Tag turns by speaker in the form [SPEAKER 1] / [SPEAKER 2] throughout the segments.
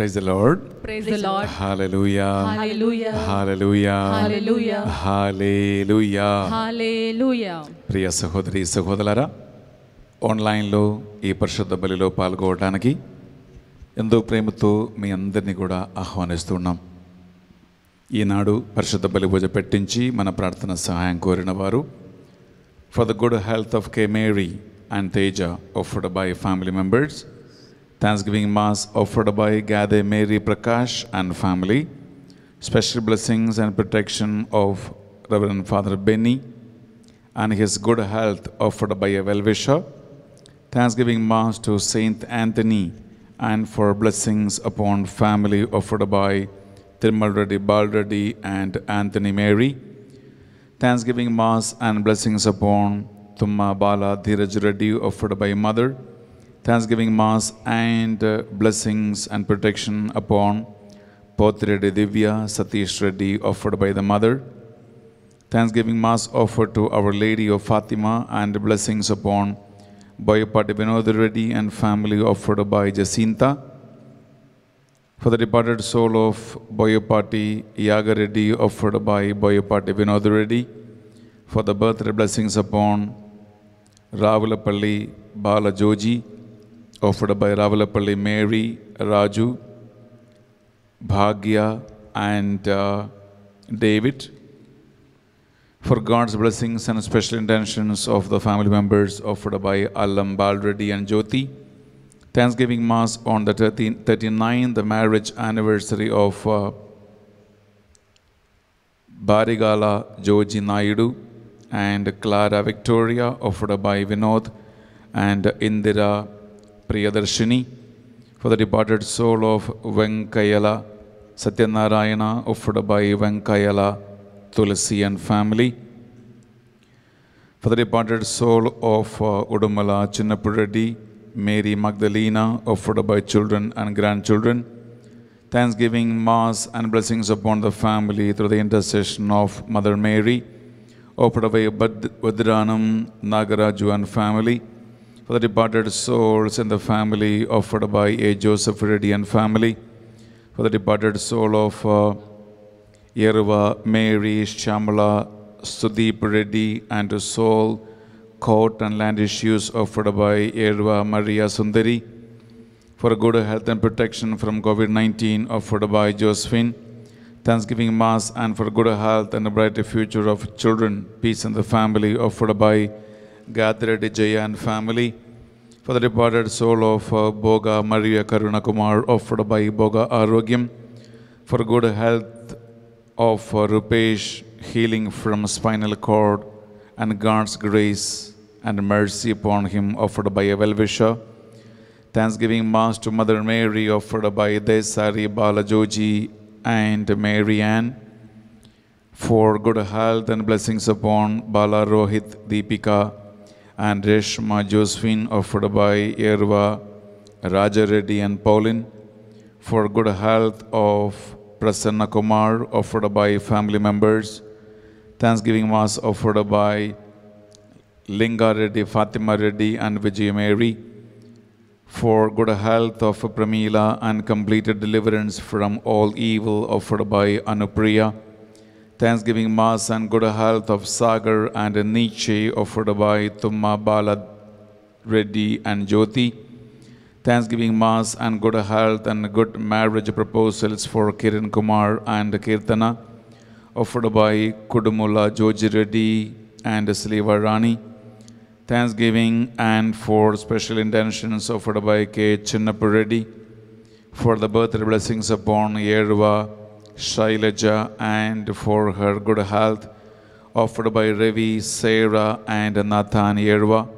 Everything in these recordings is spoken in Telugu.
[SPEAKER 1] Praise the Lord. Praise the Lord. Hallelujah. Hallelujah. Hallelujah. Hallelujah.
[SPEAKER 2] Hallelujah.
[SPEAKER 3] Hallelujah.
[SPEAKER 2] Priya Sahodri Sahodalara. Online low, E. Pershad Balilo Palgo Tanaki. Indu Premutu, Miander Nigoda, Ahonestunam. Inadu, Pershad Balibuja Petinchi, Manapratana Sahankur in Avaru. For the good health of K. Mary and Teja, offered by family members. Thanksgiving Mass offered by Gade Mary Prakash and family. Special blessings and protection of Reverend Father Benny and his good health offered by a well-wisher. Thanksgiving Mass to Saint Anthony and for blessings upon family offered by Thirmal Reddy Balreddy and Anthony Mary. Thanksgiving Mass and blessings upon Tumma Bala Dhiraj Reddy offered by Mother. Thanksgiving Mass and uh, blessings and protection upon Pothredi Divya Satish Reddy offered by the Mother. Thanksgiving Mass offered to Our Lady of Fatima and blessings upon Boyapati Vinod Reddy and family offered by Jacinta. For the departed soul of Boyapati Yaga Reddy offered by Boyapati Vinod Reddy. For the birthday blessings upon Ravulapalli Balajoji offered by Ravalapalli Mary, Raju, Bhagya, and uh, David for God's blessings and special intentions of the family members offered by Allam Balreddy and Jyoti. Thanksgiving Mass on the 39th, the marriage anniversary of uh, Barigala Joji Naidu and Clara Victoria offered by Vinod and Indira Priyadarshini, for the departed soul of Venkayala Satyanarayana, offered by Venkayala Tulsi and family. For the departed soul of uh, Udumala Chinnapuradi, Mary Magdalena, offered by children and grandchildren. Thanksgiving, Mass, and blessings upon the family through the intercession of Mother Mary, offered by Vadranam, Nagaraju, and family for the departed souls in the family offered by A. Joseph and family, for the departed soul of uh, Yerva, Mary, Shamala, Sudeep Reddy, and the soul, court and land issues offered by Yerva Maria Sundari, for good health and protection from COVID-19 offered by Josephine, Thanksgiving Mass and for good health and a brighter future of children, peace in the family offered by gathered Jayan family for the departed soul of uh, Boga Maria Karunakumar offered by Boga Arogyam for good health of uh, Rupesh healing from spinal cord and God's grace and mercy upon him offered by a well-wisher. Thanksgiving Mass to Mother Mary offered by Desari Balajoji and Mary Ann for good health and blessings upon Bala Rohit Deepika and Reshma Josephine offered by Yerva, Raja Reddy and Pauline. For good health of Prasanna Kumar offered by family members. Thanksgiving Mass offered by Linga Reddy, Fatima Reddy and Vijay Mary. For good health of Pramila and completed deliverance from all evil offered by Anupriya. Thanksgiving Mass and Good Health of Sagar and Nietzsche offered by Tumma Bala Reddy and Jyoti. Thanksgiving Mass and Good Health and Good Marriage Proposals for Kiran Kumar and Kirtana offered by Kudumula Joji Reddy and Sliva Rani. Thanksgiving and for special intentions offered by K. Chinnappa Reddy for the birthday blessings upon Yerva Shailaja and for her good health offered by Revi, Sarah and Nathan Yerwa.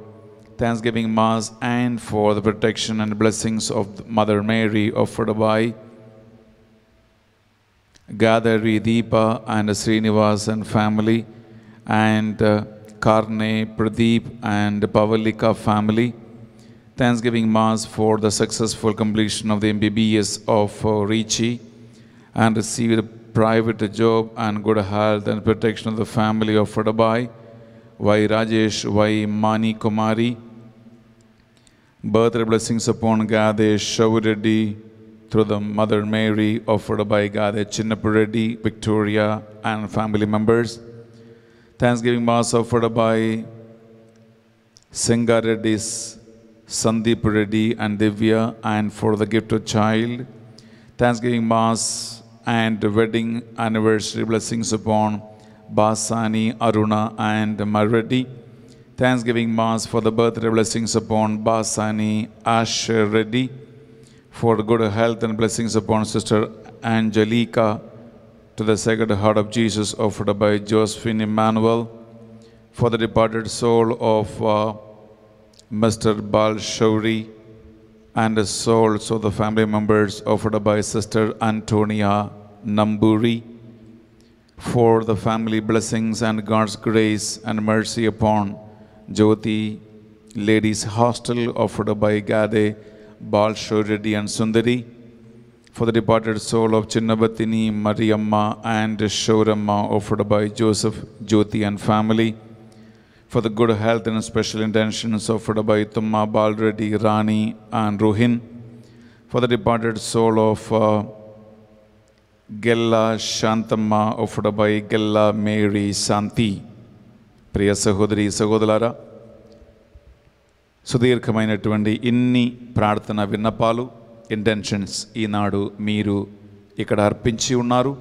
[SPEAKER 2] Thanksgiving Mass and for the protection and blessings of Mother Mary offered by Gadari Deepa and Srinivas and family and uh, Karne, Pradeep and Pavalika family. Thanksgiving Mass for the successful completion of the MBBS of uh, Richi and received a private job and good health and protection of the family of Fadabai, Y. Rajesh, Y. Mani Kumari. Birthday blessings upon Gade Shavureddy through the Mother Mary offered by Gade Chinnapureddy, Victoria, and family members. Thanksgiving Mass offered by Singareddis, Sandeep Reddy and Divya and for the gift of child. Thanksgiving Mass and wedding anniversary blessings upon Basani, Aruna, and Maradi. Thanksgiving Mass for the birthday blessings upon Basani, Asher Reddy, for good health and blessings upon Sister Angelica, to the Sacred Heart of Jesus offered by Josephine Emmanuel, for the departed soul of uh, Mr. Bal Shauri, and the souls of the family members offered by Sister Antonia Namburi for the family blessings and God's grace and mercy upon Jyoti Ladies Hostel offered by Gade Balshuridi and Sundari for the departed soul of Chinnabatini, Mariamma and Shoramma offered by Joseph, Jyoti and family for the good health and special intentions offered by Tumma Balreddy, Rani, and Ruhin, for the departed soul of uh, Gella Shantamma offered by Gella Mary Santi. Priya సహోదరి సహోదరులారా సుదీర్ఘమైనటువంటి ఇన్ని ప్రార్థన విన్నపాలు ఇంటెన్షన్స్ ఈనాడు మీరు ఇక్కడ అర్పించి ఉన్నారు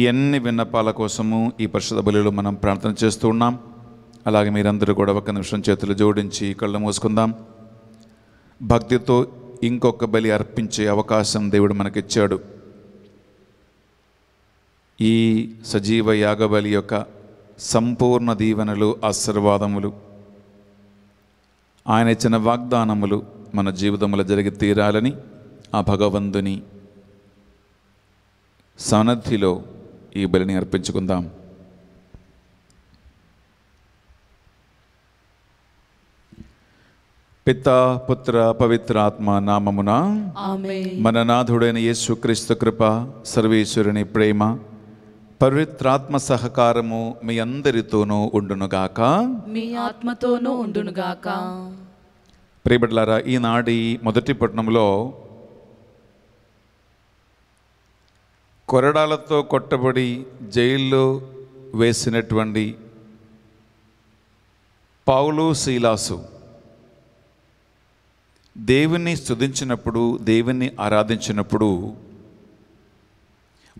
[SPEAKER 2] ఈ అన్ని విన్నపాల కోసము ఈ పరిషత్ బలిలో మనం ప్రార్థన చేస్తూ ఉన్నాం అలాగే మీరందరూ కూడా ఒక నిమిషం చేతులు జోడించి కళ్ళు మూసుకుందాం భక్తితో ఇంకొక బలి అర్పించే అవకాశం దేవుడు మనకిచ్చాడు ఈ సజీవ యాగబలి యొక్క సంపూర్ణ దీవెనలు ఆశీర్వాదములు ఆయన ఇచ్చిన వాగ్దానములు మన జీవితంలో జరిగి తీరాలని ఆ భగవంతుని సన్నద్ధిలో ఈ బలిని అర్పించుకుందాం పిత్త పుత్ర పవిత్ర ఆత్మ నామమున మన నాథుడైన యేసుక్రీస్తు కృప సర్వేశ్వరుని ప్రేమ పవిత్రాత్మ సహకారము మీ అందరితోనూ ఉండునుగాక
[SPEAKER 3] మీ ఆత్మతోనూ ఉండునుగాక
[SPEAKER 2] ప్రియబడ్లారా ఈనాడి మొదటి పట్టణంలో కొరడాలతో కొట్టబడి జైల్లో వేసినటువంటి పౌలు శీలాసు దేవుణ్ణి స్థుతించినప్పుడు దేవుణ్ణి ఆరాధించినప్పుడు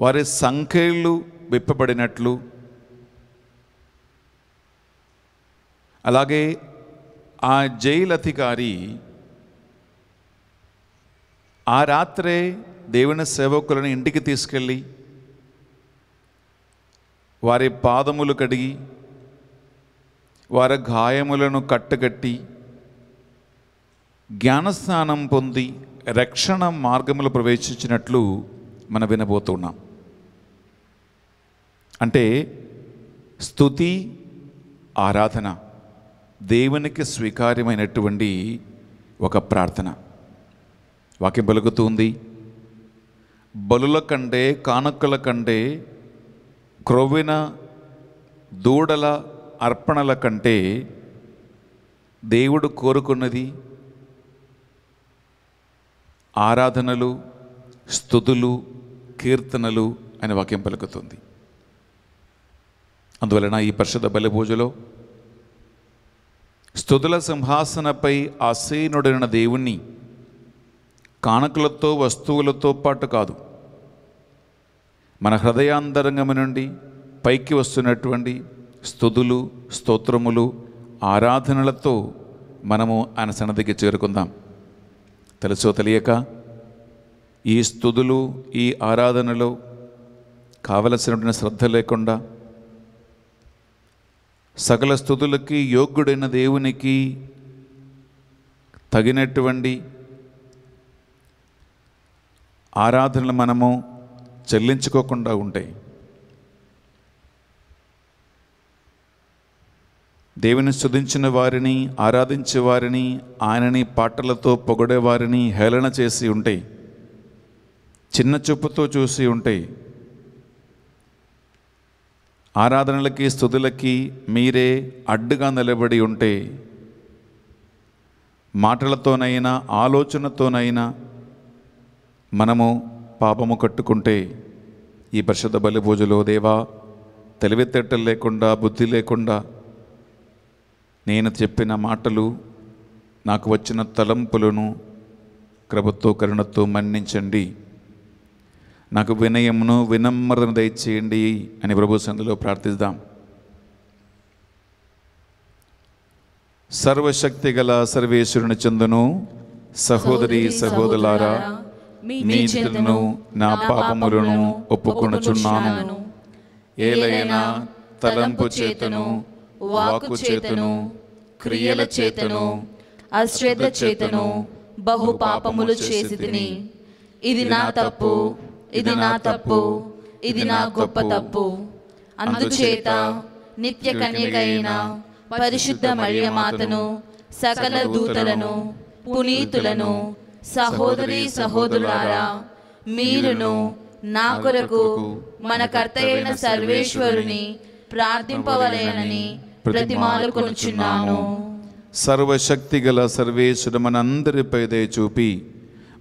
[SPEAKER 2] వారి సంఖ్యలు విప్పబడినట్లు అలాగే ఆ జైలు అధికారి ఆ రాత్రే దేవుని సేవకులను ఇంటికి తీసుకెళ్ళి వారి పాదములు కడిగి వారి గాయములను కట్టుకట్టి జ్ఞానస్నానం పొంది రక్షణ మార్గములు ప్రవేశించినట్లు మనం వినబోతున్నాం అంటే స్థుతి ఆరాధన దేవునికి స్వీకార్యమైనటువంటి ఒక ప్రార్థన వాక్యం పలుకుతుంది బలుల కంటే కానుకల కంటే క్రొవ్విన దూడల అర్పణల కంటే దేవుడు కోరుకున్నది ఆరాధనలు స్థుతులు కీర్తనలు అనే వాక్యం పలుకుతుంది అందువలన ఈ పరిషద బలిపూజలో స్థుతుల సింహాసనపై ఆసీనుడైన దేవుణ్ణి కానుకలతో వస్తువులతో పాటు కాదు మన హృదయాంతరంగం నుండి పైకి వస్తున్నటువంటి స్థుతులు స్తోత్రములు ఆరాధనలతో మనము ఆయన సన్నదికి చేరుకుందాం తెలుసో తెలియక ఈ స్థుతులు ఈ ఆరాధనలు కావలసినటువంటి శ్రద్ధ లేకుండా సకల స్థుతులకి యోగ్యుడైన దేవునికి తగినటువంటి ఆరాధనలు మనము చెల్లించుకోకుండా ఉంటాయి దేవుని శుధించిన వారిని ఆరాధించే వారిని ఆయనని పాటలతో పొగడేవారిని హేళన చేసి ఉంటే చిన్న చూపుతో చూసి ఉంటే ఆరాధనలకి స్థుతులకి మీరే అడ్డుగా నిలబడి ఉంటే మాటలతోనైనా ఆలోచనతోనైనా మనము పాపము కట్టుకుంటే ఈ పరిషత్ బలి పూజలో దేవా తెలివితేటలు లేకుండా బుద్ధి లేకుండా నేను చెప్పిన మాటలు నాకు వచ్చిన తలంపులను కృపతో కరుణతో మన్నించండి నాకు వినయమును వినమ్రతను దయచేయండి అని ప్రభు సందులో ప్రార్థిద్దాం సర్వశక్తి గల సర్వేశ్వరుని చెందును సహోదరి సహోదరులారా మీ చెందును నా పాపములను ఒప్పుకొనుచున్నాను ఏలైనా తలంపు చేతను
[SPEAKER 3] వాకు చేతను
[SPEAKER 2] క్రియల చేతను
[SPEAKER 3] అశ్రద్ధ చేతను బహు పాపములు చేసి తిని ఇది నా తప్పు ఇది నా తప్పు
[SPEAKER 4] ఇది నా గొప్ప తప్పు
[SPEAKER 3] అందుచేత నిత్య కన్యకైన పరిశుద్ధ మరియమాతను సకల దూతలను పునీతులను సహోదరి సహోదరులారా మీరును నా కొరకు మన కర్త అయిన సర్వేశ్వరుని ప్రార్థింపవలేనని ప్రతి కొనుచున్నాము
[SPEAKER 2] సర్వశక్తి గల సర్వేశ్వరు మనందరిపై దయచూపి చూపి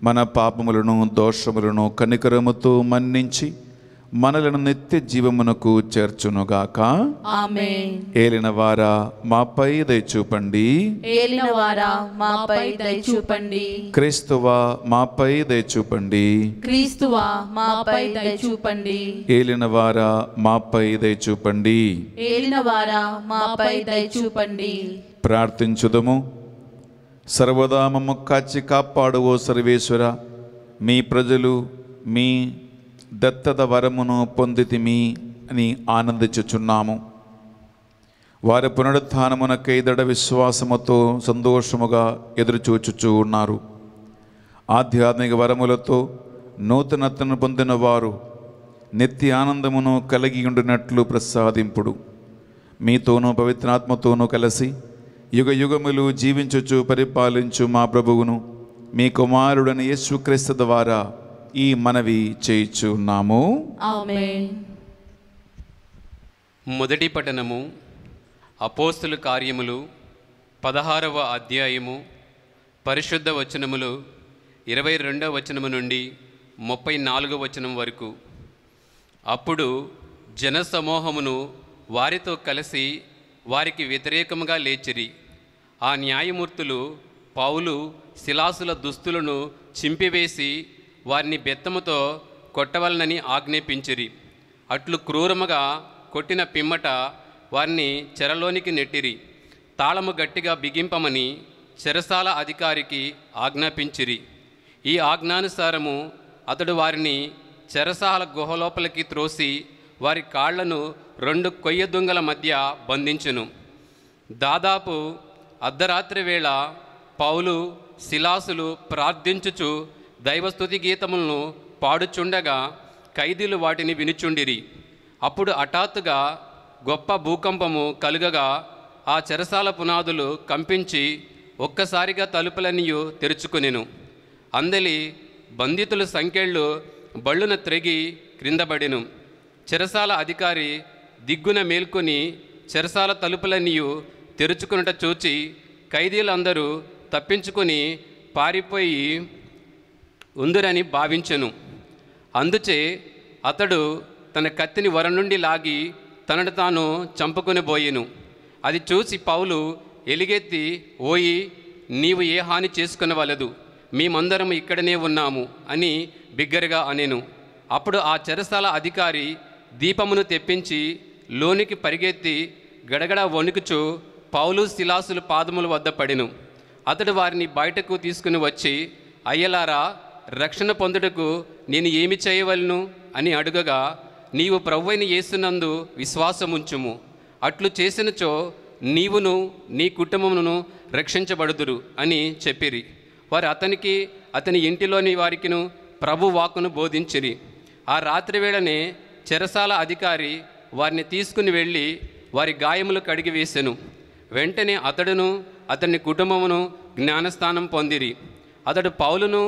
[SPEAKER 2] మన పాపములను దోషములను కనికరముతో మన్నించి మనలను నిత్య జీవమునకు చేర్చునుగాక ఏలిన వారా మాపై దయచూపండి
[SPEAKER 3] ఏలినవారా మాపై చూపండి
[SPEAKER 2] క్రీస్తువా మాపై దయచూపండి
[SPEAKER 3] క్రీస్తువా మాపై దయచూపండి
[SPEAKER 2] ఏలినవారా మాపై దయచూపండి
[SPEAKER 3] ఏలినవారా మాపై దయచూపండి
[SPEAKER 2] ప్రార్థించుదము సర్వదా మమ్మ కాచి కాపాడువో సర్వేశ్వర మీ ప్రజలు మీ దత్తత వరమును పొందితిమి అని ఆనందించుచున్నాము వారి పునరుత్నమునకై దృఢ విశ్వాసముతో సంతోషముగా ఎదురుచూచుచూ ఉన్నారు ఆధ్యాత్మిక వరములతో నూతనతను పొందిన వారు నిత్య ఆనందమును కలిగి ఉండినట్లు ప్రసాదింపుడు మీతోనూ పవిత్రాత్మతోనూ కలిసి యుగ యుగములు జీవించుచు పరిపాలించు మా ప్రభువును మీ కుమారుడని యేసుక్రీస్తు ద్వారా ఈ మనవి చేయుచున్నాము
[SPEAKER 4] మొదటి పఠనము అపోస్తుల కార్యములు పదహారవ అధ్యాయము పరిశుద్ధ వచనములు ఇరవై రెండవ వచనము నుండి ముప్పై నాలుగవ వచనం వరకు అప్పుడు జనసమూహమును వారితో కలిసి వారికి వ్యతిరేకముగా లేచిరి ఆ న్యాయమూర్తులు పౌలు శిలాసుల దుస్తులను చింపివేసి వారిని బెత్తముతో కొట్టవలనని ఆజ్ఞాపించిరి అట్లు క్రూరముగా కొట్టిన పిమ్మట వారిని చెరలోనికి నెట్టిరి తాళము గట్టిగా బిగింపమని చెరసాల అధికారికి ఆజ్ఞాపించిరి ఈ ఆజ్ఞానుసారము అతడు వారిని చెరసాల గుహలోపలికి త్రోసి వారి కాళ్లను రెండు కొయ్య దొంగల మధ్య బంధించును దాదాపు అర్ధరాత్రి వేళ పౌలు శిలాసులు ప్రార్థించుచు దైవస్థుతి గీతములను పాడుచుండగా ఖైదీలు వాటిని వినుచుండిరి అప్పుడు హఠాత్తుగా గొప్ప భూకంపము కలుగగా ఆ చెరసాల పునాదులు కంపించి ఒక్కసారిగా తలుపులన్నీ తెరుచుకునేను అందలి బంధితుల సంఖ్యళ్ళు బళ్ళున త్రెగి క్రిందబడిను చెరసాల అధికారి దిగ్గున మేల్కొని చెరసాల తలుపులన్నీ తెరుచుకున్నట చూచి ఖైదీలందరూ తప్పించుకుని పారిపోయి ఉందిరని భావించెను అందుచే అతడు తన కత్తిని వర నుండి లాగి తనను తాను చంపుకుని పోయేను అది చూసి పౌలు ఎలిగెత్తి ఓయి నీవు ఏ హాని చేసుకునవలదు మేమందరం ఇక్కడనే ఉన్నాము అని బిగ్గరగా అనేను అప్పుడు ఆ చెరసాల అధికారి దీపమును తెప్పించి లోనికి పరిగెత్తి గడగడ వణుకుచు పౌలు శిలాసులు పాదముల వద్ద పడిను అతడు వారిని బయటకు తీసుకుని వచ్చి అయ్యలారా రక్షణ పొందుటకు నేను ఏమి చేయవలను అని అడుగగా నీవు ప్రవ్వైన యేసునందు విశ్వాసముంచుము అట్లు చేసినచో నీవును నీ కుటుంబమును రక్షించబడుదురు అని చెప్పిరి వారు అతనికి అతని ఇంటిలోని వారికిను ప్రభు వాకును బోధించిరి ఆ రాత్రి వేళనే చెరసాల అధికారి వారిని తీసుకుని వెళ్ళి వారి గాయములు కడిగి వేసెను వెంటనే అతడును అతని కుటుంబమును జ్ఞానస్థానం పొందిరి అతడు పౌలును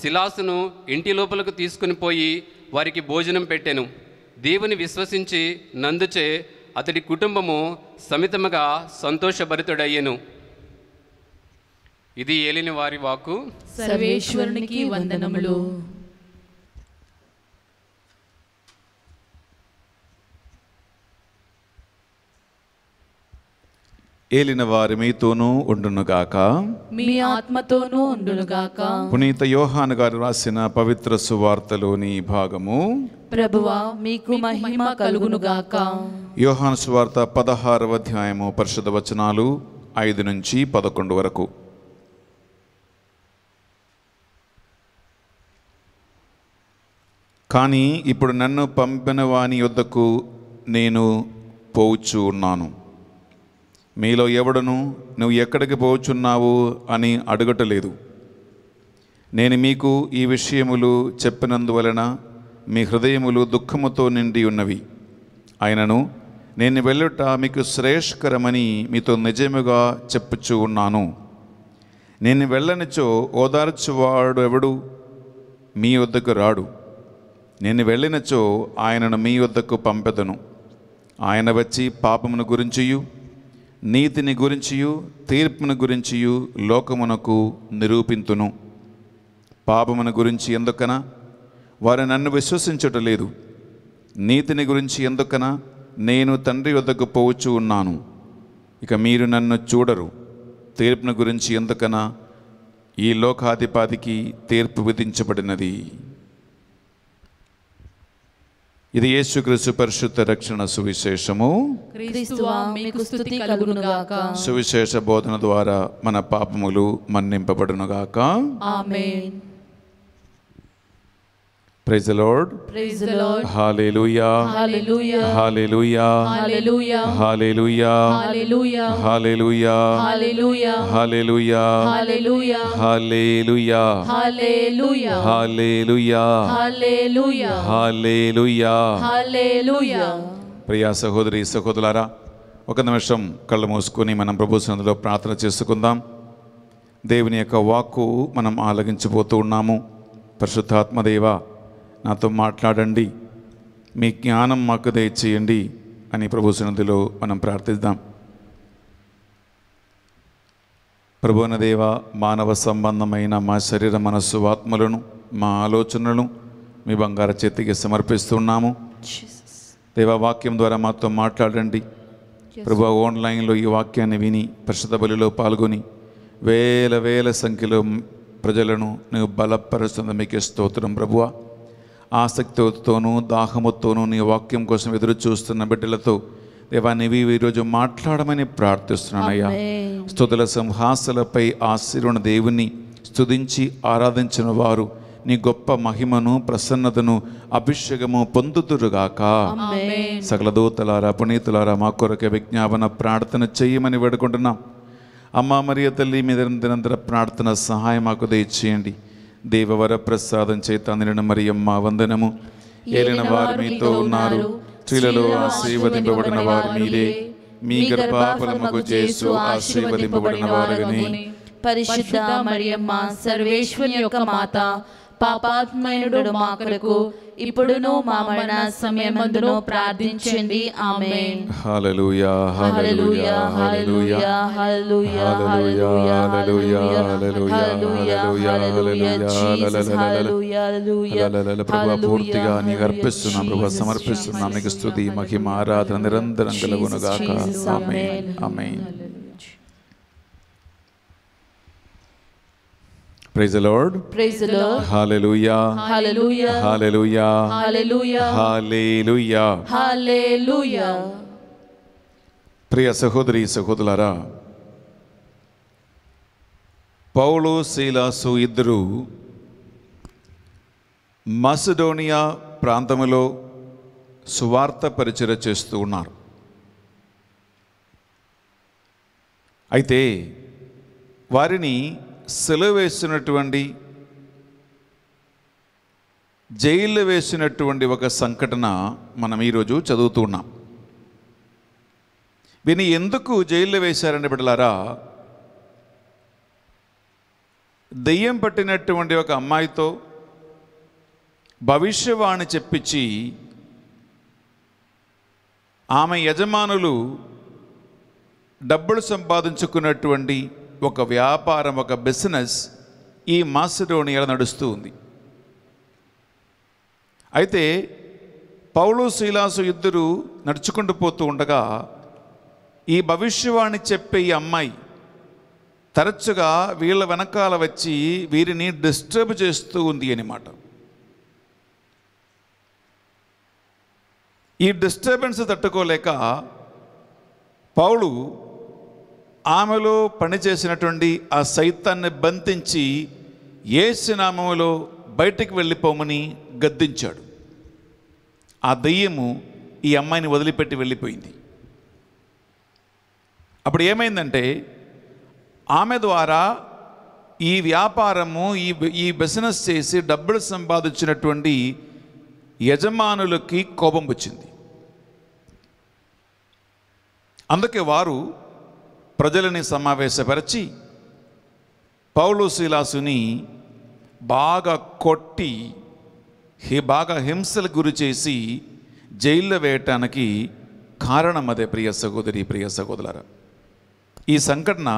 [SPEAKER 4] శిలాసును ఇంటి లోపలకు తీసుకుని పోయి వారికి భోజనం పెట్టాను దేవుని విశ్వసించి నందుచే అతడి కుటుంబము సమితముగా సంతోషభరితుడయ్యను ఇది ఏలిన వారి వాకు
[SPEAKER 3] సర్వేశ్వరునికి వందనములు
[SPEAKER 2] ఏలిన వారి మీతోనూ ఉండునుగాక
[SPEAKER 3] మీ ఆత్మతోనూ ఉండునుగాక
[SPEAKER 2] పునీత యోహాన్ గారు రాసిన పవిత్ర సువార్తలోని భాగము
[SPEAKER 3] ప్రభువా మీకు మహిమ కలుగునుగాక
[SPEAKER 2] యోహాను సువార్త పదహారవ అధ్యాయము పరిషద వచనాలు ఐదు నుంచి పదకొండు వరకు కానీ ఇప్పుడు నన్ను పంపిన వాని యొద్దకు నేను పోవచ్చు ఉన్నాను మీలో ఎవడను నువ్వు ఎక్కడికి పోచున్నావు అని అడగటలేదు నేను మీకు ఈ విషయములు చెప్పినందువలన మీ హృదయములు దుఃఖముతో నిండి ఉన్నవి ఆయనను నేను వెళ్ళుట మీకు శ్రేయస్కరమని మీతో నిజముగా చెప్పుచూ ఉన్నాను నేను వెళ్ళనిచో ఓదార్చువాడు ఎవడు మీ వద్దకు రాడు నేను వెళ్ళినచో ఆయనను మీ వద్దకు పంపెదను ఆయన వచ్చి పాపమును గురించియు నీతిని గురించియు తీర్పును గురించియు లోకమునకు నిరూపింతును పాపమును గురించి ఎందుకనా వారు నన్ను విశ్వసించటం లేదు నీతిని గురించి ఎందుకనా నేను తండ్రి వద్దకు పోవచ్చు ఉన్నాను ఇక మీరు నన్ను చూడరు తీర్పును గురించి ఎందుకనా ఈ లోకాధిపాతికి తీర్పు విధించబడినది ఇది యేసుక్రీస్తు పరిశుద్ధ రక్షణ సువిశేషము సువిశేష బోధన ద్వారా మన పాపములు మన్నింపబడునుగాక amen praise Lord
[SPEAKER 3] praise Lord
[SPEAKER 2] hallelujah
[SPEAKER 3] hallelujah
[SPEAKER 2] hallelujah hallelujah hallelujah
[SPEAKER 3] hallelujah
[SPEAKER 2] hallelujah
[SPEAKER 3] hallelujah
[SPEAKER 2] hallelujah hallelujah hallelujah hallelujah
[SPEAKER 3] hallelujah
[SPEAKER 2] hallelujah hallelujah
[SPEAKER 3] hallelujah
[SPEAKER 2] ప్రియ సహోదరి సహోదరులారా ఒక నిమిషం కళ్ళు మూసుకొని మనం ప్రభు సన్నిధిలో ప్రార్థన చేసుకుందాం దేవుని యొక్క వాక్కు మనం ఆలగించిపోతూ ఉన్నాము పరిశుద్ధాత్మదేవా నాతో మాట్లాడండి మీ జ్ఞానం మాకు దయచేయండి అని ప్రభు సన్నిధిలో మనం ప్రార్థిద్దాం దేవ మానవ సంబంధమైన మా శరీర మనస్సు ఆత్మలను మా ఆలోచనలను మీ బంగార చేతికి సమర్పిస్తున్నాము దేవవాక్యం ద్వారా మాతో మాట్లాడండి ప్రభు ఆన్లైన్లో ఈ వాక్యాన్ని విని పరిశుద్ధ బలిలో పాల్గొని వేల వేల సంఖ్యలో ప్రజలను నువ్వు బలపరుస్తుంది మీకు స్తోత్రం ప్రభువా ఆసక్తితోనూ దాహముతోనూ నీ వాక్యం కోసం ఎదురు చూస్తున్న బిడ్డలతో దేవా నీవి ఈరోజు మాట్లాడమని ప్రార్థిస్తున్నానయ్యా స్థుతుల సింహాసలపై ఆశీర్వణ దేవుని స్థుతించి ఆరాధించిన వారు నీ గొప్ప మహిమను ప్రసన్నతను అభిషేకము పొందుతురుగాక సకల దూతలారా పునీతులారా మా కొరకే విజ్ఞాపన ప్రార్థన చేయమని వేడుకుంటున్నాం అమ్మ మరియ తల్లి మీద నిరంతర ప్రార్థన సహాయం మాకు దయచేయండి చేయండి దేవవర ప్రసాదం చేత నిలిన మరియమ్మ వందనము ఏలిన వారు మీతో ఉన్నారు స్త్రీలలో ఆశీర్వదింపబడిన వారు మీరే మీ గర్భాఫలముకు చేసు ఆశీర్వదింపబడిన వారు
[SPEAKER 3] పరిశుద్ధ మరియమ్మ సర్వేశ్వరి యొక్క మాత పాపాత్మయుడు మాకులకు ఇప్పుడును మా మరణ సమయమందును ప్రార్థించండి ఆమె
[SPEAKER 2] హల్లెలూయా hallelujah hallelujah
[SPEAKER 3] hallelujah hallelujah hallelujah
[SPEAKER 2] hallelujah hallelujah hallelujah
[SPEAKER 3] హల్లెలూయా ప్రభువా
[SPEAKER 2] పూర్తిగా నీకు అర్పిస్తున్నాం ప్రభువా సమర్పిస్తున్నాం నీకు స్తుతి మహిమ ఆరాధన నిరంతరం కలుగును గాక amen amen praise Lord
[SPEAKER 1] praise Lord hallelujah hallelujah
[SPEAKER 2] hallelujah
[SPEAKER 3] hallelujah
[SPEAKER 2] hallelujah
[SPEAKER 3] hallelujah
[SPEAKER 2] ప్రియ సహోదరి సహోదరులారా పౌలు సీలాసు ఇద్దరు మాసిడోనియా ప్రాంతంలో సువార్త పరిచయ చేస్తూ ఉన్నారు అయితే వారిని సెలవు వేసినటువంటి జైల్లో వేసినటువంటి ఒక సంఘటన మనం ఈరోజు చదువుతున్నాం విని ఎందుకు జైల్లో వేశారని బిడ్డలారా దెయ్యం పట్టినటువంటి ఒక అమ్మాయితో భవిష్యవాణి చెప్పించి ఆమె యజమానులు డబ్బులు సంపాదించుకున్నటువంటి ఒక వ్యాపారం ఒక బిజినెస్ ఈ మాసిడోనియాలో నడుస్తూ ఉంది అయితే పౌలు శీలాసు ఇద్దరు నడుచుకుంటూ పోతూ ఉండగా ఈ భవిష్యవాణి చెప్పే ఈ అమ్మాయి తరచుగా వీళ్ళ వెనకాల వచ్చి వీరిని డిస్టర్బ్ చేస్తూ ఉంది అనమాట ఈ డిస్టర్బెన్స్ తట్టుకోలేక పౌలు ఆమెలో పనిచేసినటువంటి ఆ సైతాన్ని బంధించి ఏసునామంలో బయటికి వెళ్ళిపోమని గద్దించాడు ఆ దయ్యము ఈ అమ్మాయిని వదిలిపెట్టి వెళ్ళిపోయింది అప్పుడు ఏమైందంటే ఆమె ద్వారా ఈ వ్యాపారము ఈ ఈ బిజినెస్ చేసి డబ్బులు సంపాదించినటువంటి యజమానులకి కోపం వచ్చింది అందుకే వారు ప్రజలని సమావేశపరిచి పౌలు శిలాసుని బాగా కొట్టి బాగా హింసలు గురి చేసి జైల్లో వేయటానికి కారణం అదే ప్రియ సహోదరి ప్రియ సహోదరు ఈ సంఘటన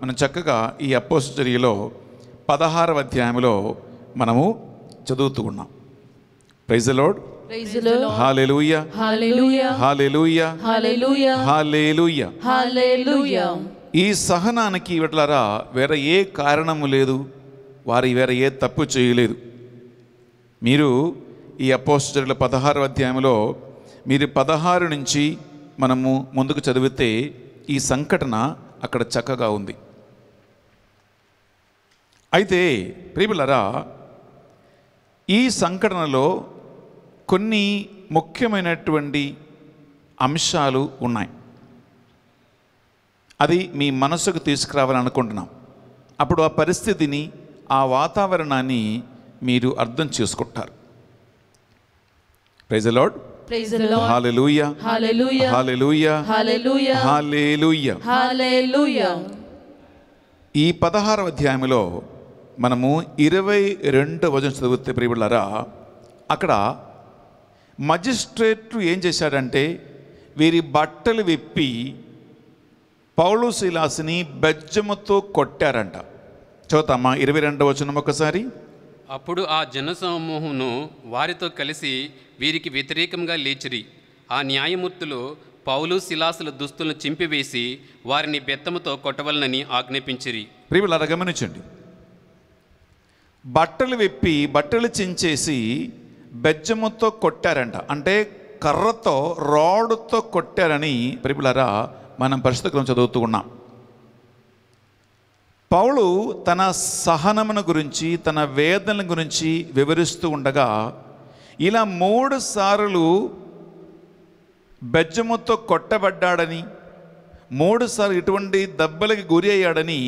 [SPEAKER 2] మనం చక్కగా ఈ అపోస్టరీలో పదహారవ అధ్యాయంలో మనము చదువుతూ ఉన్నాం ప్రైజలోడ్ ఈ సహనానికి ఇవట్లారా వేరే ఏ కారణము లేదు వారి వేరే ఏ తప్పు చేయలేదు మీరు ఈ అపోస్టర్ల పదహారు అధ్యాయంలో మీరు పదహారు నుంచి మనము ముందుకు చదివితే ఈ సంఘటన అక్కడ చక్కగా ఉంది అయితే ప్రియులరా ఈ సంఘటనలో కొన్ని ముఖ్యమైనటువంటి అంశాలు ఉన్నాయి అది మీ మనసుకు తీసుకురావాలని అనుకుంటున్నాం అప్పుడు ఆ పరిస్థితిని ఆ వాతావరణాన్ని మీరు అర్థం చేసుకుంటారు ప్రైజ్ ఈ పదహారవ అధ్యాయంలో మనము ఇరవై రెండవ వచనం చదివితే ప్రియులారా అక్కడ మజిస్ట్రేట్ ఏం చేశాడంటే వీరి బట్టలు విప్పి పౌలు శిలాసిని బెజ్జమతో కొట్టారంట చూద్దామా ఇరవై రెండవ వచనం ఒకసారి
[SPEAKER 4] అప్పుడు ఆ జనసమూహమును వారితో కలిసి వీరికి వ్యతిరేకంగా లేచిరి ఆ న్యాయమూర్తులు పౌలు శిలాసుల దుస్తులను చింపివేసి వారిని బెత్తముతో కొట్టవలనని ఆజ్ఞాపించిరి
[SPEAKER 2] ప్రియులు గమనించండి బట్టలు విప్పి బట్టలు చించేసి బెజ్జముతో కొట్టారంట అంటే కర్రతో రాడుతో కొట్టారని ప్రిపులరా మనం పరిశుద్ధ గ్రంథం చదువుతూ ఉన్నాం పౌలు తన సహనమును గురించి తన వేదన గురించి వివరిస్తూ ఉండగా ఇలా మూడు సార్లు బెజ్జముతో కొట్టబడ్డాడని మూడుసార్లు ఇటువంటి దెబ్బలకి గురి అయ్యాడని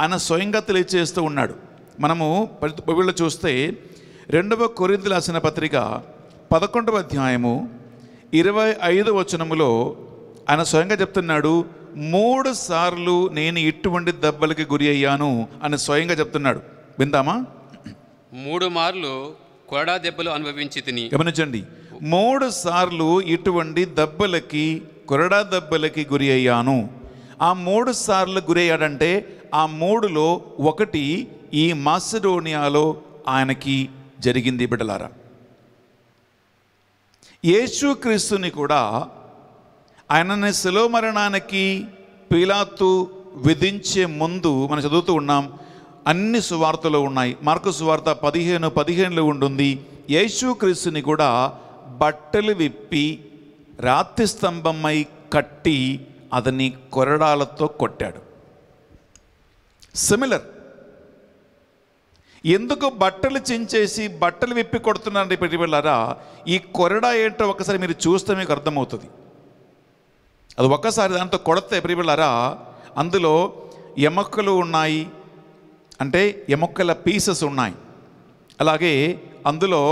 [SPEAKER 2] ఆయన స్వయంగా తెలియచేస్తూ ఉన్నాడు మనము పవిళ్ళు చూస్తే రెండవ కొరింతలు రాసిన పత్రిక పదకొండవ అధ్యాయము ఇరవై ఐదు వచనములో ఆయన స్వయంగా చెప్తున్నాడు మూడు సార్లు నేను ఇటువంటి దెబ్బలకి గురి అయ్యాను అని స్వయంగా చెప్తున్నాడు విందామా
[SPEAKER 4] మూడు మార్లు కొడా దెబ్బలు అనుభవించి తిని
[SPEAKER 2] గమనించండి మూడు సార్లు ఇటువంటి దెబ్బలకి కొరడా దెబ్బలకి గురి అయ్యాను ఆ మూడు సార్లు గురి అయ్యాడంటే ఆ మూడులో ఒకటి ఈ మాసిడోనియాలో ఆయనకి జరిగింది బిడ్డలారా యేసుక్రీస్తుని కూడా ఆయనని శిలో మరణానికి పీలాతు విధించే ముందు మనం చదువుతూ ఉన్నాం అన్ని సువార్తలు ఉన్నాయి మార్కు సువార్త పదిహేను పదిహేనులో ఉంటుంది యేసుక్రీస్తుని కూడా బట్టలు విప్పి రాతి స్తంభమై కట్టి అతని కొరడాలతో కొట్టాడు సిమిలర్ ఎందుకు బట్టలు చించేసి బట్టలు విప్పి కొడుతున్నాను రేపటి వెళ్ళారా ఈ కొరడా ఏంటో ఒకసారి మీరు చూస్తే మీకు అర్థమవుతుంది అది ఒక్కసారి దాంతో కొడితే వెళ్ళారా అందులో ఎముక్కలు ఉన్నాయి అంటే ఎముక్కల పీసెస్ ఉన్నాయి అలాగే అందులో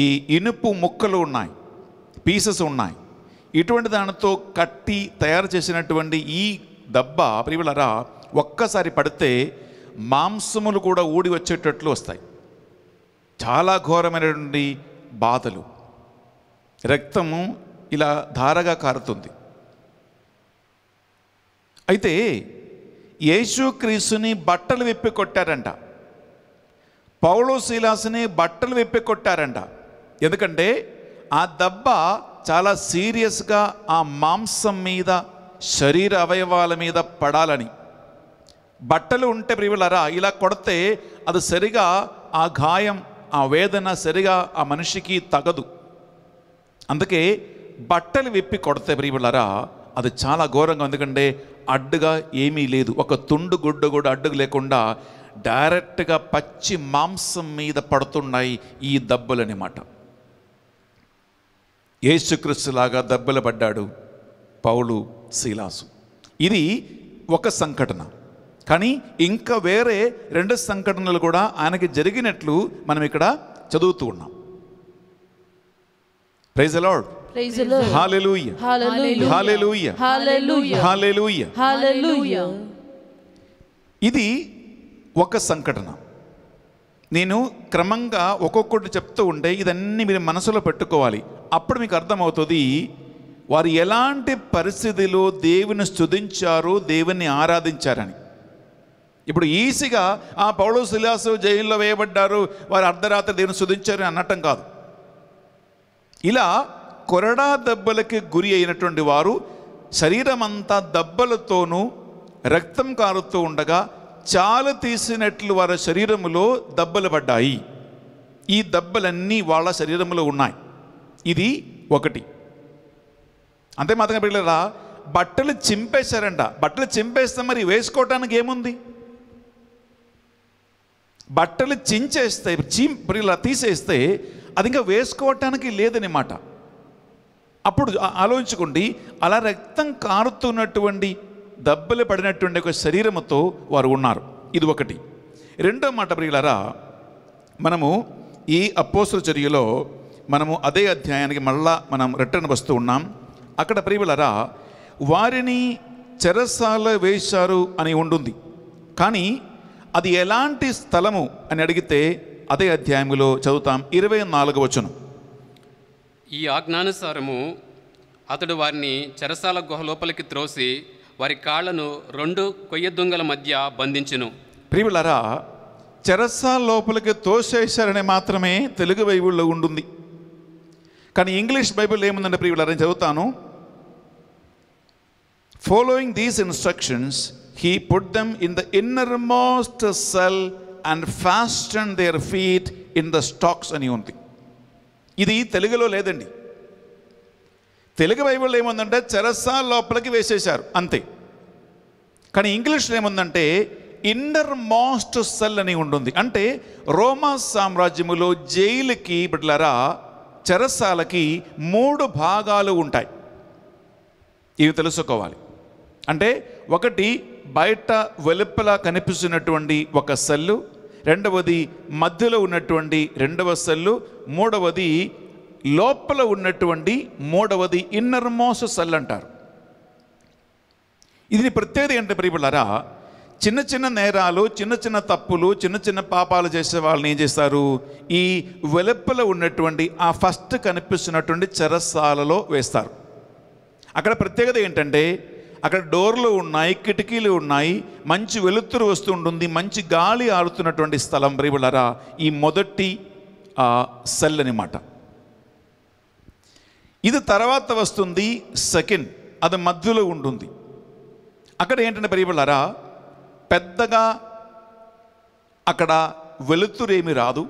[SPEAKER 2] ఈ ఇనుపు ముక్కలు ఉన్నాయి పీసెస్ ఉన్నాయి ఇటువంటి దానితో కట్టి తయారు చేసినటువంటి ఈ దెబ్బ ప్రియులరా ఒక్కసారి పడితే మాంసములు కూడా ఊడి వచ్చేటట్లు వస్తాయి చాలా ఘోరమైనటువంటి బాధలు రక్తము ఇలా ధారగా కారుతుంది అయితే యేసుక్రీస్తుని బట్టలు విప్పి కొట్టారంట పౌలో శీలాసుని బట్టలు విప్పి కొట్టారంట ఎందుకంటే ఆ దెబ్బ చాలా సీరియస్గా ఆ మాంసం మీద శరీర అవయవాల మీద పడాలని బట్టలు ఉంటే ప్రియులరా ఇలా కొడితే అది సరిగా ఆ గాయం ఆ వేదన సరిగా ఆ మనిషికి తగదు అందుకే బట్టలు విప్పి కొడితే ప్రియులరా అది చాలా ఘోరంగా ఎందుకంటే అడ్డుగా ఏమీ లేదు ఒక తుండు గుడ్డు కూడా అడ్డుగా లేకుండా డైరెక్ట్గా పచ్చి మాంసం మీద పడుతున్నాయి ఈ దెబ్బలు అనమాట ఏసుక్రిస్తులాగా దెబ్బలు పడ్డాడు పౌలు శీలాసు ఇది ఒక సంఘటన కానీ ఇంకా వేరే రెండు సంఘటనలు కూడా ఆయనకి జరిగినట్లు మనం ఇక్కడ చదువుతూ ఉన్నాం ప్రైజ్ అలాడ్ ఇది ఒక సంఘటన నేను క్రమంగా ఒక్కొక్కటి చెప్తూ ఉంటే ఇదన్నీ మీరు మనసులో పెట్టుకోవాలి అప్పుడు మీకు అర్థమవుతుంది వారు ఎలాంటి పరిస్థితిలో దేవుని స్థుతించారు దేవుని ఆరాధించారని ఇప్పుడు ఈజీగా ఆ పౌలు శిలాసు జైల్లో వేయబడ్డారు వారు అర్ధరాత్రి దేవుని శుధించారు అనటం కాదు ఇలా కొరడా దెబ్బలకి గురి అయినటువంటి వారు శరీరం అంతా దెబ్బలతోనూ రక్తం కారుతూ ఉండగా చాలు తీసినట్లు వారి శరీరంలో దెబ్బలు పడ్డాయి ఈ దెబ్బలన్నీ వాళ్ళ శరీరంలో ఉన్నాయి ఇది ఒకటి అంతే మాత్రమే పిల్లరా బట్టలు చింపేశారంట బట్టలు చింపేస్తే మరి వేసుకోవటానికి ఏముంది బట్టలు చించేస్తే చీం ఇలా తీసేస్తే అది ఇంకా వేసుకోవటానికి లేదనమాట అప్పుడు ఆలోచించుకోండి అలా రక్తం కారుతున్నటువంటి దెబ్బలు పడినటువంటి ఒక శరీరంతో వారు ఉన్నారు ఇది ఒకటి రెండో మాట ప్రియులరా మనము ఈ అపోసుల చర్యలో మనము అదే అధ్యాయానికి మళ్ళా మనం రిటర్న్ వస్తూ ఉన్నాం అక్కడ ప్రియులరా వారిని చెరసాల వేశారు అని ఉండుంది కానీ అది ఎలాంటి స్థలము అని అడిగితే అదే అధ్యాయంలో చదువుతాం ఇరవై నాలుగు వచ్చును
[SPEAKER 4] ఈ ఆజ్ఞానుసారము అతడు వారిని చెరసాల గుహ లోపలికి త్రోసి వారి కాళ్లను రెండు కొయ్య దొంగల మధ్య బంధించును
[SPEAKER 2] ప్రియులరా చెరసాల లోపలికి తోసేశారని మాత్రమే తెలుగు బైబిల్లో ఉంటుంది కానీ ఇంగ్లీష్ బైబిల్ ఏముందంటే ప్రియులరా చదువుతాను following these instructions he put them in the innermost cell and fasten their feet in the stocks అని ఉంది ఇది తెలుగులో లేదండి తెలుగు బైబిల్లో ఏముందంటే చెరసా లోపలికి వేసేశారు అంతే కానీ ఇంగ్లీష్లో ఏముందంటే ఇన్నర్ మోస్ట్ సెల్ అని ఉంటుంది అంటే రోమా సామ్రాజ్యములో జైలుకి బిడ్లరా చెరసాలకి మూడు భాగాలు ఉంటాయి ఇవి తెలుసుకోవాలి అంటే ఒకటి బయట వెలుపల కనిపిస్తున్నటువంటి ఒక సెల్లు రెండవది మధ్యలో ఉన్నటువంటి రెండవ సెల్లు మూడవది లోపల ఉన్నటువంటి మూడవది ఇన్నర్ మోస్ సెల్ అంటారు ఇది ప్రత్యేకత ఏంటంటే ప్రియపడారా చిన్న చిన్న నేరాలు చిన్న చిన్న తప్పులు చిన్న చిన్న పాపాలు చేసే వాళ్ళని ఏం చేస్తారు ఈ వెలుపల ఉన్నటువంటి ఆ ఫస్ట్ కనిపిస్తున్నటువంటి చరస్సాలలో వేస్తారు అక్కడ ప్రత్యేకత ఏంటంటే అక్కడ డోర్లు ఉన్నాయి కిటికీలు ఉన్నాయి మంచి వెలుతురు వస్తుంటుంది మంచి గాలి ఆరుతున్నటువంటి స్థలం రేవులరా ఈ మొదటి సెల్ అనమాట ఇది తర్వాత వస్తుంది సెకండ్ అది మధ్యలో ఉంటుంది అక్కడ ఏంటంటే ప్రియబులారా పెద్దగా అక్కడ వెలుతురేమి రాదు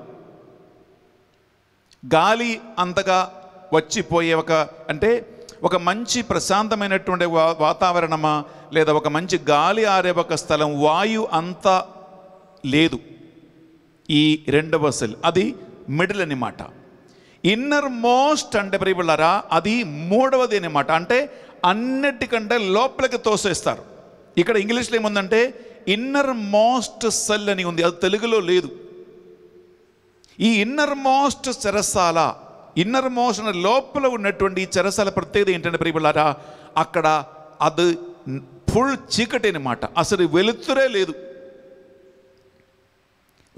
[SPEAKER 2] గాలి అంతగా వచ్చిపోయే ఒక అంటే ఒక మంచి ప్రశాంతమైనటువంటి వాతావరణమా లేదా ఒక మంచి గాలి ఆరే ఒక స్థలం వాయు అంత లేదు ఈ రెండవ సెల్ అది మిడిల్ అనమాట ఇన్నర్ మోస్ట్ అంటే ప్రియబుళ్ళారా అది మూడవది అనమాట అంటే అన్నిటికంటే లోపలికి తోసేస్తారు ఇక్కడ ఇంగ్లీష్లో ఏముందంటే ఇన్నర్ మోస్ట్ సెల్ అని ఉంది అది తెలుగులో లేదు ఈ ఇన్నర్ మోస్ట్ చెరసాల ఇన్నర్ మోషన్ లోపల ఉన్నటువంటి చెరసల ప్రత్యేకత ఏంటంటే ప్రియపులారా అక్కడ అది ఫుల్ చీకటి అనమాట అసలు వెలుతురే లేదు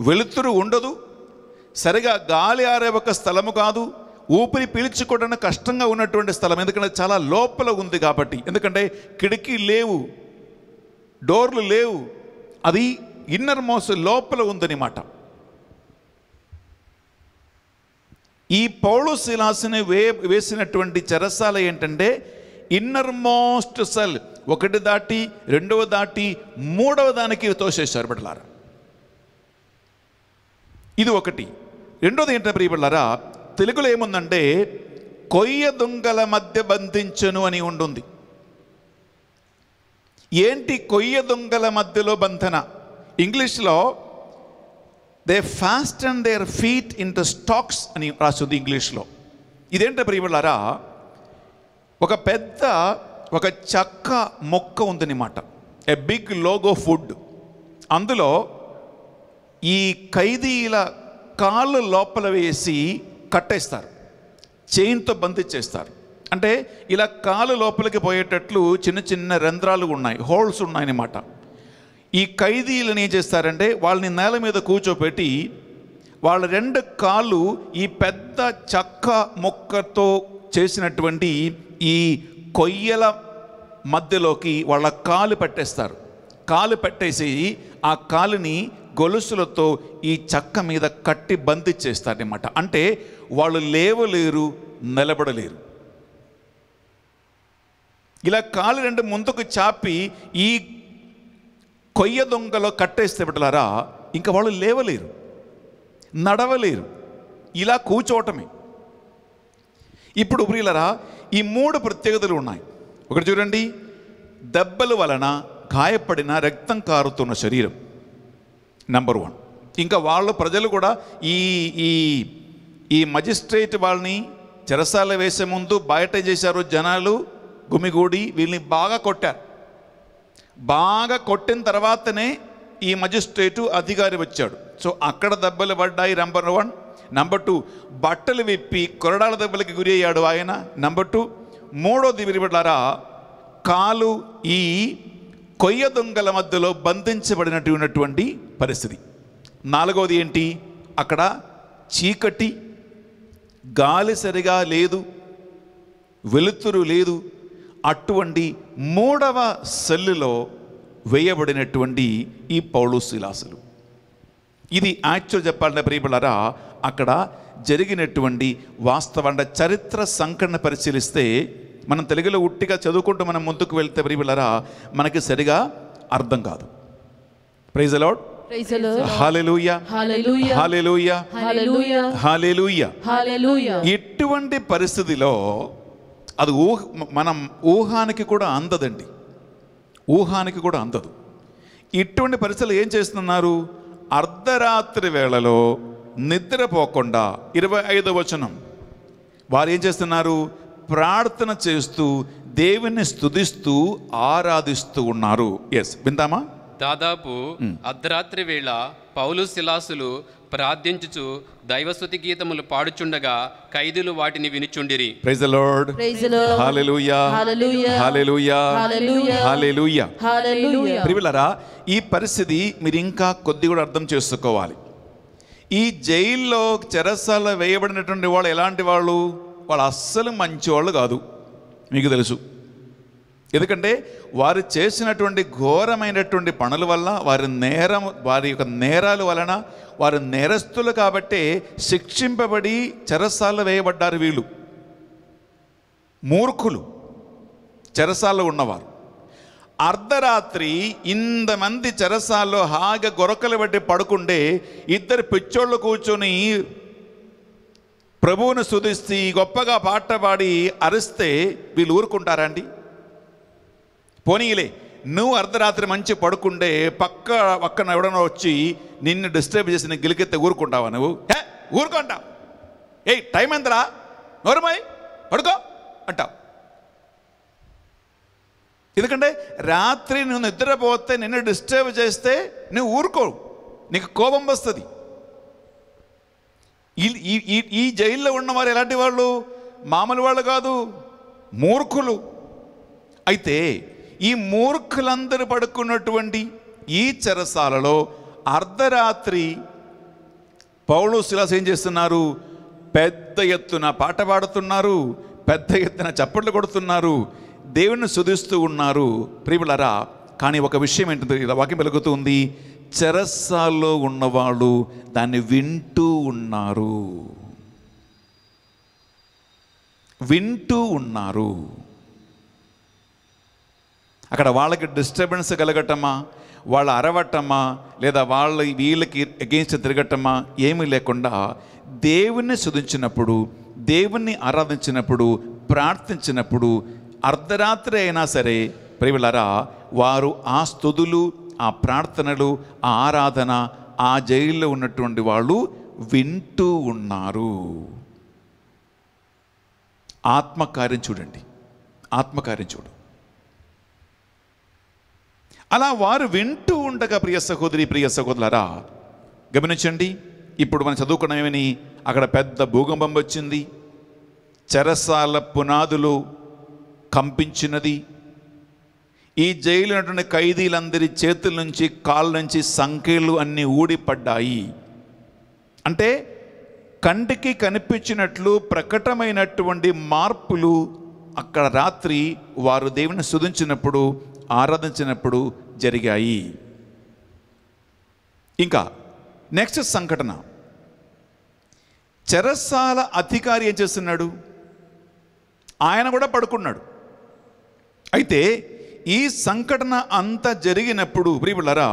[SPEAKER 2] వెలుతురు ఉండదు సరిగా గాలి ఆరే ఒక స్థలము కాదు ఊపిరి పీల్చుకోవడం కష్టంగా ఉన్నటువంటి స్థలం ఎందుకంటే చాలా లోపల ఉంది కాబట్టి ఎందుకంటే కిటికీ లేవు డోర్లు లేవు అది ఇన్నర్ మోస్ లోపల ఉందన్నమాట ఈ పౌలు శిలాసుని వే వేసినటువంటి చెరసాల ఏంటంటే ఇన్నర్ మోస్ట్ సెల్ ఒకటి దాటి రెండవ దాటి మూడవ దానికి తోసేశారు బిడ్డలారా ఇది ఒకటి రెండవది ఏంటంటే ప్రియబిళ్ళారా తెలుగులో ఏముందంటే కొయ్య దొంగల మధ్య బంధించను అని ఉంటుంది ఏంటి కొయ్య దొంగల మధ్యలో బంధన ఇంగ్లీష్లో they fast and their feet in the stocks అని రాస్తుంది ఇంగ్లీష్లో ఇదేంట ప్రియులారా ఒక పెద్ద ఒక చక్క మొక్క ఉందన్నమాట ఎ బిగ్ లోగో ఫుడ్ అందులో ఈ ఖైదీల కాళ్ళు లోపల వేసి కట్టేస్తారు చైన్తో బంధించేస్తారు అంటే ఇలా కాలు లోపలికి పోయేటట్లు చిన్న చిన్న రంధ్రాలు ఉన్నాయి హోల్స్ ఉన్నాయన్నమాట ఈ ఖైదీలను ఏం చేస్తారంటే వాళ్ళని నేల మీద కూర్చోపెట్టి వాళ్ళ రెండు కాళ్ళు ఈ పెద్ద చక్క మొక్కతో చేసినటువంటి ఈ కొయ్యల మధ్యలోకి వాళ్ళ కాలు పెట్టేస్తారు కాలు పెట్టేసి ఆ కాలుని గొలుసులతో ఈ చక్క మీద కట్టి బంధించేస్తారనమాట అంటే వాళ్ళు లేవలేరు నిలబడలేరు ఇలా కాలు రెండు ముందుకు చాపి ఈ కొయ్య దొంగలో కట్టేస్తే బిడ్డలారా ఇంకా వాళ్ళు లేవలేరు నడవలేరు ఇలా కూచోవటమే ఇప్పుడు ప్రియులరా ఈ మూడు ప్రత్యేకతలు ఉన్నాయి ఒకటి చూడండి దెబ్బలు వలన గాయపడిన రక్తం కారుతున్న శరీరం నెంబర్ వన్ ఇంకా వాళ్ళ ప్రజలు కూడా ఈ ఈ ఈ మజిస్ట్రేట్ వాళ్ళని చెరసాల వేసే ముందు బయట చేశారు జనాలు గుమిగూడి వీళ్ళని బాగా కొట్టారు బాగా కొట్టిన తర్వాతనే ఈ మజిస్ట్రేటు అధికారి వచ్చాడు సో అక్కడ దెబ్బలు పడ్డాయి నెంబర్ వన్ నెంబర్ టూ బట్టలు విప్పి కొరడాల దెబ్బలకి గురి అయ్యాడు ఆయన నెంబర్ టూ మూడోది విరిబడారా కాలు ఈ కొయ్య దొంగల మధ్యలో బంధించబడినటువంటి పరిస్థితి నాలుగవది ఏంటి అక్కడ చీకటి గాలి సరిగా లేదు వెలుతురు లేదు అటువంటి మూడవ సెల్లులో వేయబడినటువంటి ఈ పౌలు శిలాసులు ఇది యాక్చువల్ చెప్పాలంటే ప్రియబలరా అక్కడ జరిగినటువంటి వాస్తవాన్ని చరిత్ర సంకరణ పరిశీలిస్తే మనం తెలుగులో ఉట్టిగా చదువుకుంటూ మనం ముందుకు వెళ్తే ప్రియబలరా మనకి సరిగా అర్థం కాదు ప్రైజ్ అలౌడ్ ఇటువంటి పరిస్థితిలో అది ఊహ మనం ఊహానికి కూడా అందదండి ఊహానికి కూడా అందదు ఇటువంటి పరిస్థితులు ఏం చేస్తున్నారు అర్ధరాత్రి వేళలో నిద్రపోకుండా ఇరవై ఐదవ వచనం వారు ఏం చేస్తున్నారు ప్రార్థన చేస్తూ దేవుని స్థుతిస్తూ ఆరాధిస్తూ ఉన్నారు ఎస్ విందామా
[SPEAKER 4] దాదాపు అర్ధరాత్రి వేళ పౌలు శిలాసులు ప్రార్థించుచు దైవస్వతి గీతములు పాడుచుండగా ఖైదీలు వాటిని వినిచుండిరి
[SPEAKER 2] praise the Lord
[SPEAKER 3] praise the Lord hallelujah hallelujah
[SPEAKER 2] hallelujah hallelujah
[SPEAKER 3] hallelujah
[SPEAKER 2] ప్రియులారా ఈ పరిస్థితి మీరు ఇంకా కొద్ది కూడా అర్థం చేసుకోవాలి ఈ జైల్లో చెరసాల వేయబడినటువంటి వాళ్ళు ఎలాంటి వాళ్ళు వాళ్ళు అస్సలు మంచివాళ్ళు కాదు మీకు తెలుసు ఎందుకంటే వారు చేసినటువంటి ఘోరమైనటువంటి పనుల వల్ల వారి నేరం వారి యొక్క నేరాల వలన వారు నేరస్తులు కాబట్టే శిక్షింపబడి చెరసాలు వేయబడ్డారు వీళ్ళు మూర్ఖులు చెరసాలు ఉన్నవారు అర్ధరాత్రి ఇంతమంది చెరసాల్లో హాగ గొరకలు పట్టి పడుకుంటే ఇద్దరు పిచ్చోళ్ళు కూర్చొని ప్రభువును శుధిస్తూ గొప్పగా పాట పాడి అరిస్తే వీళ్ళు ఊరుకుంటారా అండి పోనీలే నువ్వు అర్ధరాత్రి మంచి పడుకుంటే పక్క పక్కన ఎవడన్నా వచ్చి నిన్ను డిస్టర్బ్ చేసి నీకు గెలికెత్తే ఊరుకుంటావా నువ్వు హే ఊరుకుంటావు ఏ టైం ఎంతరా నోరమాయి పడుకో అంటావు ఎందుకంటే రాత్రి నువ్వు నిద్రపోతే నిన్ను డిస్టర్బ్ చేస్తే నువ్వు ఊరుకో నీకు కోపం వస్తుంది ఈ జైల్లో ఉన్నవారు ఎలాంటి వాళ్ళు మామూలు వాళ్ళు కాదు మూర్ఖులు అయితే ఈ మూర్ఖులందరూ పడుకున్నటువంటి ఈ చెరసాలలో అర్ధరాత్రి పౌలు శిలాస్ ఏం చేస్తున్నారు పెద్ద ఎత్తున పాట పాడుతున్నారు పెద్ద ఎత్తున చప్పట్లు కొడుతున్నారు దేవుని సుధిస్తూ ఉన్నారు ప్రియులరా కానీ ఒక విషయం ఏంటంటే ఇలా వాక్యం వెలుగుతుంది చెరస్సాల్లో ఉన్నవాళ్ళు దాన్ని వింటూ ఉన్నారు వింటూ ఉన్నారు అక్కడ వాళ్ళకి డిస్టర్బెన్స్ కలగటమా వాళ్ళు అరవటమా లేదా వాళ్ళ వీళ్ళకి అగెయిన్స్ట్ తిరగటమా ఏమీ లేకుండా దేవుణ్ణి శుధించినప్పుడు దేవుణ్ణి ఆరాధించినప్పుడు ప్రార్థించినప్పుడు అర్ధరాత్రి అయినా సరే ప్రేమలరా వారు ఆ స్థుతులు ఆ ప్రార్థనలు ఆ ఆరాధన ఆ జైల్లో ఉన్నటువంటి వాళ్ళు వింటూ ఉన్నారు ఆత్మకార్యం చూడండి ఆత్మకార్యం చూడు అలా వారు వింటూ ఉండగా ప్రియ సహోదరి ప్రియ సహోదరులరా గమనించండి ఇప్పుడు మనం చదువుకున్నామని అక్కడ పెద్ద భూకంపం వచ్చింది చెరసాల పునాదులు కంపించినది ఈ జైలునటువంటి ఖైదీలందరి చేతుల నుంచి కాళ్ళ నుంచి సంఖ్యలు అన్నీ ఊడిపడ్డాయి అంటే కంటికి కనిపించినట్లు ప్రకటమైనటువంటి మార్పులు అక్కడ రాత్రి వారు దేవుని శుధించినప్పుడు ఆరాధించినప్పుడు జరిగాయి ఇంకా నెక్స్ట్ సంఘటన చెరసాల అధికారి ఏం చేస్తున్నాడు ఆయన కూడా పడుకున్నాడు అయితే ఈ సంఘటన అంతా జరిగినప్పుడు ప్రియులరా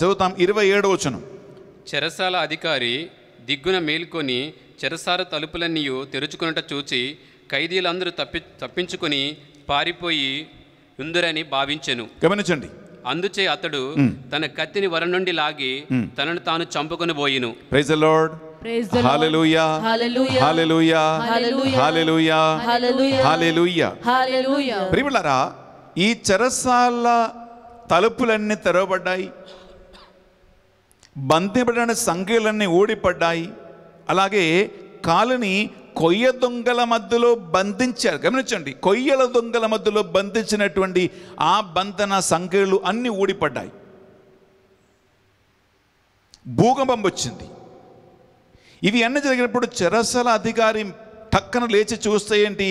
[SPEAKER 2] చదువుతాం ఇరవై ఏడో వచనం
[SPEAKER 4] చెరసాల అధికారి దిగ్గున మేల్కొని చెరసాల తలుపులన్నీ తెరుచుకున్నట్టు చూచి ఖైదీలందరూ తప్పి తప్పించుకొని పారిపోయి ఉందిరని భావించెను గమనించండి అందుచే అతడు hmm. తన కత్తిని వరం నుండి లాగి hmm. తనను తాను చంపుకొని పోయిను
[SPEAKER 2] ప్రైజ్ లార్డ్ ప్రిములరా ఈ చెరసాల తలుపులన్నీ తెరవబడ్డాయి బంతిపడిన సంఖ్యలన్నీ ఊడిపడ్డాయి అలాగే కాలుని కొయ్య దొంగల మధ్యలో బంధించారు గమనించండి కొయ్యల దొంగల మధ్యలో బంధించినటువంటి ఆ బంధన సంఖ్యలు అన్నీ ఊడిపడ్డాయి భూకంపం వచ్చింది ఇవి అన్నీ జరిగినప్పుడు చెరసల అధికారి టక్కన లేచి చూస్తే ఏంటి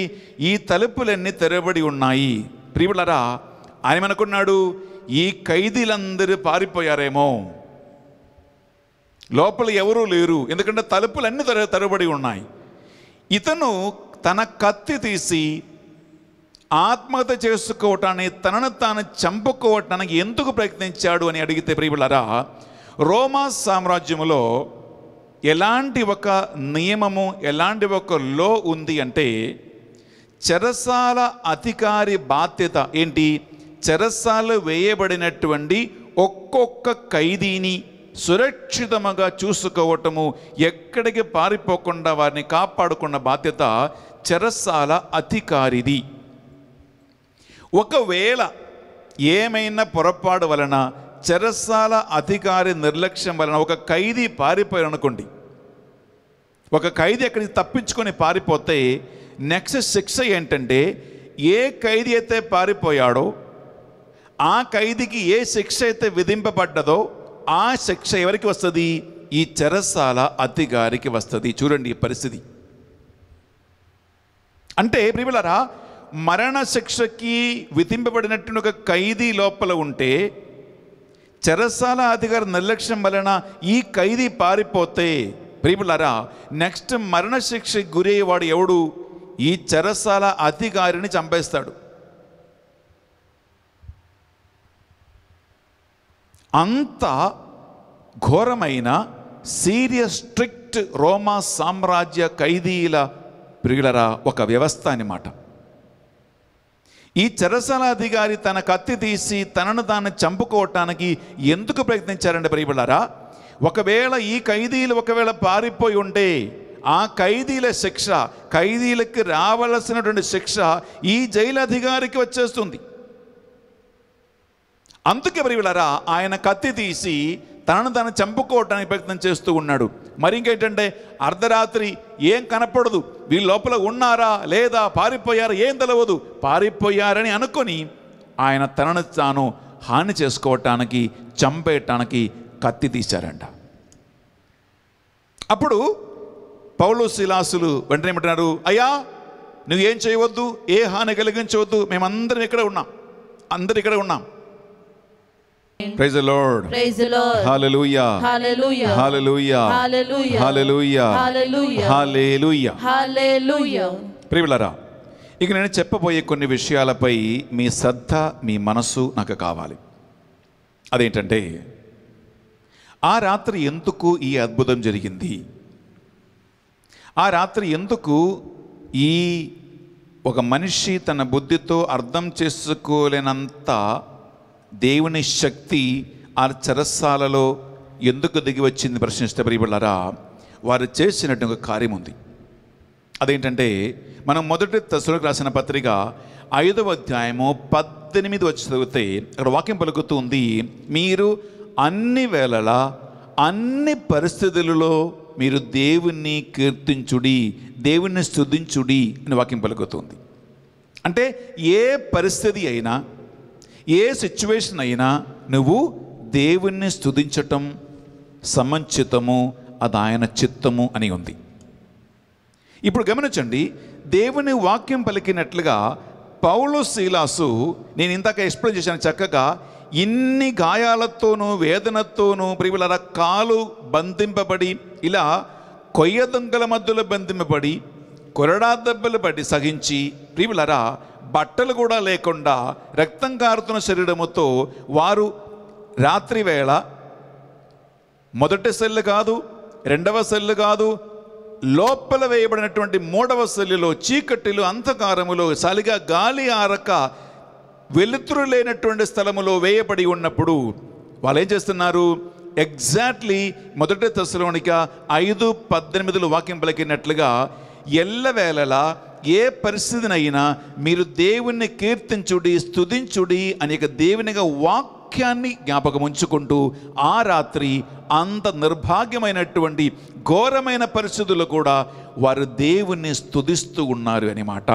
[SPEAKER 2] ఈ తలుపులన్నీ తెరబడి ఉన్నాయి ప్రియులరా ఆయన అనుకున్నాడు ఈ ఖైదీలందరూ పారిపోయారేమో లోపల ఎవరూ లేరు ఎందుకంటే తలుపులన్నీ తెర తెరబడి ఉన్నాయి ఇతను తన కత్తి తీసి ఆత్మహత్య చేసుకోవటాన్ని తనను తాను చంపుకోవటానికి ఎందుకు ప్రయత్నించాడు అని అడిగితే ప్రియులరా రోమా సామ్రాజ్యంలో ఎలాంటి ఒక నియమము ఎలాంటి ఒక లో ఉంది అంటే చెరసాల అధికారి బాధ్యత ఏంటి చెరసాల వేయబడినటువంటి ఒక్కొక్క ఖైదీని సురక్షితముగా చూసుకోవటము ఎక్కడికి పారిపోకుండా వారిని కాపాడుకున్న బాధ్యత చెరసాల అధికారిది ఒకవేళ ఏమైనా పొరపాటు వలన చెరసాల అధికారి నిర్లక్ష్యం వలన ఒక ఖైదీ పారిపోయారనుకోండి అనుకోండి ఒక ఖైదీ అక్కడికి తప్పించుకొని పారిపోతే నెక్స్ట్ శిక్ష ఏంటంటే ఏ ఖైదీ అయితే పారిపోయాడో ఆ ఖైదీకి ఏ శిక్ష అయితే విధింపబడ్డదో ఆ శిక్ష ఎవరికి వస్తుంది ఈ చెరసాల అతిగారికి వస్తుంది చూడండి ఈ పరిస్థితి అంటే ప్రియులరా మరణ శిక్షకి విధింపబడినట్టు ఒక ఖైదీ లోపల ఉంటే చెరసాల అధికారి నిర్లక్ష్యం వలన ఈ ఖైదీ పారిపోతే ప్రియులరా నెక్స్ట్ మరణశిక్ష గురయ్యేవాడు ఎవడు ఈ చెరసాల అధికారిని చంపేస్తాడు అంత ఘోరమైన సీరియస్ స్ట్రిక్ట్ రోమా సామ్రాజ్య ఖైదీల పిరిగిలరా ఒక వ్యవస్థ అనమాట ఈ చెరసాల అధికారి తన కత్తి తీసి తనను తాను చంపుకోవటానికి ఎందుకు ప్రయత్నించారండి ప్రియులరా ఒకవేళ ఈ ఖైదీలు ఒకవేళ పారిపోయి ఉంటే ఆ ఖైదీల శిక్ష ఖైదీలకు రావలసినటువంటి శిక్ష ఈ జైలు అధికారికి వచ్చేస్తుంది అందుకే మరి వీళ్ళరా ఆయన కత్తి తీసి తనను తను చంపుకోవటానికి ప్రయత్నం చేస్తూ ఉన్నాడు మరి ఇంకేంటంటే అర్ధరాత్రి ఏం కనపడదు వీళ్ళ లోపల ఉన్నారా లేదా పారిపోయారా ఏం తెలవదు పారిపోయారని అనుకొని ఆయన తనను తాను హాని చేసుకోవటానికి చంపేయటానికి కత్తి తీశారంట అప్పుడు పౌలు శిలాసులు వెంటనే ఏమంటున్నారు అయ్యా నువ్వేం చేయవద్దు ఏ హాని కలిగించవద్దు మేమందరం ఇక్కడ ఉన్నాం అందరు ఇక్కడ ఉన్నాం praise Lord praise Lord hallelujah
[SPEAKER 3] hallelujah
[SPEAKER 2] hallelujah hallelujah
[SPEAKER 3] hallelujah
[SPEAKER 2] hallelujah
[SPEAKER 3] hallelujah
[SPEAKER 2] ప్రియులారా ఇక నేను చెప్పబోయే కొన్ని విషయాలపై మీ శ్రద్ధ మీ మనసు నాకు కావాలి అదేంటంటే ఆ రాత్రి ఎందుకు ఈ అద్భుతం జరిగింది ఆ రాత్రి ఎందుకు ఈ ఒక మనిషి తన బుద్ధితో అర్థం చేసుకోలేనంత దేవుని శక్తి ఆ చరస్సాలలో ఎందుకు దిగి వచ్చింది ప్రశ్నిస్తే ప్రియబళ్ళారా వారు చేసినట్టు ఒక కార్యం ఉంది అదేంటంటే మనం మొదటి తసులకు రాసిన పత్రిక ఐదవ అధ్యాయము పద్దెనిమిది వచ్చి చదివితే అక్కడ వాక్యం పలుకుతూ ఉంది మీరు అన్ని వేళల అన్ని పరిస్థితులలో మీరు దేవుణ్ణి కీర్తించుడి దేవుణ్ణి స్థుతించుడి అని వాక్యం పలుకుతుంది అంటే ఏ పరిస్థితి అయినా ఏ సిచ్యువేషన్ అయినా నువ్వు దేవుణ్ణి స్థుతించటం సమంచితము అది ఆయన చిత్తము అని ఉంది ఇప్పుడు గమనించండి దేవుని వాక్యం పలికినట్లుగా పౌలు శీలాసు నేను ఇందాక ఎక్స్ప్లెయిన్ చేశాను చక్కగా ఇన్ని గాయాలతోనూ వేదనతోనూ ప్రియులర కాలు బంధింపబడి ఇలా కొయ్య దొంగల మధ్యలో బంధింపబడి కొరడా దెబ్బలు పడి సహించి ప్రియులరా బట్టలు కూడా లేకుండా రక్తం కారుతున్న శరీరముతో వారు రాత్రి వేళ మొదటి సెల్లు కాదు రెండవ సెల్లు కాదు లోపల వేయబడినటువంటి మూడవ సెల్లులో చీకటిలో అంధకారములో సలిగా గాలి ఆరక వెలుతురు లేనటువంటి స్థలములో వేయబడి ఉన్నప్పుడు వాళ్ళు ఏం చేస్తున్నారు ఎగ్జాక్ట్లీ మొదటి దశలోనిక ఐదు పద్దెనిమిదిలో వాక్యం పలికినట్లుగా ఎల్లవేళలా ఏ పరిస్థితినైనా మీరు దేవుణ్ణి కీర్తించుడి స్థుతించుడి అనేక దేవునిగా వాక్యాన్ని జ్ఞాపకం ఉంచుకుంటూ ఆ రాత్రి అంత నిర్భాగ్యమైనటువంటి ఘోరమైన పరిస్థితులు కూడా వారు దేవుణ్ణి స్థుతిస్తూ ఉన్నారు అనమాట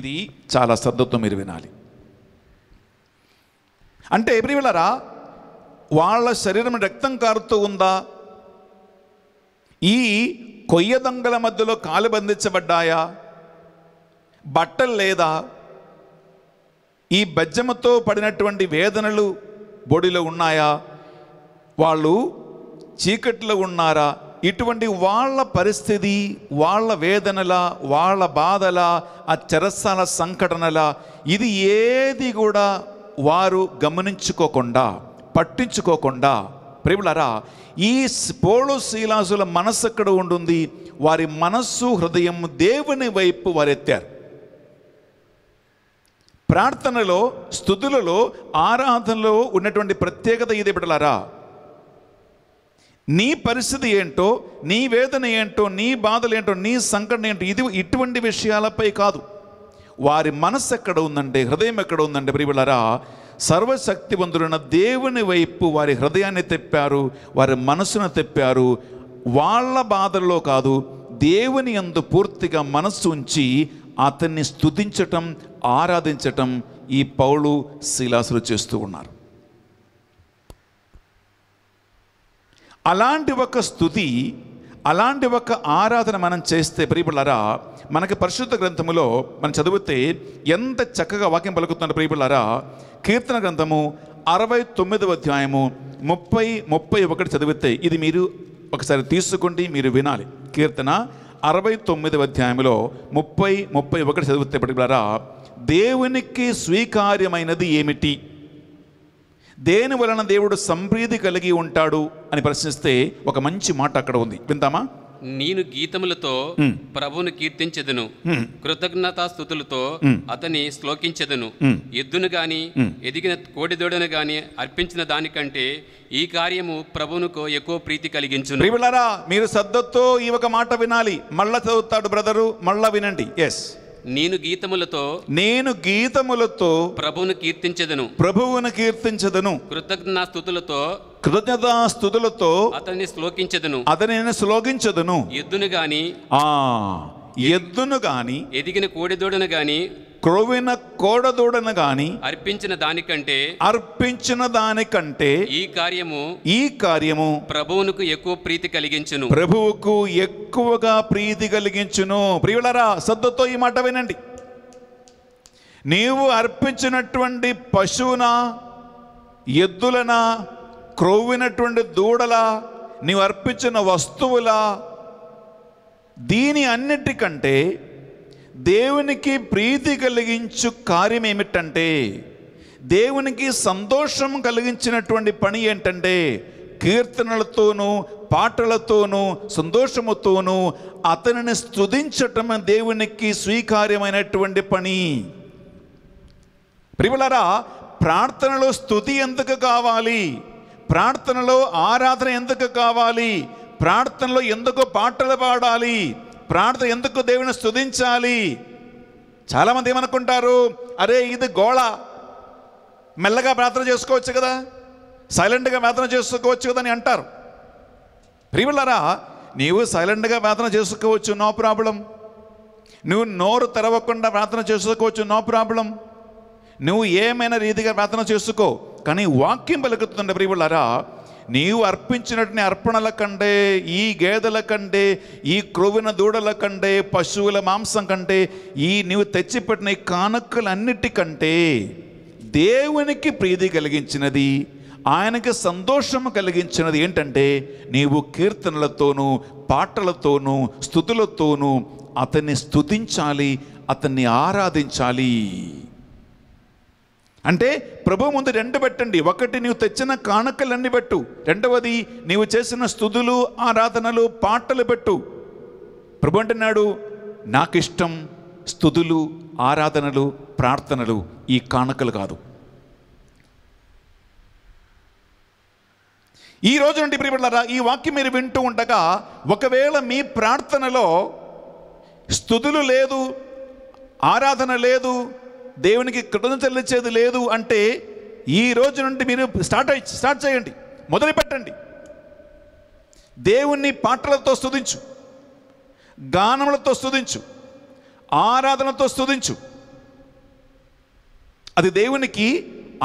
[SPEAKER 2] ఇది చాలా శ్రద్ధతో మీరు వినాలి అంటే ఎబ్రివిలరా వాళ్ళ శరీరం రక్తం కారుతూ ఉందా ఈ కొయ్య దొంగల మధ్యలో కాలు బంధించబడ్డాయా బట్టలు లేదా ఈ బెజ్జమతో పడినటువంటి వేదనలు బొడిలో ఉన్నాయా వాళ్ళు చీకట్లో ఉన్నారా ఇటువంటి వాళ్ళ పరిస్థితి వాళ్ళ వేదనల వాళ్ళ బాధల ఆ చరస్సాల సంఘటనల ఇది ఏది కూడా వారు గమనించుకోకుండా పట్టించుకోకుండా ప్రేములరా ఈ పోలు శీలాసుల మనస్సు ఎక్కడ ఉంటుంది వారి మనస్సు హృదయం దేవుని వైపు వారెత్తారు ప్రార్థనలో స్థుతులలో ఆరాధనలో ఉన్నటువంటి ప్రత్యేకత ఇది బిడ్డలారా నీ పరిస్థితి ఏంటో నీ వేదన ఏంటో నీ బాధలు ఏంటో నీ సంకటం ఏంటో ఇది ఇటువంటి విషయాలపై కాదు వారి మనస్సు ఎక్కడ ఉందంటే హృదయం ఎక్కడ ఉందంటే ప్రియులరా సర్వశక్తివంతులైన దేవుని వైపు వారి హృదయాన్ని తెప్పారు వారి మనసును తెప్పారు వాళ్ళ బాధల్లో కాదు దేవుని ఎందు పూర్తిగా మనస్సు ఉంచి అతన్ని స్థుతించటం ఆరాధించటం ఈ పౌలు శిలాసులు చేస్తూ ఉన్నారు అలాంటి ఒక స్థుతి అలాంటి ఒక ఆరాధన మనం చేస్తే ప్రియపులారా మనకి పరిశుద్ధ గ్రంథములో మనం చదివితే ఎంత చక్కగా వాక్యం పలుకుతున్నారు ప్రియపులారా కీర్తన గ్రంథము అరవై తొమ్మిదవ అధ్యాయము ముప్పై ముప్పై ఒకటి చదివితే ఇది మీరు ఒకసారి తీసుకోండి మీరు వినాలి కీర్తన అరవై తొమ్మిదవ అధ్యాయంలో ముప్పై ముప్పై ఒకటి చదివితేపటికి దేవునికి స్వీకార్యమైనది ఏమిటి దేని వలన దేవుడు సంప్రీతి కలిగి ఉంటాడు అని ప్రశ్నిస్తే ఒక మంచి మాట అక్కడ ఉంది వింటామా
[SPEAKER 4] నేను గీతములతో ప్రభువును కీర్తించెదను కృతజ్ఞతాస్థుతులతో అతని శ్లోకించెదను ఎద్దును గాని ఎదిగిన కోడిదోడను గాని అర్పించిన దానికంటే ఈ కార్యము ప్రభునుకు ఎక్కువ ప్రీతి కలిగించు
[SPEAKER 2] మీరు సద్దతో ఈ ఒక మాట వినాలి మళ్ళా చదువుతాడు బ్రదరు
[SPEAKER 4] మళ్ళా వినండి ఎస్ నేను గీతములతో నేను గీతములతో ప్రభువును కీర్తించదను
[SPEAKER 2] ప్రభువును కీర్తించదను
[SPEAKER 4] కృతజ్ఞాస్తుతులతో స్థుతులతో అతన్ని శ్లోకించదను
[SPEAKER 2] అతని శ్లోకించదను
[SPEAKER 4] ఎద్దును గాని
[SPEAKER 2] ఆ ఎద్దును గాని
[SPEAKER 4] ఎదిగిన కోడిదూడను గాని
[SPEAKER 2] క్రొవిన కోడదూడను గాని
[SPEAKER 4] అర్పించిన దానికంటే అర్పించిన
[SPEAKER 2] దానికంటే ఈ కార్యము ఈ కార్యము
[SPEAKER 4] ప్రభువునకు ఎక్కువ ప్రీతి కలిగించును
[SPEAKER 2] ప్రభువుకు ఎక్కువగా ప్రీతి కలిగించును ప్రియులరా సద్దతో ఈ మాట వినండి నీవు అర్పించినటువంటి పశువున ఎద్దులన క్రొవ్వినటువంటి దూడల నీవు అర్పించిన వస్తువుల దీని అన్నిటికంటే దేవునికి ప్రీతి కలిగించు కార్యం ఏమిటంటే దేవునికి సంతోషం కలిగించినటువంటి పని ఏంటంటే కీర్తనలతోనూ పాటలతోనూ సంతోషముతోనూ అతనిని స్తుతించటం దేవునికి స్వీకార్యమైనటువంటి పని ప్రిబులరా ప్రార్థనలో స్థుతి ఎందుకు కావాలి ప్రార్థనలో ఆరాధన ఎందుకు కావాలి ప్రార్థనలో ఎందుకు పాటలు పాడాలి ప్రాణతో ఎందుకు దేవుని స్థుతించాలి చాలామంది ఏమనుకుంటారు అరే ఇది గోళ మెల్లగా ప్రార్థన చేసుకోవచ్చు కదా సైలెంట్గా ప్రార్థన చేసుకోవచ్చు కదా అని అంటారు ప్రియులరా నీవు సైలెంట్గా ప్రార్థన చేసుకోవచ్చు నో ప్రాబ్లం నువ్వు నోరు తెరవకుండా ప్రార్థన చేసుకోవచ్చు నో ప్రాబ్లం నువ్వు ఏమైనా రీతిగా ప్రార్థన చేసుకో కానీ వాక్యం పలుకుతుండే ప్రియులరా నీవు అర్పించినట్టు అర్పణల కంటే ఈ గేదెల కంటే ఈ క్రొవిన దూడల కంటే పశువుల మాంసం కంటే ఈ నీవు తెచ్చిపెట్టిన ఈ కానుకలన్నిటికంటే దేవునికి ప్రీతి కలిగించినది ఆయనకి సంతోషము కలిగించినది ఏంటంటే నీవు కీర్తనలతోనూ పాటలతోనూ స్థుతులతోనూ అతన్ని స్థుతించాలి అతన్ని ఆరాధించాలి అంటే ప్రభు ముందు రెండు పెట్టండి ఒకటి నీవు తెచ్చిన కానుకలన్నీ పెట్టు రెండవది నీవు చేసిన స్థుతులు ఆరాధనలు పాటలు పెట్టు ప్రభు అంటున్నాడు నాకిష్టం స్థుతులు ఆరాధనలు ప్రార్థనలు ఈ కానుకలు కాదు ఈ రోజు నుండి ప్రియపడారా ఈ వాక్యం మీరు వింటూ ఉండగా ఒకవేళ మీ ప్రార్థనలో స్థుతులు లేదు ఆరాధన లేదు దేవునికి కృతజ్ఞత చెల్లించేది లేదు అంటే ఈ రోజు నుండి మీరు స్టార్ట్ స్టార్ట్ చేయండి మొదలు పెట్టండి దేవుణ్ణి పాటలతో స్థుతించు గానములతో స్థుతించు ఆరాధనతో స్థుతించు అది దేవునికి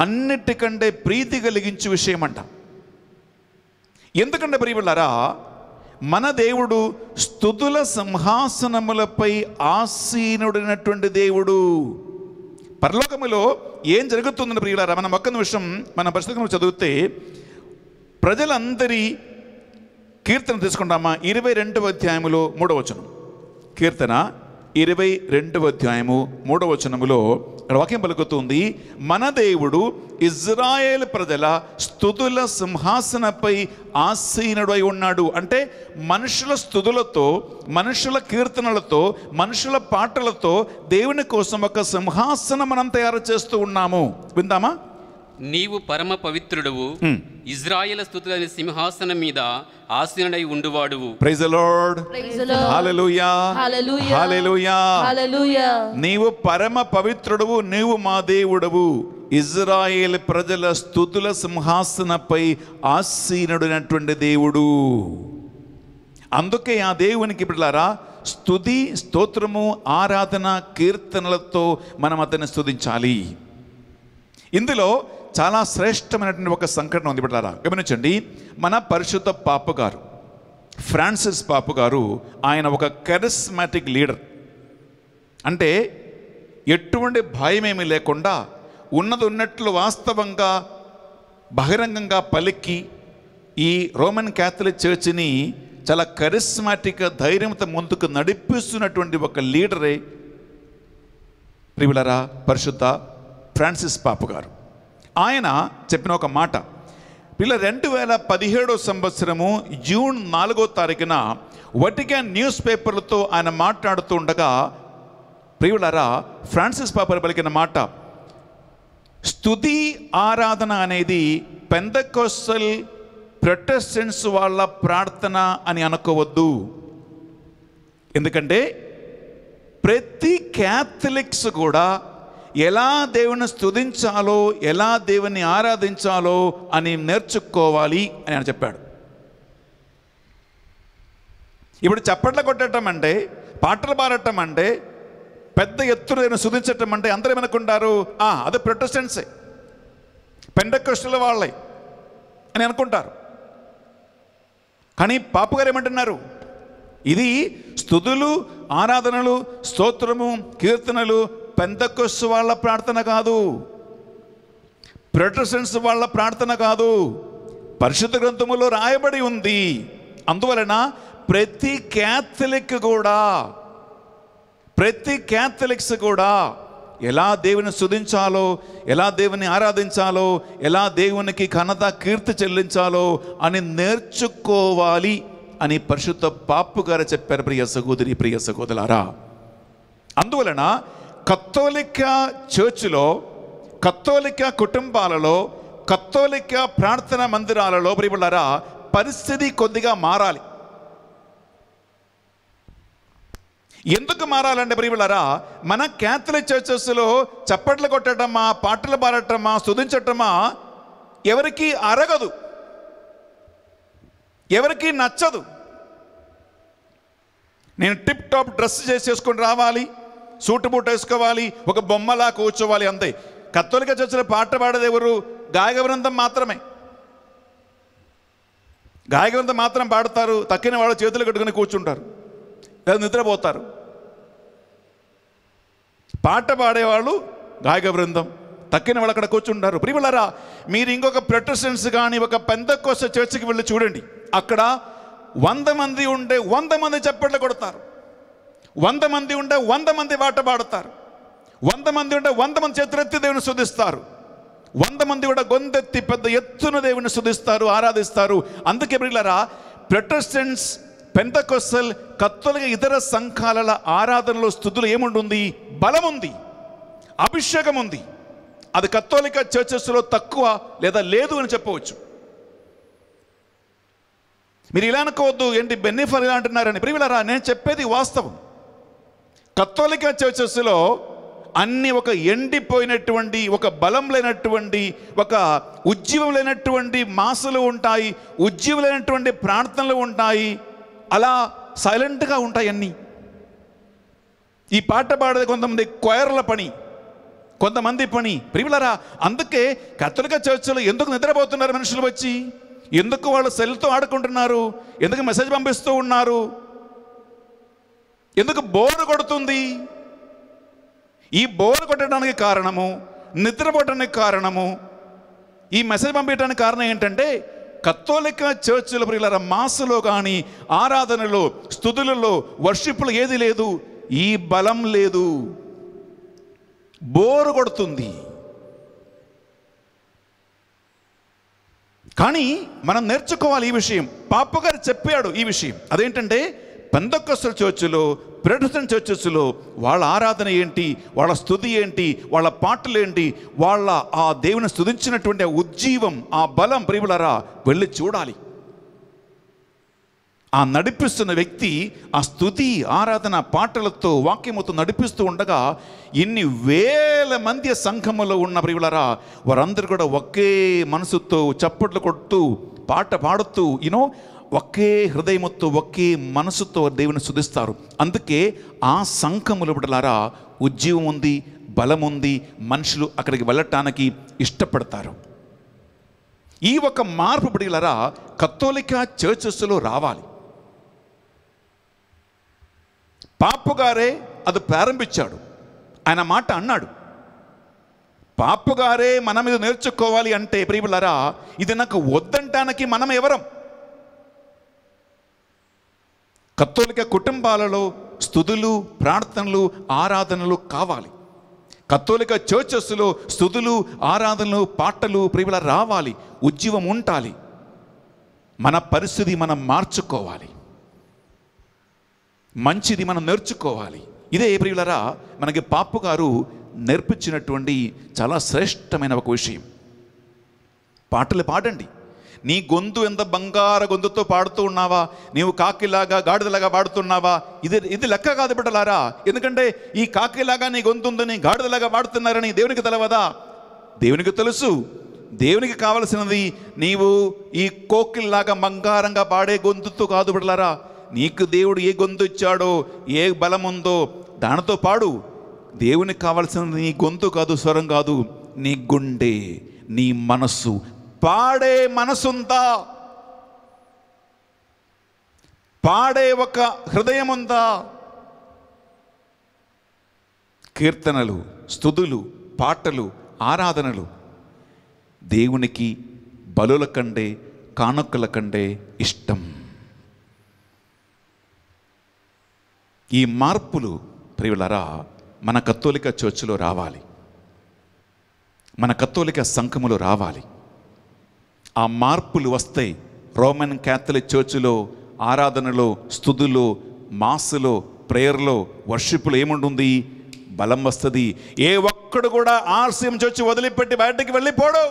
[SPEAKER 2] అన్నిటికంటే ప్రీతి కలిగించు విషయం అంట ఎందుకంటే ప్రియులారా మన దేవుడు స్థుతుల సింహాసనములపై ఆసీనుడైనటువంటి దేవుడు పరలోకములో ఏం జరుగుతుందని ప్రియులారా మనం ఒక్క నిమిషం మన పుస్తకంలో చదివితే ప్రజలందరి కీర్తన తీసుకుంటామా ఇరవై రెండవ అధ్యాయములో మూడవచనం కీర్తన ఇరవై రెండవ అధ్యాయము మూడవ వచనములో వాక్యం పలుకుతుంది మన దేవుడు ఇజ్రాయేల్ ప్రజల స్థుతుల సింహాసనపై ఆసీనుడై ఉన్నాడు అంటే మనుషుల స్థుతులతో మనుషుల కీర్తనలతో మనుషుల పాటలతో దేవుని కోసం ఒక సింహాసనం మనం తయారు చేస్తూ ఉన్నాము విందామా
[SPEAKER 4] నీవు పరమ పవిత్రుడువు ఇజ్రాయెల్ స్థుతుల సింహాసనం మీద ఆసీనుడై ఉండువాడువు
[SPEAKER 2] ప్రైజ్ లార్డ్ హల్లెలూయా
[SPEAKER 3] హల్లెలూయా హల్లెలూయా
[SPEAKER 2] నీవు పరమ పవిత్రుడువు నీవు మా దేవుడవు ఇజ్రాయేల్ ప్రజల స్థుతుల సింహాసనపై ఆసీనుడైనటువంటి దేవుడు అందుకే ఆ దేవునికి బిడ్డలారా స్థుతి స్తోత్రము ఆరాధన కీర్తనలతో మనం అతన్ని స్థుతించాలి ఇందులో చాలా శ్రేష్టమైనటువంటి ఒక సంఘటన ఉంది పెట్టారా గమనించండి మన పరిశుద్ధ పాప గారు ఫ్రాన్సిస్ పాప గారు ఆయన ఒక కరిస్మాటిక్ లీడర్ అంటే ఎటువంటి భయమేమీ లేకుండా ఉన్నది ఉన్నట్లు వాస్తవంగా బహిరంగంగా పలికి ఈ రోమన్ క్యాథలిక్ చర్చిని చాలా కరిస్మాటిక్ ధైర్యంతో ముందుకు నడిపిస్తున్నటువంటి ఒక లీడరే ప్రియులరా పరిశుద్ధ ఫ్రాన్సిస్ పాప గారు ఆయన చెప్పిన ఒక మాట పిల్ల రెండు వేల పదిహేడో సంవత్సరము జూన్ నాలుగో తారీఖున వటికాన్ న్యూస్ పేపర్లతో ఆయన మాట్లాడుతూ ఉండగా ప్రియులరా ఫ్రాన్సిస్ పాపర్ పలికిన మాట స్థుతి ఆరాధన అనేది కోసల్ ప్రొటెస్టెంట్స్ వాళ్ళ ప్రార్థన అని అనుకోవద్దు ఎందుకంటే ప్రతి క్యాథలిక్స్ కూడా ఎలా దేవుని స్థుతించాలో ఎలా దేవుని ఆరాధించాలో అని నేర్చుకోవాలి అని ఆయన చెప్పాడు ఇప్పుడు చప్పట్లు కొట్టడం అంటే పాటలు పాడటం అంటే పెద్ద ఎత్తున దేవుని శుధించటం అంటే అందరూ ఏమనుకుంటారు అది ప్రొటెస్టెంట్సే కృష్ణుల వాళ్ళే అని అనుకుంటారు కానీ పాపగారు ఏమంటున్నారు ఇది స్థుతులు ఆరాధనలు స్తోత్రము కీర్తనలు పెంతకొస్ వాళ్ళ ప్రార్థన కాదు ప్రొటెసెన్స్ వాళ్ళ ప్రార్థన కాదు పరిశుద్ధ గ్రంథములో రాయబడి ఉంది అందువలన ప్రతి క్యాథలిక్ కూడా ప్రతి క్యాథలిక్స్ కూడా ఎలా దేవుని సుధించాలో ఎలా దేవుని ఆరాధించాలో ఎలా దేవునికి ఘనత కీర్తి చెల్లించాలో అని నేర్చుకోవాలి అని పరిశుద్ధ పాపు గారు చెప్పారు ప్రియ సహోదరి ప్రియ సహోదరారా అందువలన కత్తోలిక చర్చిలో కత్తోలిక కుటుంబాలలో కత్తోలిక ప్రార్థన మందిరాలలో ప్రియులరా పరిస్థితి కొద్దిగా మారాలి ఎందుకు మారాలంటే ప్రియులరా మన క్యాథలిక్ చర్చెస్లో చప్పట్లు కొట్టడమా పాటలు పాడటమా స్థుతించటమా ఎవరికి అరగదు ఎవరికి నచ్చదు నేను టిప్ టాప్ డ్రెస్ చేసేసుకొని రావాలి సూటు బూట్ వేసుకోవాలి ఒక బొమ్మలా కూర్చోవాలి అంతే కత్తోలిక చర్చలు పాట పాడేది ఎవరు గాయక బృందం మాత్రమే గాయక బృందం మాత్రం పాడతారు తక్కిన వాళ్ళు చేతులు కట్టుకుని కూర్చుంటారు లేదా నిద్రపోతారు పాట పాడేవాళ్ళు గాయక బృందం తక్కిన వాళ్ళు అక్కడ కూర్చుంటారు ప్రియులరా మీరు ఇంకొక ప్రొటెస్టెన్స్ కానీ ఒక పెద్ద కోస చర్చికి వెళ్ళి చూడండి అక్కడ వంద మంది ఉంటే వంద మంది చప్పట్లు కొడతారు వంద మంది ఉండే వంద మంది వాట పాడతారు వంద మంది ఉండే వంద మంది చేతులెత్తి దేవుని శుద్ధిస్తారు వంద మంది కూడా గొంతెత్తి పెద్ద ఎత్తున దేవుని శుధిస్తారు ఆరాధిస్తారు అందుకే బిడ్డలారా పెంత కొస్సల్ కత్తుల ఇతర సంఘాల ఆరాధనలో స్థుతులు ఏముంటుంది బలం ఉంది అభిషేకం ఉంది అది కత్తోలిక చర్చస్లో తక్కువ లేదా లేదు అని చెప్పవచ్చు మీరు ఇలా అనుకోవద్దు ఏంటి బెన్నిఫర్ ఇలా అంటున్నారని ప్రియులరా నేను చెప్పేది వాస్తవం కత్తోలిక చర్చెస్లో అన్ని ఒక ఎండిపోయినటువంటి ఒక బలం లేనటువంటి ఒక ఉజ్జీవం లేనటువంటి మాసలు ఉంటాయి ఉజ్జీవం లేనటువంటి ప్రార్థనలు ఉంటాయి అలా సైలెంట్గా ఉంటాయి అన్నీ ఈ పాట పాడేది కొంతమంది కొయర్ల పని కొంతమంది పని ప్రియులరా అందుకే కత్తలిక చర్చలు ఎందుకు నిద్రపోతున్నారు మనుషులు వచ్చి ఎందుకు వాళ్ళు సెల్తో ఆడుకుంటున్నారు ఎందుకు మెసేజ్ పంపిస్తూ ఉన్నారు ఎందుకు బోరు కొడుతుంది ఈ బోరు కొట్టడానికి కారణము నిద్రపోవటానికి కారణము ఈ మెసేజ్ పంపించడానికి కారణం ఏంటంటే కత్తోలిక చర్చిల ప్రియుల మాసలో కానీ ఆరాధనలో స్థుతులలో వర్షిప్పులు ఏది లేదు ఈ బలం లేదు బోరు కొడుతుంది కానీ మనం నేర్చుకోవాలి ఈ విషయం పాపగారు చెప్పాడు ఈ విషయం అదేంటంటే పెందకొస్తల చర్చిలో ప్రెడసన్ చర్చెస్లో వాళ్ళ ఆరాధన ఏంటి వాళ్ళ స్థుతి ఏంటి వాళ్ళ పాటలు ఏంటి వాళ్ళ ఆ దేవుని స్థుతించినటువంటి ఉజ్జీవం ఆ బలం ప్రియులరా వెళ్ళి చూడాలి ఆ నడిపిస్తున్న వ్యక్తి ఆ స్థుతి ఆరాధన పాటలతో వాక్యముతో నడిపిస్తూ ఉండగా ఇన్ని వేల మంది సంఘములో ఉన్న ప్రియులరా వారందరూ కూడా ఒకే మనసుతో చప్పట్లు కొడుతూ పాట పాడుతూ యూనో ఒకే హృదయముతో ఒకే మనసుతో దేవుని శుధిస్తారు అందుకే ఆ సంఘములు బిడలారా ఉజ్జీవం ఉంది బలం ఉంది మనుషులు అక్కడికి వెళ్ళటానికి ఇష్టపడతారు ఈ ఒక మార్పు బిడిగలరా కత్తోలిక చర్చస్సులో రావాలి పాపుగారే అది ప్రారంభించాడు ఆయన మాట అన్నాడు పాపుగారే మన మీద నేర్చుకోవాలి అంటే ప్రియులరా ఇది నాకు వద్దంటానికి మనం ఎవరం కత్తోలిక కుటుంబాలలో స్థుతులు ప్రార్థనలు ఆరాధనలు కావాలి కత్తోలిక చర్చస్సులో స్థుతులు ఆరాధనలు పాటలు ప్రియుల రావాలి ఉజ్జీవం ఉండాలి మన పరిస్థితి మనం మార్చుకోవాలి మంచిది మనం నేర్చుకోవాలి ఇదే ప్రియులరా మనకి పాపు గారు నేర్పించినటువంటి చాలా శ్రేష్టమైన ఒక విషయం పాటలు పాడండి నీ గొంతు ఎంత బంగార గొంతుతో పాడుతూ ఉన్నావా నీవు కాకిలాగా గాడిదలాగా పాడుతున్నావా ఇది ఇది లెక్క కాదు బిడ్డలారా ఎందుకంటే ఈ కాకిలాగా నీ గొంతు ఉందని గాడిదలాగా పాడుతున్నారని దేవునికి తెలవదా దేవునికి తెలుసు దేవునికి కావలసినది నీవు ఈ కోకిల్లాగా బంగారంగా పాడే గొంతుతో కాదు బిడ్డలారా నీకు దేవుడు ఏ గొంతు ఇచ్చాడో ఏ బలం ఉందో దానితో పాడు దేవునికి కావలసినది నీ గొంతు కాదు స్వరం కాదు నీ గుండె నీ మనస్సు పాడే మనసుందా పాడే ఒక హృదయం ఉందా కీర్తనలు స్థుతులు పాటలు ఆరాధనలు దేవునికి బలుల కంటే కానుకల కంటే ఇష్టం ఈ మార్పులు ప్రియులరా మన కత్తోలిక చర్చిలో రావాలి మన కత్తోలిక సంఘములో రావాలి ఆ మార్పులు వస్తాయి రోమన్ క్యాథలిక్ చర్చిలో ఆరాధనలో స్థుతులు మాసులో ప్రేయర్లో వర్షిప్లో ఏముంటుంది బలం వస్తుంది ఏ ఒక్కడు కూడా ఆర్సీఎం చర్చి వదిలిపెట్టి బయటకు వెళ్ళిపోడు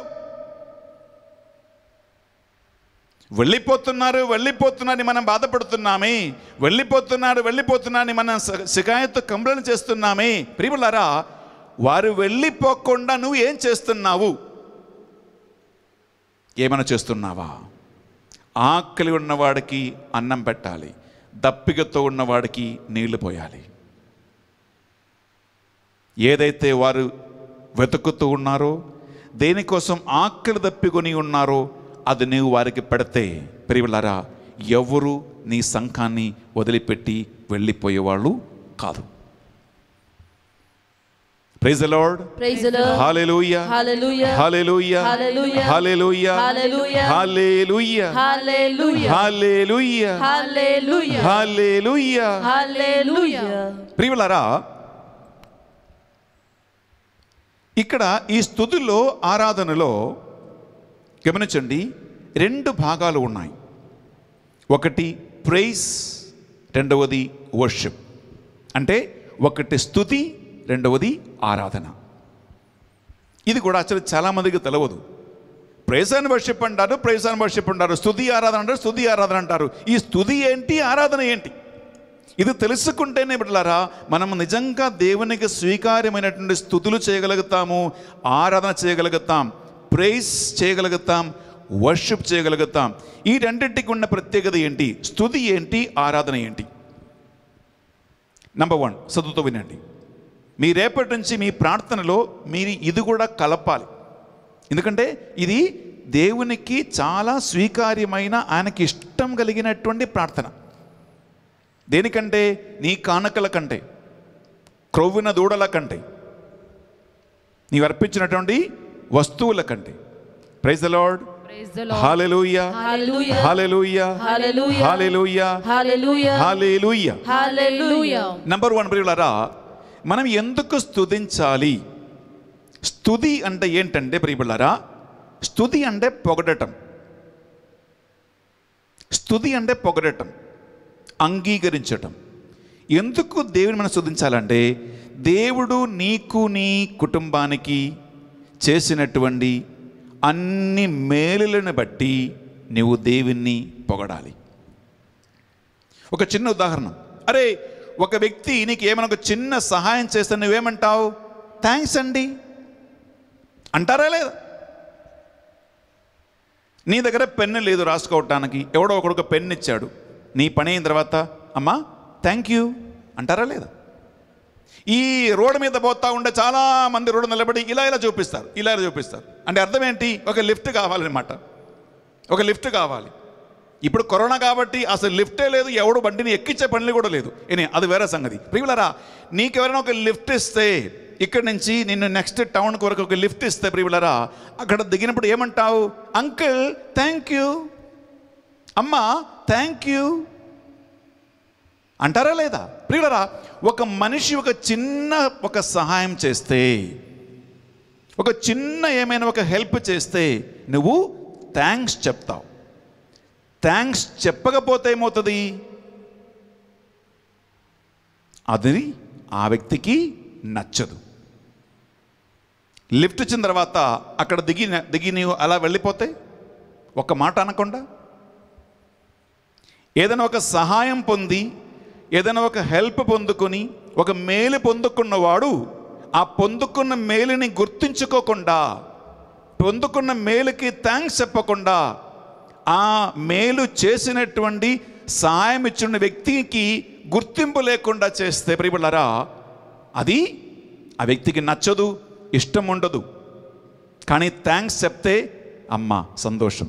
[SPEAKER 2] వెళ్ళిపోతున్నారు వెళ్ళిపోతున్నారని మనం బాధపడుతున్నామే వెళ్ళిపోతున్నారు వెళ్ళిపోతున్నారని మనం శికాయత్తు కంప్లైంట్ చేస్తున్నామే ప్రియులారా వారు వెళ్ళిపోకుండా నువ్వు ఏం చేస్తున్నావు ఏమైనా చేస్తున్నావా ఆకలి ఉన్నవాడికి అన్నం పెట్టాలి దప్పికతో ఉన్నవాడికి నీళ్లు పోయాలి ఏదైతే వారు వెతుకుతూ ఉన్నారో దేనికోసం ఆకలి దప్పికొని ఉన్నారో అది నీవు వారికి పెడితే పెరివిలారా ఎవరు నీ సంఘాన్ని వదిలిపెట్టి వెళ్ళిపోయేవాళ్ళు కాదు praise Lord
[SPEAKER 3] hallelujah hallelujah hallelujah hallelujah
[SPEAKER 2] hallelujah
[SPEAKER 3] hallelujah
[SPEAKER 2] hallelujah
[SPEAKER 3] hallelujah
[SPEAKER 2] hallelujah
[SPEAKER 3] hallelujah
[SPEAKER 2] ప్రియులారా ఇక్కడ ఈ స్థుతుల్లో ఆరాధనలో గమనించండి రెండు భాగాలు ఉన్నాయి ఒకటి ప్రైజ్ రెండవది వర్షిప్ అంటే ఒకటి స్థుతి రెండవది ఆరాధన ఇది కూడా అసలు చాలామందికి తెలవదు ప్రైజ్ వర్షిప్ అంటారు ప్రైజ్ వర్షిప్ అంటారు స్థుతి ఆరాధన అంటారు స్థుతి ఆరాధన అంటారు ఈ స్థుతి ఏంటి ఆరాధన ఏంటి ఇది తెలుసుకుంటేనే బిడ్డలారా మనం నిజంగా దేవునికి స్వీకార్యమైనటువంటి స్థుతులు చేయగలుగుతాము ఆరాధన చేయగలుగుతాం ప్రైజ్ చేయగలుగుతాం వర్షిప్ చేయగలుగుతాం ఈ రెండింటికి ఉన్న ప్రత్యేకత ఏంటి స్థుతి ఏంటి ఆరాధన ఏంటి నంబర్ వన్ చదువుతో వినండి మీ రేపటి నుంచి మీ ప్రార్థనలో మీరు ఇది కూడా కలపాలి ఎందుకంటే ఇది దేవునికి చాలా స్వీకార్యమైన ఆయనకి ఇష్టం కలిగినటువంటి ప్రార్థన దేనికంటే నీ కానుకల కంటే క్రొవ్విన దూడల కంటే నీవు అర్పించినటువంటి వస్తువుల కంటే ప్రైజ్ ద నంబర్ వన్ ప్రియులరా మనం ఎందుకు స్థుతించాలి స్థుతి అంటే ఏంటంటే ప్రియబిళ్ళారా స్థుతి అంటే పొగడటం స్థుతి అంటే పొగడటం అంగీకరించటం ఎందుకు దేవుని మనం స్థుతించాలంటే దేవుడు నీకు నీ కుటుంబానికి చేసినటువంటి అన్ని మేలులను బట్టి నువ్వు దేవుణ్ణి పొగడాలి ఒక చిన్న ఉదాహరణ అరే ఒక వ్యక్తి నీకు ఏమైనా ఒక చిన్న సహాయం చేస్తే నువ్వేమంటావు థ్యాంక్స్ అండి అంటారా లేదా నీ దగ్గర పెన్ను లేదు రాసుకోవటానికి ఎవడో ఒకడు పెన్ను ఇచ్చాడు నీ పని అయిన తర్వాత అమ్మా థ్యాంక్ యూ అంటారా లేదా ఈ రోడ్డు మీద పోతా ఉండే చాలామంది రోడ్డు నిలబడి ఇలా ఇలా చూపిస్తారు ఇలా ఇలా చూపిస్తారు అంటే అర్థం ఏంటి ఒక లిఫ్ట్ కావాలన్నమాట ఒక లిఫ్ట్ కావాలి ఇప్పుడు కరోనా కాబట్టి అసలు లిఫ్టే లేదు ఎవడు బండిని ఎక్కించే పనులు కూడా లేదు ఏనే అది వేరే సంగతి ప్రియులరా నీకెవరైనా ఒక లిఫ్ట్ ఇస్తే ఇక్కడ నుంచి నిన్ను నెక్స్ట్ టౌన్కి వరకు ఒక లిఫ్ట్ ఇస్తే ప్రియులరా అక్కడ దిగినప్పుడు ఏమంటావు అంకిల్ థ్యాంక్ యూ అమ్మ థ్యాంక్ యూ అంటారా లేదా ప్రియులరా ఒక మనిషి ఒక చిన్న ఒక సహాయం చేస్తే ఒక చిన్న ఏమైనా ఒక హెల్ప్ చేస్తే నువ్వు థ్యాంక్స్ చెప్తావు థ్యాంక్స్ చెప్పకపోతే ఏమవుతుంది అది ఆ వ్యక్తికి నచ్చదు లిఫ్ట్ ఇచ్చిన తర్వాత అక్కడ దిగి దిగి నీవు అలా వెళ్ళిపోతే ఒక మాట అనకుండా ఏదైనా ఒక సహాయం పొంది ఏదైనా ఒక హెల్ప్ పొందుకొని ఒక మేలు పొందుకున్నవాడు ఆ పొందుకున్న మేలుని గుర్తుంచుకోకుండా పొందుకున్న మేలుకి థ్యాంక్స్ చెప్పకుండా ఆ మేలు చేసినటువంటి సాయం ఇచ్చిన వ్యక్తికి గుర్తింపు లేకుండా చేస్తే ప్రియబులరా అది ఆ వ్యక్తికి నచ్చదు ఇష్టం ఉండదు కానీ థ్యాంక్స్ చెప్తే అమ్మ సంతోషం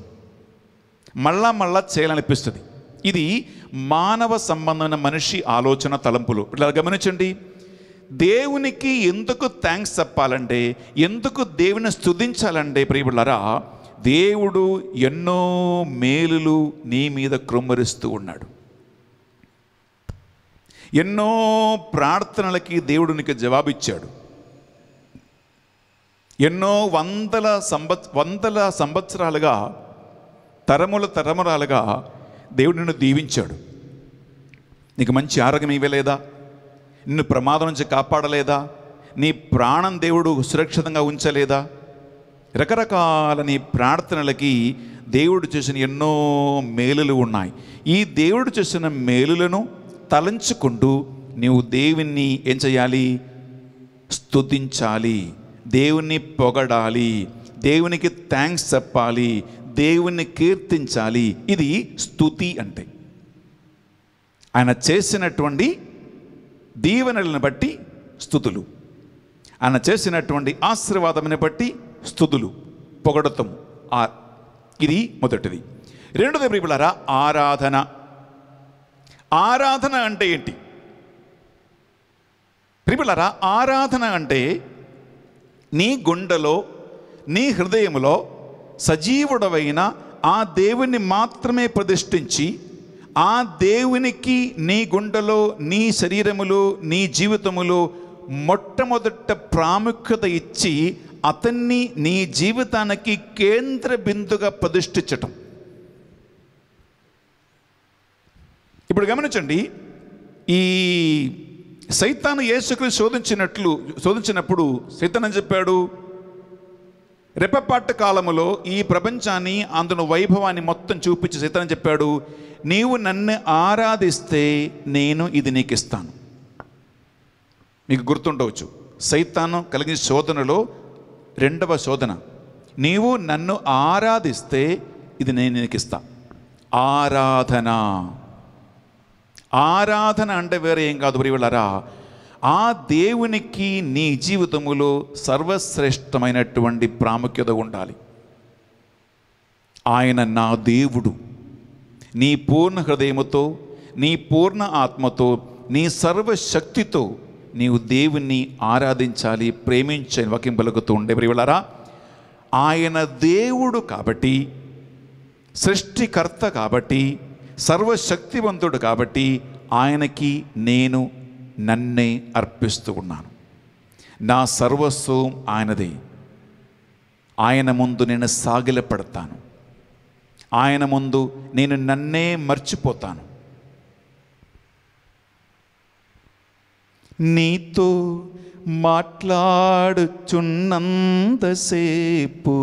[SPEAKER 2] మళ్ళా మళ్ళా చేయాలనిపిస్తుంది ఇది మానవ సంబంధమైన మనిషి ఆలోచన తలంపులు ఇట్లా గమనించండి దేవునికి ఎందుకు థ్యాంక్స్ చెప్పాలంటే ఎందుకు దేవుని స్థుతించాలంటే ప్రియులరా దేవుడు ఎన్నో మేలులు నీ మీద క్రొమ్మరిస్తూ ఉన్నాడు ఎన్నో ప్రార్థనలకి దేవుడు నీకు జవాబిచ్చాడు ఎన్నో వందల సంవత్ వందల సంవత్సరాలుగా తరముల తరమురాలుగా దేవుడు నిన్ను దీవించాడు నీకు మంచి ఆరోగ్యం ఇవ్వలేదా నిన్ను ప్రమాదం నుంచి కాపాడలేదా నీ ప్రాణం దేవుడు సురక్షితంగా ఉంచలేదా రకరకాలని ప్రార్థనలకి దేవుడు చేసిన ఎన్నో మేలులు ఉన్నాయి ఈ దేవుడు చేసిన మేలులను తలంచుకుంటూ నీవు దేవుణ్ణి ఏం చేయాలి స్థుతించాలి దేవుణ్ణి పొగడాలి దేవునికి థ్యాంక్స్ చెప్పాలి దేవుణ్ణి కీర్తించాలి ఇది స్థుతి అంటే ఆయన చేసినటువంటి దీవెనలను బట్టి స్థుతులు ఆయన చేసినటువంటి ఆశీర్వాదముని బట్టి స్థుతులు పొగడతం ఆ ఇది మొదటిది రెండోది ప్రిపులారా ఆరాధన ఆరాధన అంటే ఏంటి ప్రిపులారా ఆరాధన అంటే నీ గుండెలో నీ హృదయంలో సజీవుడవైన ఆ దేవుని మాత్రమే ప్రతిష్ఠించి ఆ దేవునికి నీ గుండెలో నీ శరీరములో నీ జీవితములో మొట్టమొదట ప్రాముఖ్యత ఇచ్చి అతన్ని నీ జీవితానికి కేంద్ర బిందుగా ప్రతిష్ఠించటం ఇప్పుడు గమనించండి ఈ సైతాను యేసుకుని శోధించినట్లు శోధించినప్పుడు సైతాన్ చెప్పాడు రెప్పపాటు కాలంలో ఈ ప్రపంచాన్ని అందున వైభవాన్ని మొత్తం చూపించి సైతాన్ చెప్పాడు నీవు నన్ను ఆరాధిస్తే నేను ఇది నీకు ఇస్తాను మీకు గుర్తుండవచ్చు సైతాను కలిగిన శోధనలో రెండవ శోధన నీవు నన్ను ఆరాధిస్తే ఇది నేను ఇస్తా ఆరాధన ఆరాధన అంటే వేరే ఏం కాదు ప్రియులరా ఆ దేవునికి నీ జీవితములో సర్వశ్రేష్టమైనటువంటి ప్రాముఖ్యత ఉండాలి ఆయన నా దేవుడు నీ పూర్ణ హృదయముతో నీ పూర్ణ ఆత్మతో నీ సర్వశక్తితో నీవు దేవుణ్ణి ఆరాధించాలి ప్రేమించని వాక్యం పలుకుతూ ఉండే ప్రియులారా ఆయన దేవుడు కాబట్టి సృష్టికర్త కాబట్టి సర్వశక్తివంతుడు కాబట్టి ఆయనకి నేను నన్నే అర్పిస్తూ ఉన్నాను నా సర్వస్వం ఆయనదే ఆయన ముందు నేను సాగిలపడతాను ఆయన ముందు నేను నన్నే మర్చిపోతాను నీతో మాట్లాడుచున్నంతసేపు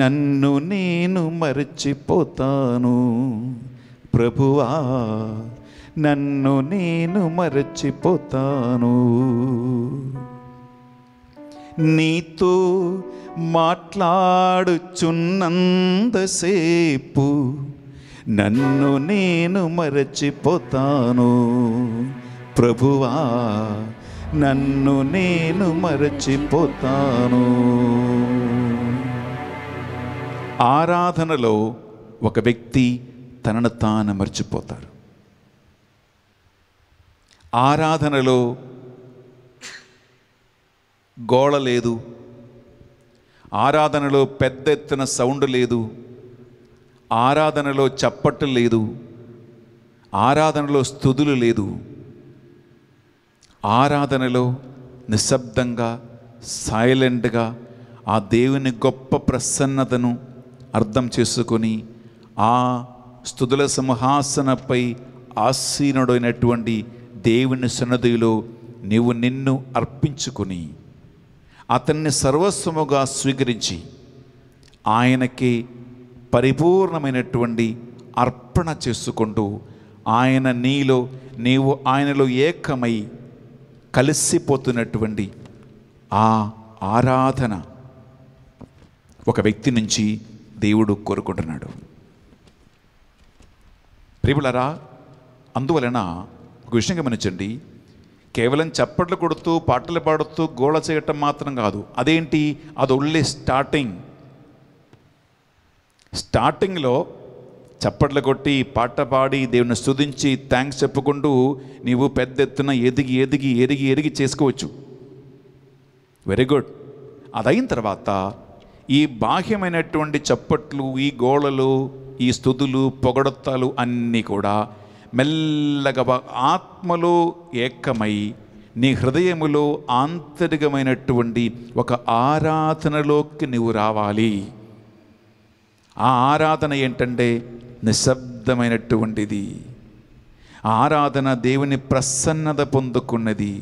[SPEAKER 2] నన్ను నేను మరచిపోతాను ప్రభువా నన్ను నేను మరచిపోతాను నీతో మాట్లాడుచున్నంతసేపు నన్ను నేను మరచిపోతాను ప్రభువా నన్ను నేను మరచిపోతాను ఆరాధనలో ఒక వ్యక్తి తనను తాను మర్చిపోతారు ఆరాధనలో గోళ లేదు ఆరాధనలో పెద్ద ఎత్తున సౌండ్ లేదు ఆరాధనలో చప్పట్లు లేదు ఆరాధనలో స్థుతులు లేదు ఆరాధనలో నిశ్శబ్దంగా సైలెంట్గా ఆ దేవుని గొప్ప ప్రసన్నతను అర్థం చేసుకొని ఆ స్థుతుల సింహాసనపై ఆసీనుడైనటువంటి దేవుని సన్నదిలో నీవు నిన్ను అర్పించుకుని అతన్ని సర్వస్వముగా స్వీకరించి ఆయనకి పరిపూర్ణమైనటువంటి అర్పణ చేసుకుంటూ ఆయన నీలో నీవు ఆయనలో ఏకమై కలిసిపోతున్నటువంటి ఆ ఆరాధన ఒక వ్యక్తి నుంచి దేవుడు కోరుకుంటున్నాడు ప్రియులరా అందువలన ఒక విషయం గమనించండి కేవలం చప్పట్లు కొడుతూ పాటలు పాడుతూ గోళ చేయటం మాత్రం కాదు అదేంటి అది ఓన్లీ స్టార్టింగ్ స్టార్టింగ్లో చప్పట్లు కొట్టి పాట పాడి దేవుని స్తుతించి థ్యాంక్స్ చెప్పుకుంటూ నీవు పెద్ద ఎత్తున ఎదిగి ఎదిగి ఎరిగి ఎరిగి చేసుకోవచ్చు వెరీ గుడ్ అదైన తర్వాత ఈ బాహ్యమైనటువంటి చప్పట్లు ఈ గోళలు ఈ స్థుతులు పొగడొత్తాలు అన్నీ కూడా మెల్లగా ఆత్మలో ఏకమై నీ హృదయములో ఆంతరికమైనటువంటి ఒక ఆరాధనలోకి నువ్వు రావాలి ఆ ఆరాధన ఏంటంటే నిశ్శబ్దమైనటువంటిది ఆరాధన దేవుని ప్రసన్నత పొందుకున్నది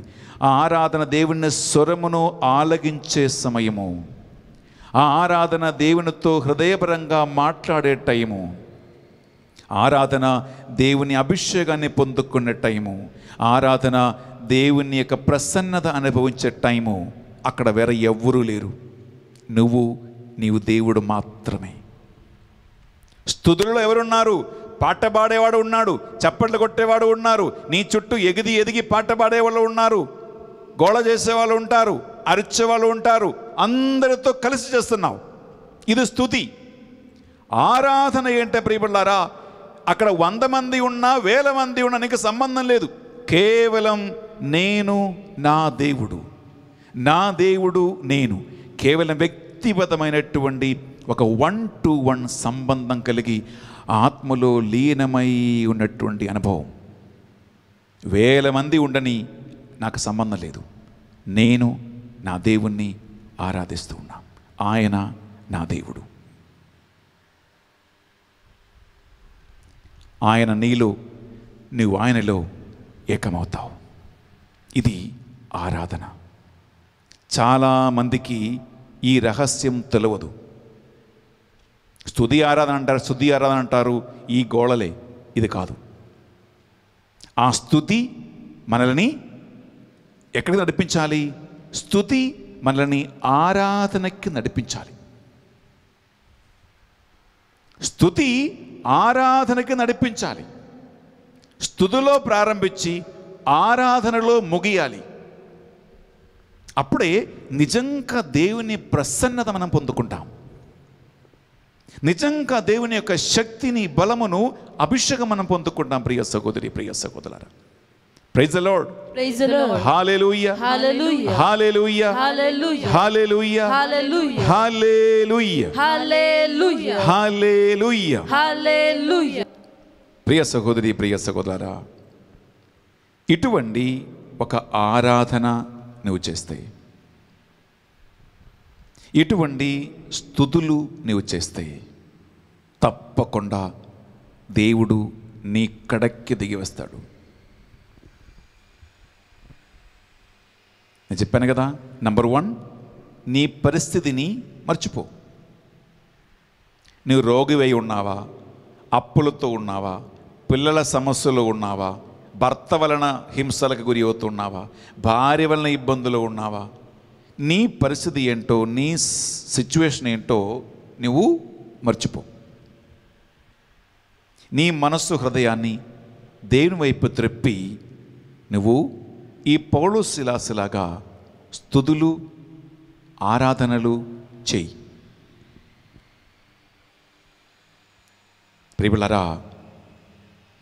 [SPEAKER 2] ఆరాధన దేవుని స్వరమును ఆలగించే సమయము ఆ ఆరాధన దేవునితో హృదయపరంగా మాట్లాడే టైము ఆరాధన దేవుని అభిషేకాన్ని పొందుకునే టైము ఆరాధన దేవుని యొక్క ప్రసన్నత అనుభవించే టైము అక్కడ వేరే ఎవ్వరూ లేరు నువ్వు నీవు దేవుడు మాత్రమే స్థుతులలో ఎవరున్నారు పాట పాడేవాడు ఉన్నాడు చప్పట్లు కొట్టేవాడు ఉన్నారు నీ చుట్టూ ఎగిది ఎదిగి పాట పాడేవాళ్ళు ఉన్నారు గోళ చేసేవాళ్ళు ఉంటారు అరిచేవాళ్ళు ఉంటారు అందరితో కలిసి చేస్తున్నావు ఇది స్థుతి ఆరాధన ఏంటే ప్రియపడ్డారా అక్కడ వంద మంది ఉన్నా వేల మంది ఉన్నా నీకు సంబంధం లేదు కేవలం నేను నా దేవుడు నా దేవుడు నేను కేవలం వ్యక్తిగతమైనటువంటి ఒక వన్ టు వన్ సంబంధం కలిగి ఆత్మలో లీనమై ఉన్నటువంటి అనుభవం వేల మంది ఉండని నాకు సంబంధం లేదు నేను నా దేవుణ్ణి ఆరాధిస్తూ ఉన్నా ఆయన నా దేవుడు ఆయన నీలో నువ్వు ఆయనలో ఏకమవుతావు ఇది ఆరాధన చాలామందికి ఈ రహస్యం తెలవదు స్థుతి ఆరాధన అంటారు స్థుతి ఆరాధన అంటారు ఈ గోళలే ఇది కాదు ఆ స్థుతి మనల్ని ఎక్కడికి నడిపించాలి స్థుతి మనల్ని ఆరాధనకి నడిపించాలి స్థుతి ఆరాధనకి నడిపించాలి స్థుతిలో ప్రారంభించి ఆరాధనలో ముగియాలి అప్పుడే నిజంగా దేవుని ప్రసన్నత మనం పొందుకుంటాం నిజంగా దేవుని యొక్క శక్తిని బలమును అభిషేకం మనం పొందుకుంటాం ప్రియ సహోదరి ప్రియ సహోదరులారా praise the Lord praise the Lord hallelujah
[SPEAKER 3] hallelujah
[SPEAKER 2] hallelujah hallelujah hallelujah hallelujah hallelujah
[SPEAKER 3] hallelujah
[SPEAKER 2] ప్రియ సహోదరి ప్రియ సహోదరా ఇటువంటి ఒక ఆరాధన నువ్వు చేస్తాయి ఇటువంటి స్థుతులు నువ్వు చేస్తాయి తప్పకుండా దేవుడు నీ కడక్కి దిగి వస్తాడు నేను చెప్పాను కదా నంబర్ వన్ నీ పరిస్థితిని మర్చిపో నువ్వు రోగివై ఉన్నావా అప్పులతో ఉన్నావా పిల్లల సమస్యలు ఉన్నావా భర్త వలన హింసలకు గురి అవుతున్నావా భార్య వలన ఇబ్బందులు ఉన్నావా నీ పరిస్థితి ఏంటో నీ సిచ్యువేషన్ ఏంటో నువ్వు మర్చిపో నీ మనస్సు హృదయాన్ని దేవుని వైపు త్రెప్పి నువ్వు ఈ పౌలు శిలాశిలాగా స్థుతులు ఆరాధనలు చెయ్యి ప్రిబులరా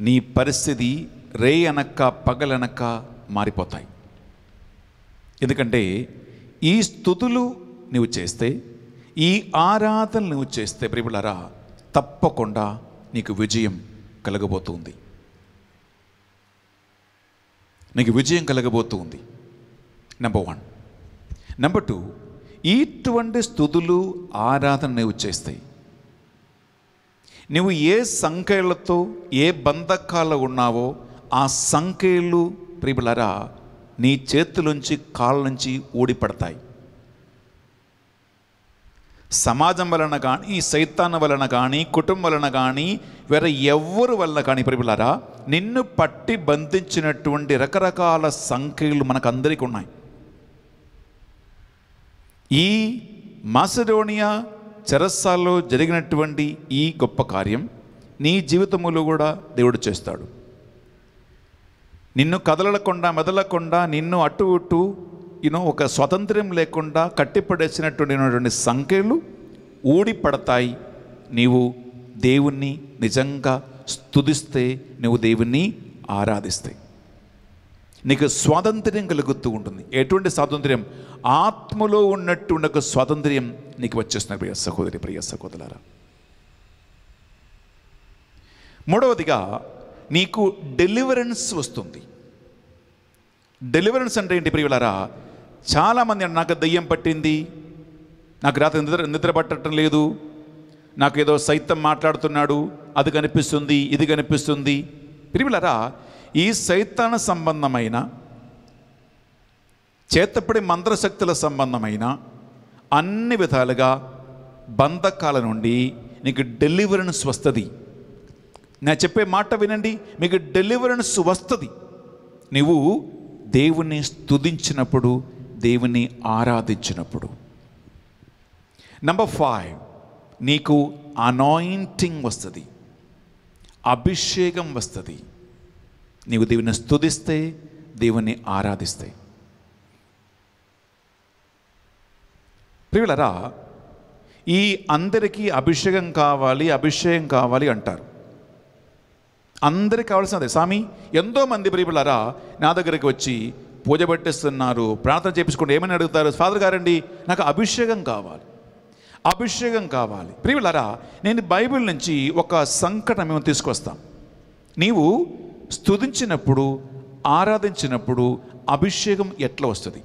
[SPEAKER 2] నీ పరిస్థితి రే అనక్క పగలనక్క మారిపోతాయి ఎందుకంటే ఈ స్థుతులు నువ్వు చేస్తే ఈ ఆరాధనలు నువ్వు చేస్తే ప్రిబులరా తప్పకుండా నీకు విజయం కలగబోతుంది నీకు విజయం కలగబోతుంది నెంబర్ వన్ నెంబర్ టూ ఇటువంటి స్థుతులు ఆరాధన నీవు చేస్తాయి నువ్వు ఏ సంఖ్యలతో ఏ బంధకాలు ఉన్నావో ఆ సంఖ్యలు ప్రిబులరా నీ నుంచి కాళ్ళ నుంచి ఓడిపడతాయి సమాజం వలన కానీ ఈ సైతాన్ వలన కానీ కుటుంబం వలన కానీ వేరే ఎవరు వలన కానీ పరిపిల్లారా నిన్ను పట్టి బంధించినటువంటి రకరకాల సంఖ్యలు మనకు అందరికీ ఉన్నాయి ఈ మాసిడోనియా చెరస్సాల్లో జరిగినటువంటి ఈ గొప్ప కార్యం నీ జీవితంలో కూడా దేవుడు చేస్తాడు నిన్ను కదలకుండా మెదలకుండా నిన్ను అటు ఇటు యూనో ఒక స్వాతంత్ర్యం లేకుండా కట్టిపడేసినటువంటి సంఖ్యలు ఊడిపడతాయి నీవు దేవుణ్ణి నిజంగా స్థుతిస్తే నువ్వు దేవుణ్ణి ఆరాధిస్తే నీకు స్వాతంత్ర్యం కలుగుతూ ఉంటుంది ఎటువంటి స్వాతంత్ర్యం ఆత్మలో ఉన్నటువంటి ఒక స్వాతంత్ర్యం నీకు వచ్చేసిన ప్రియ సహోదరి ప్రియ సహోదరులారా మూడవదిగా నీకు డెలివరెన్స్ వస్తుంది డెలివరెన్స్ అంటే ఏంటి ప్రియులారా చాలామంది నాకు దయ్యం పట్టింది నాకు రాత్రి నిద్ర నిద్ర పట్టడం లేదు నాకు ఏదో సైతం మాట్లాడుతున్నాడు అది కనిపిస్తుంది ఇది కనిపిస్తుంది పిరిమిలరా ఈ సైతాన సంబంధమైన చేతపడి మంత్రశక్తుల సంబంధమైన అన్ని విధాలుగా బంధకాల నుండి నీకు డెలివరెన్స్ వస్తుంది నా చెప్పే మాట వినండి మీకు డెలివరెన్స్ వస్తుంది నువ్వు దేవుణ్ణి స్తుదించినప్పుడు దేవుని ఆరాధించినప్పుడు నంబర్ ఫైవ్ నీకు అనాయింటింగ్ వస్తుంది అభిషేకం వస్తుంది నీవు దేవుని స్థుతిస్తే దేవుని ఆరాధిస్తే ప్రియులరా ఈ అందరికీ అభిషేకం కావాలి అభిషేకం కావాలి అంటారు అందరికి అదే స్వామి ఎంతోమంది ప్రియులరా నా దగ్గరికి వచ్చి పూజ పెట్టేస్తున్నారు ప్రార్థన చేపించుకుంటే ఏమని అడుగుతారు ఫాదర్ గారండి నాకు అభిషేకం కావాలి అభిషేకం కావాలి ప్రియులరా నేను బైబిల్ నుంచి ఒక సంకటం మేము తీసుకొస్తాం నీవు స్థుతించినప్పుడు ఆరాధించినప్పుడు అభిషేకం ఎట్లా వస్తుంది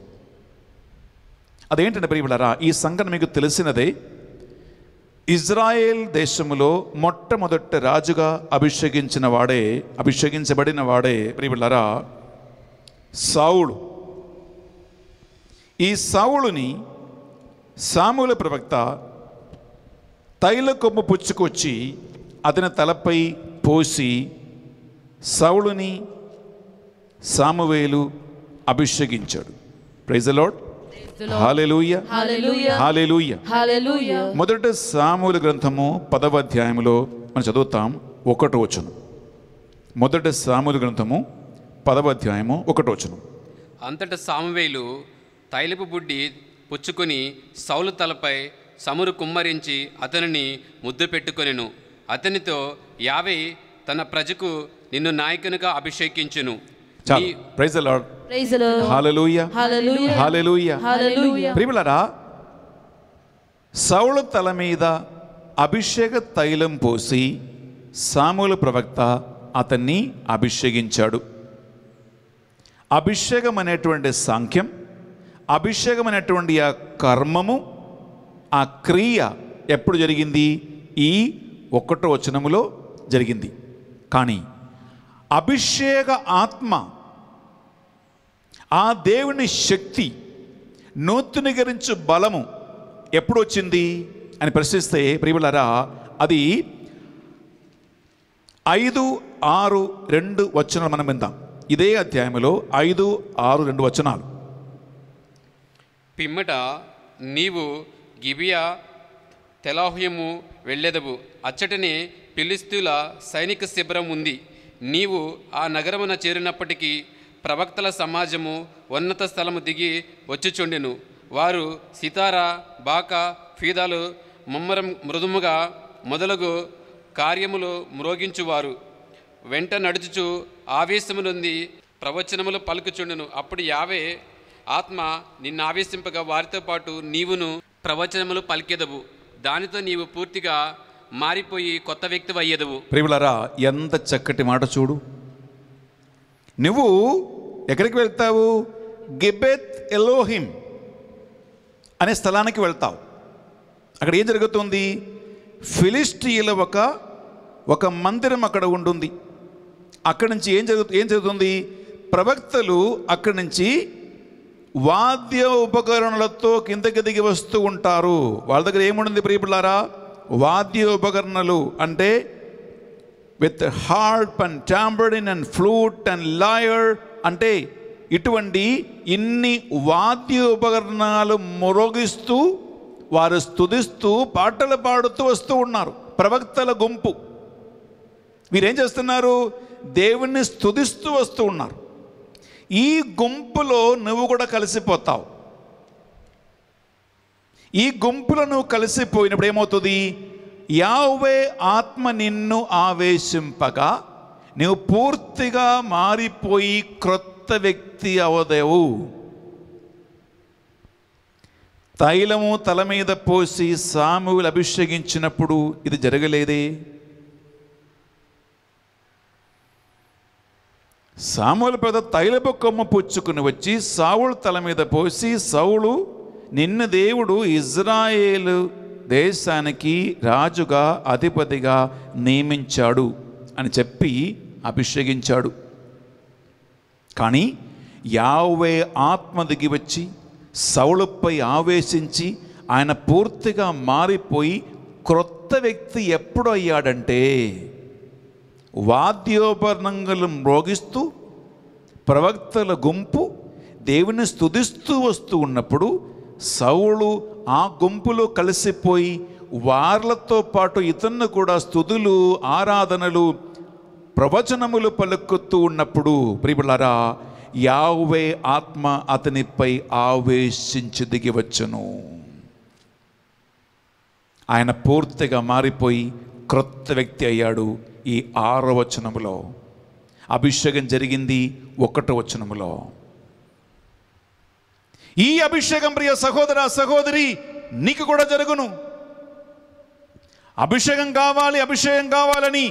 [SPEAKER 2] అదేంటంటే ప్రియులరా ఈ సంఘటన మీకు తెలిసినదే ఇజ్రాయేల్ దేశములో మొట్టమొదటి రాజుగా అభిషేకించిన వాడే అభిషేకించబడిన వాడే ప్రియులరా సౌలు ఈ సౌలుని సాముల ప్రవక్త తైల కొమ్ము పుచ్చుకొచ్చి అతని తలపై పోసి సౌలుని సామువేలు అభిషేకించాడు ప్రైజలోడ్ మొదట సామూలు గ్రంథము పదవ అధ్యాయంలో మనం చదువుతాం ఒకటో వచ్చును మొదట సామూలు గ్రంథము పదవ అధ్యాయము ఒకటో వచనం
[SPEAKER 4] అంతట సామవేలు తైలపు బుడ్డి పుచ్చుకొని సౌలు తలపై సమురు కుమ్మరించి అతనిని ముద్దు పెట్టుకొనెను అతనితో యావే తన ప్రజకు నిన్ను నాయకునిగా అభిషేకించును
[SPEAKER 2] ప్రిమిలరా సౌలు తల మీద అభిషేక తైలం పోసి సామూల ప్రవక్త అతన్ని అభిషేకించాడు అభిషేకం అనేటువంటి సాంఖ్యం అభిషేకం అనేటువంటి ఆ కర్మము ఆ క్రియ ఎప్పుడు జరిగింది ఈ ఒక్కటో వచనములో జరిగింది కానీ అభిషేక ఆత్మ ఆ దేవుని శక్తి నూతనీకరించు బలము ఎప్పుడు వచ్చింది అని ప్రశ్నిస్తే ప్రియులరా అది ఐదు ఆరు రెండు వచనాలు మనం విందాం ఇదే అధ్యాయంలో ఐదు ఆరు రెండు వచనాలు
[SPEAKER 4] పిమ్మట నీవు గిబియా తెలాహ్యము వెళ్ళెదవు అచ్చటనే పిలిస్తూల సైనిక శిబిరం ఉంది నీవు ఆ నగరమున చేరినప్పటికీ ప్రవక్తల సమాజము ఉన్నత స్థలము దిగి వచ్చిచుండెను వారు సితార బాక ఫీదాలు ముమ్మరం మృదుముగా మొదలగు కార్యములు మ్రోగించువారు వెంట నడుచుచు ఆవేశమునుంది ప్రవచనములు పలుకుచుండును అప్పుడు యావే ఆత్మ నిన్ను ఆవేశింపగా వారితో పాటు నీవును ప్రవచనములు పలికెదవు దానితో నీవు పూర్తిగా మారిపోయి కొత్త వ్యక్తి అయ్యేదవు
[SPEAKER 2] ప్రియులరా ఎంత చక్కటి మాట చూడు నువ్వు ఎక్కడికి వెళ్తావు గిబెత్ ఎలోహిం అనే స్థలానికి వెళ్తావు అక్కడ ఏం జరుగుతుంది ఫిలిస్టియల ఒక ఒక మందిరం అక్కడ ఉంటుంది అక్కడి నుంచి ఏం జరుగు ఏం జరుగుతుంది ప్రవక్తలు అక్కడి నుంచి వాద్య ఉపకరణలతో కిందకి దిగి వస్తూ ఉంటారు వాళ్ళ దగ్గర ఏముంటుంది ప్రియపులారా వాద్య ఉపకరణలు అంటే with harp and tambourine and flute and lyre అంటే ఇటువంటి ఇన్ని వాద్య ఉపకరణాలు మొరోగిస్తూ వారు స్థుతిస్తూ పాటలు పాడుతూ వస్తూ ఉన్నారు ప్రవక్తల గుంపు వీరేం చేస్తున్నారు దేవుణ్ణి స్థుతిస్తూ వస్తూ ఉన్నారు ఈ గుంపులో నువ్వు కూడా కలిసిపోతావు ఈ గుంపులో నువ్వు కలిసిపోయినప్పుడు ఏమవుతుంది యావే ఆత్మ నిన్ను ఆవేశింపగా నువ్వు పూర్తిగా మారిపోయి క్రొత్త వ్యక్తి అవదేవు తైలము తల మీద పోసి సామువులు అభిషేకించినప్పుడు ఇది జరగలేదే సాముల పెద్ద తైలపు కొమ్మ పుచ్చుకుని వచ్చి సావులు తల మీద పోసి సౌలు నిన్న దేవుడు ఇజ్రాయేలు దేశానికి రాజుగా అధిపతిగా నియమించాడు అని చెప్పి అభిషేకించాడు కానీ యావే ఆత్మ దిగి వచ్చి సౌలుపై ఆవేశించి ఆయన పూర్తిగా మారిపోయి క్రొత్త వ్యక్తి ఎప్పుడు అయ్యాడంటే వాద్యోపర్ణంగులు మ్రోగిస్తూ ప్రవక్తల గుంపు దేవుని స్థుతిస్తూ వస్తూ ఉన్నప్పుడు సౌలు ఆ గుంపులో కలిసిపోయి వార్లతో పాటు ఇతన్ను కూడా స్థుతులు ఆరాధనలు ప్రవచనములు పలుకుతూ ఉన్నప్పుడు ప్రిబులరా యావే ఆత్మ అతనిపై ఆవేశించి దిగి వచ్చును ఆయన పూర్తిగా మారిపోయి క్రొత్త వ్యక్తి అయ్యాడు ఈ ఆరో వచనములో అభిషేకం జరిగింది ఒకటో వచనములో ఈ అభిషేకం ప్రియ సహోదర సహోదరి నీకు కూడా జరుగును అభిషేకం కావాలి అభిషేకం కావాలని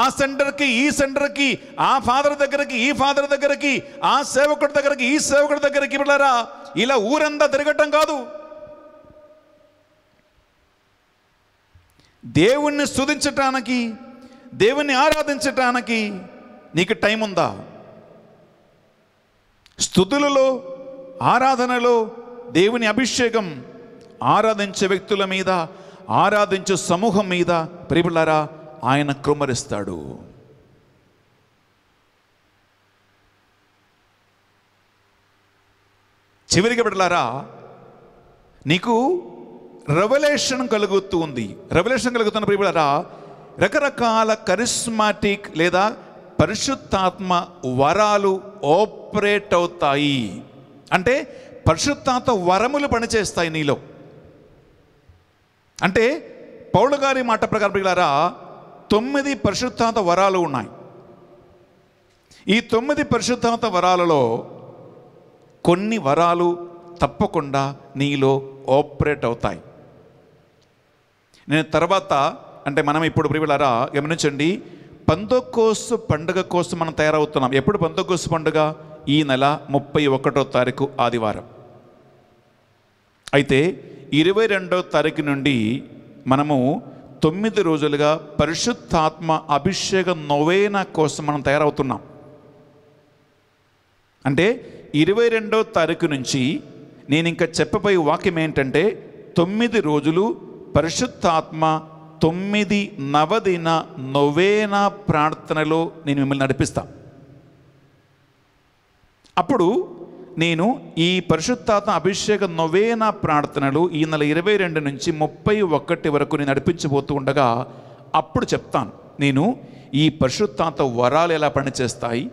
[SPEAKER 2] ఆ సెంటర్కి ఈ సెంటర్కి ఆ ఫాదర్ దగ్గరికి ఈ ఫాదర్ దగ్గరికి ఆ సేవకుడి దగ్గరికి ఈ సేవకుడి దగ్గరికి వెళ్ళారా ఇలా ఊరంతా తిరగటం కాదు దేవుణ్ణి స్థుతించటానికి దేవుణ్ణి ఆరాధించటానికి నీకు టైం ఉందా స్థుతులలో ఆరాధనలో దేవుని అభిషేకం ఆరాధించే వ్యక్తుల మీద ఆరాధించే సమూహం మీద ప్రిబులరా ఆయన కృమరిస్తాడు చివరికి పెడలారా నీకు రెవల్యూషన్ కలుగుతూ ఉంది రెవల్యూషన్ కలుగుతున్న ప్రిబులరా రకరకాల కరిస్మాటిక్ లేదా పరిశుద్ధాత్మ వరాలు ఆపరేట్ అవుతాయి అంటే పరిశుద్ధాత్మ వరములు పనిచేస్తాయి నీలో అంటే పౌలు గారి మాట ప్రకారం పిల్లారా తొమ్మిది పరిశుద్ధాంత వరాలు ఉన్నాయి ఈ తొమ్మిది పరిశుద్ధాంత వరాలలో కొన్ని వరాలు తప్పకుండా నీలో ఆపరేట్ అవుతాయి నేను తర్వాత అంటే మనం ఇప్పుడు ప్రియులారా గమనించండి పంతోకోసు పండుగ కోసం మనం తయారవుతున్నాం ఎప్పుడు పంతోకోసు పండుగ ఈ నెల ముప్పై ఒకటో తారీఖు ఆదివారం అయితే ఇరవై రెండో తారీఖు నుండి మనము తొమ్మిది రోజులుగా పరిశుద్ధాత్మ అభిషేక నొవేన కోసం మనం తయారవుతున్నాం అంటే ఇరవై రెండో తారీఖు నుంచి నేను ఇంకా చెప్పబోయే వాక్యం ఏంటంటే తొమ్మిది రోజులు పరిశుద్ధాత్మ తొమ్మిది నవదిన నొవేనా ప్రార్థనలో నేను మిమ్మల్ని నడిపిస్తాను అప్పుడు నేను ఈ పరిశుద్ధాత్మ అభిషేక నొవేన ప్రార్థనలు ఈ నెల ఇరవై రెండు నుంచి ముప్పై ఒకటి వరకు నేను నడిపించబోతు ఉండగా అప్పుడు చెప్తాను నేను ఈ పరిశుద్ధాత వరాలు ఎలా పనిచేస్తాయి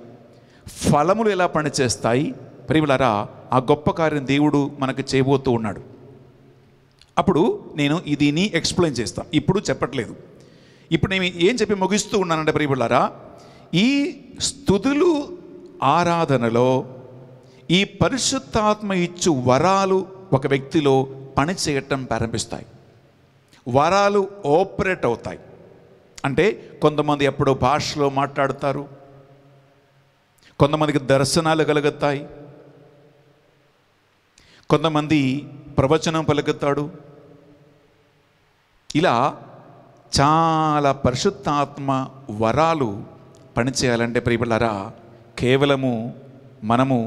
[SPEAKER 2] ఫలములు ఎలా పనిచేస్తాయి ప్రియులరా ఆ గొప్ప కార్యం దేవుడు మనకు చేయబోతూ ఉన్నాడు అప్పుడు నేను దీన్ని ఎక్స్ప్లెయిన్ చేస్తాను ఇప్పుడు చెప్పట్లేదు ఇప్పుడు నేను ఏం చెప్పి ముగిస్తూ ఉన్నానంటే ప్రియబుళ్ళారా ఈ స్థుతులు ఆరాధనలో ఈ పరిశుద్ధాత్మ ఇచ్చు వరాలు ఒక వ్యక్తిలో పనిచేయటం ప్రారంభిస్తాయి వరాలు ఆపరేట్ అవుతాయి అంటే కొంతమంది ఎప్పుడో భాషలో మాట్లాడతారు కొంతమందికి దర్శనాలు కలుగుతాయి కొంతమంది ప్రవచనం పలుకుతాడు ఇలా చాలా పరిశుద్ధాత్మ వరాలు పనిచేయాలంటే ప్రియబిళ్ళారా కేవలము మనము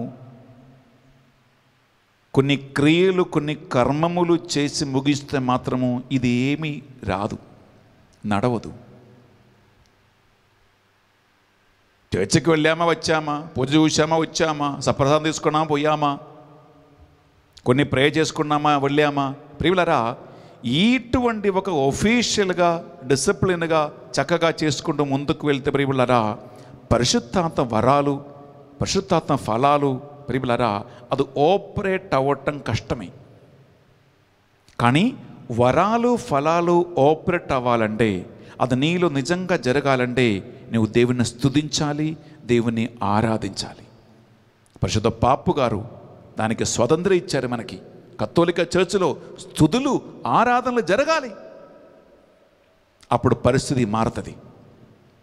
[SPEAKER 2] కొన్ని క్రియలు కొన్ని కర్మములు చేసి ముగిస్తే మాత్రము ఇది ఏమీ రాదు నడవదు చర్చకి వెళ్ళామా వచ్చామా పూజ చూసామా వచ్చామా సప్రసాదం తీసుకున్నామా పోయామా కొన్ని ప్రే చేసుకున్నామా వెళ్ళామా ప్రియులరా ఇటువంటి ఒక ఒఫీషియల్గా డిసిప్లిన్గా చక్కగా చేసుకుంటూ ముందుకు వెళ్తే ప్రియులరా పరిశుద్ధాత్మ వరాలు పరిశుద్ధాత్మ ఫలాలు ప్రియులరా అది ఓపరేట్ అవ్వటం కష్టమే కానీ వరాలు ఫలాలు ఓపరేట్ అవ్వాలంటే అది నీలో నిజంగా జరగాలంటే నువ్వు దేవుని స్థుతించాలి దేవుని ఆరాధించాలి పరిశుద్ధ పాపు గారు దానికి స్వతంత్రం ఇచ్చారు మనకి కత్తోలిక చర్చిలో స్థుతులు ఆరాధనలు జరగాలి అప్పుడు పరిస్థితి మారుతుంది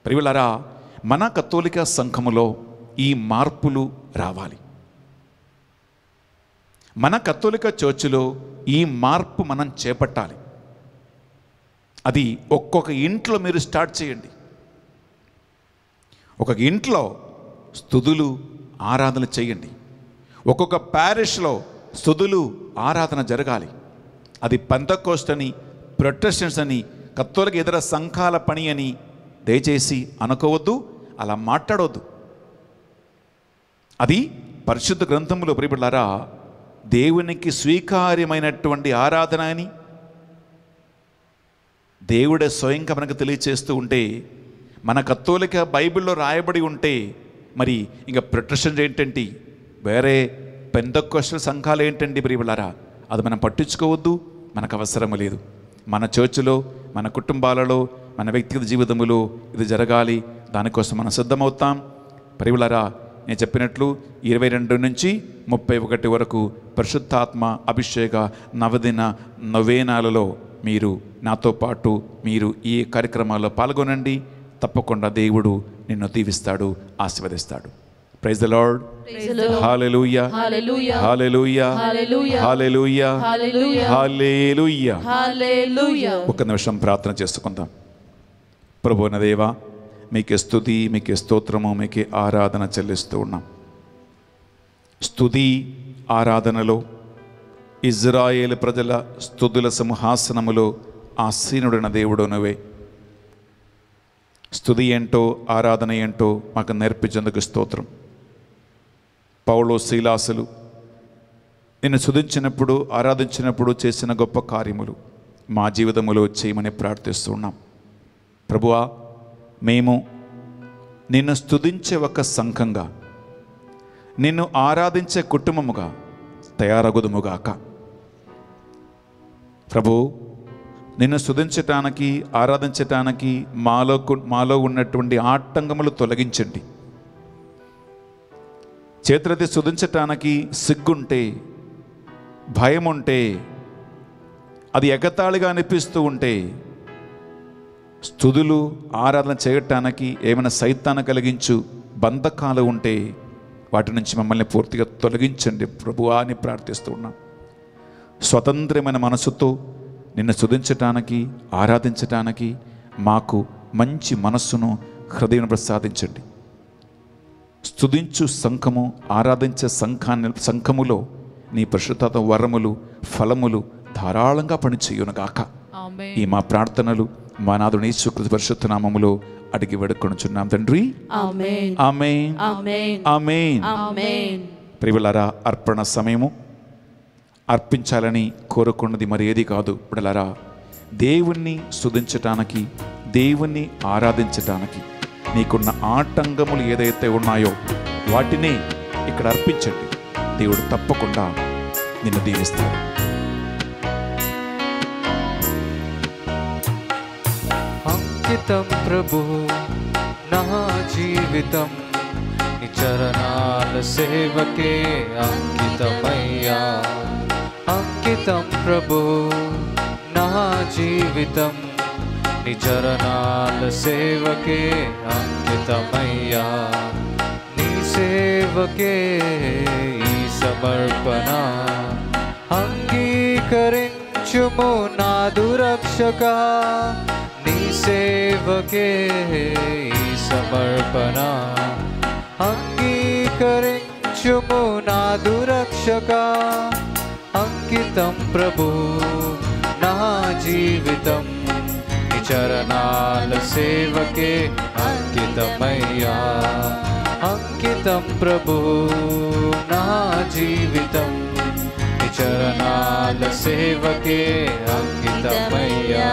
[SPEAKER 2] ప్రియులరా మన కత్తోలిక సంఘములో ఈ మార్పులు రావాలి మన కత్తోలిక చర్చిలో ఈ మార్పు మనం చేపట్టాలి అది ఒక్కొక్క ఇంట్లో మీరు స్టార్ట్ చేయండి ఒక ఇంట్లో స్థుతులు ఆరాధన చేయండి ఒక్కొక్క ప్యారిష్లో స్థుతులు ఆరాధన జరగాలి అది పెంతకోస్ట్ అని ప్రొటెస్టెంట్స్ అని కత్తోలకి ఇతర సంఘాల పని అని దయచేసి అనుకోవద్దు అలా మాట్లాడవద్దు అది పరిశుద్ధ గ్రంథంలో ప్రియబడారా దేవునికి స్వీకార్యమైనటువంటి ఆరాధన అని దేవుడే స్వయంగా మనకు తెలియచేస్తూ ఉంటే మన కత్తోలిక బైబిల్లో రాయబడి ఉంటే మరి ఇంకా ప్రొటెక్షన్ ఏంటంటే వేరే పెద్ద క్వశ్చన్ సంఘాలు ఏంటండి ప్రియులారా అది మనం పట్టించుకోవద్దు మనకు అవసరం లేదు మన చర్చిలో మన కుటుంబాలలో మన వ్యక్తిగత జీవితంలో ఇది జరగాలి దానికోసం మనం సిద్ధమవుతాం ప్రియులరా నేను చెప్పినట్లు ఇరవై రెండు నుంచి ముప్పై ఒకటి వరకు పరిశుద్ధాత్మ అభిషేక నవదిన నవేనాలలో మీరు నాతో పాటు మీరు ఈ కార్యక్రమాల్లో పాల్గొనండి తప్పకుండా దేవుడు నిన్ను దీవిస్తాడు ఆశీర్వదిస్తాడు praise the Lord hallelujah hallelujah hallelujah
[SPEAKER 3] hallelujah
[SPEAKER 2] ఒక నిమిషం ప్రార్థన చేసుకుందాం ప్రభు దేవా మీకే స్థుతి మీకే స్తోత్రము మీకే ఆరాధన చెల్లిస్తూ ఉన్నాం స్థుతి ఆరాధనలో ఇజ్రాయేల్ ప్రజల స్థుతుల సింహాసనములో ఆసీనుడైన దేవుడు నువ్వే స్థుతి ఏంటో ఆరాధన ఏంటో మాకు నేర్పించేందుకు స్తోత్రం పౌలో శీలాసులు నిన్ను శుధించినప్పుడు ఆరాధించినప్పుడు చేసిన గొప్ప కార్యములు మా జీవితములో చేయమని ప్రార్థిస్తున్నాం ప్రభువా మేము నిన్ను స్థుతించే ఒక సంఘంగా నిన్ను ఆరాధించే కుటుంబముగా తయారగుదుముగాక ప్రభు నిన్ను స్తుతించటానికి ఆరాధించటానికి మాలో మాలో ఉన్నటువంటి ఆటంకములు తొలగించండి చేతులది శుధించటానికి సిగ్గుంటే భయం ఉంటే అది ఎగతాళిగా అనిపిస్తూ ఉంటే స్థుతులు ఆరాధన చేయటానికి ఏమైనా సైతాన్ని కలిగించు బంధకాలు ఉంటే వాటి నుంచి మమ్మల్ని పూర్తిగా తొలగించండి ప్రభువా అని ప్రార్థిస్తూ ఉన్నాం స్వతంత్రమైన మనసుతో నిన్ను శుధించటానికి ఆరాధించటానికి మాకు మంచి మనస్సును హృదయం ప్రసాదించండి స్తుదించు సంఘము ఆరాధించే సంఘాన్ని సంఘములో నీ పరిశుద్ధత వరములు ఫలములు ధారాళంగా పనిచేయునుగాక ఈ మా ప్రార్థనలు మా నాదుని శుకృతి పరిశుద్ధ నామములో అడిగి వేడుకొనుచున్నాం తండ్రి ప్రియులారా అర్పణ సమయము అర్పించాలని కోరుకున్నది మరి ఏది కాదు పిల్లలారా దేవుణ్ణి స్తుతించటానికి దేవుణ్ణి ఆరాధించటానికి నీకున్న ఆటంకములు ఏదైతే ఉన్నాయో వాటిని ఇక్కడ అర్పించండి దేవుడు తప్పకుండా నిన్ను
[SPEAKER 1] దీవిస్తాడు అంకితం ప్రభు నా జీవితం నీ చరణాల సేవకే అంకితమయ్యా అంకితం ప్రభు నా జీవితం निचरणाल सेवके अंकितमय्या निसेवके समर्पणा अंगीकरिंचुमो नादुरक्षका निसेवके समर्पणा दुरक्ष का अंकितम प्रभु ना जीवितम चरणाल सेवके अङ्कितमय्या अङ्कितं प्रभु न जीवितम् चरणाल सेवके अङ्कितमय्या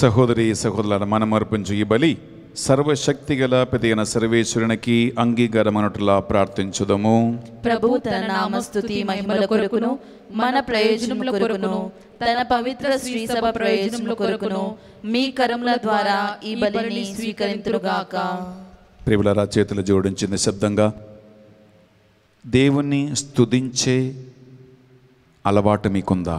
[SPEAKER 2] சகோதரி சகோதரர் மனம் அர்ப்பஞ்சு பலி సర్వశక్తి గల పెదైన సర్వేశ్వరునికి అంగీకారమనట్లా ప్రార్థించుదము
[SPEAKER 3] ప్రభు తన నామస్తుతి మహిమల కొరకును మన ప్రయోజనముల కొరకును తన పవిత్ర శ్రీ సభ ప్రయోజనముల కొరకును మీ కరముల ద్వారా ఈ బలిని స్వీకరింతురుగాక
[SPEAKER 2] ప్రియుల చేతులు జోడించిన శబ్దంగా దేవుణ్ణి స్తుతించే అలవాటు మీకుందా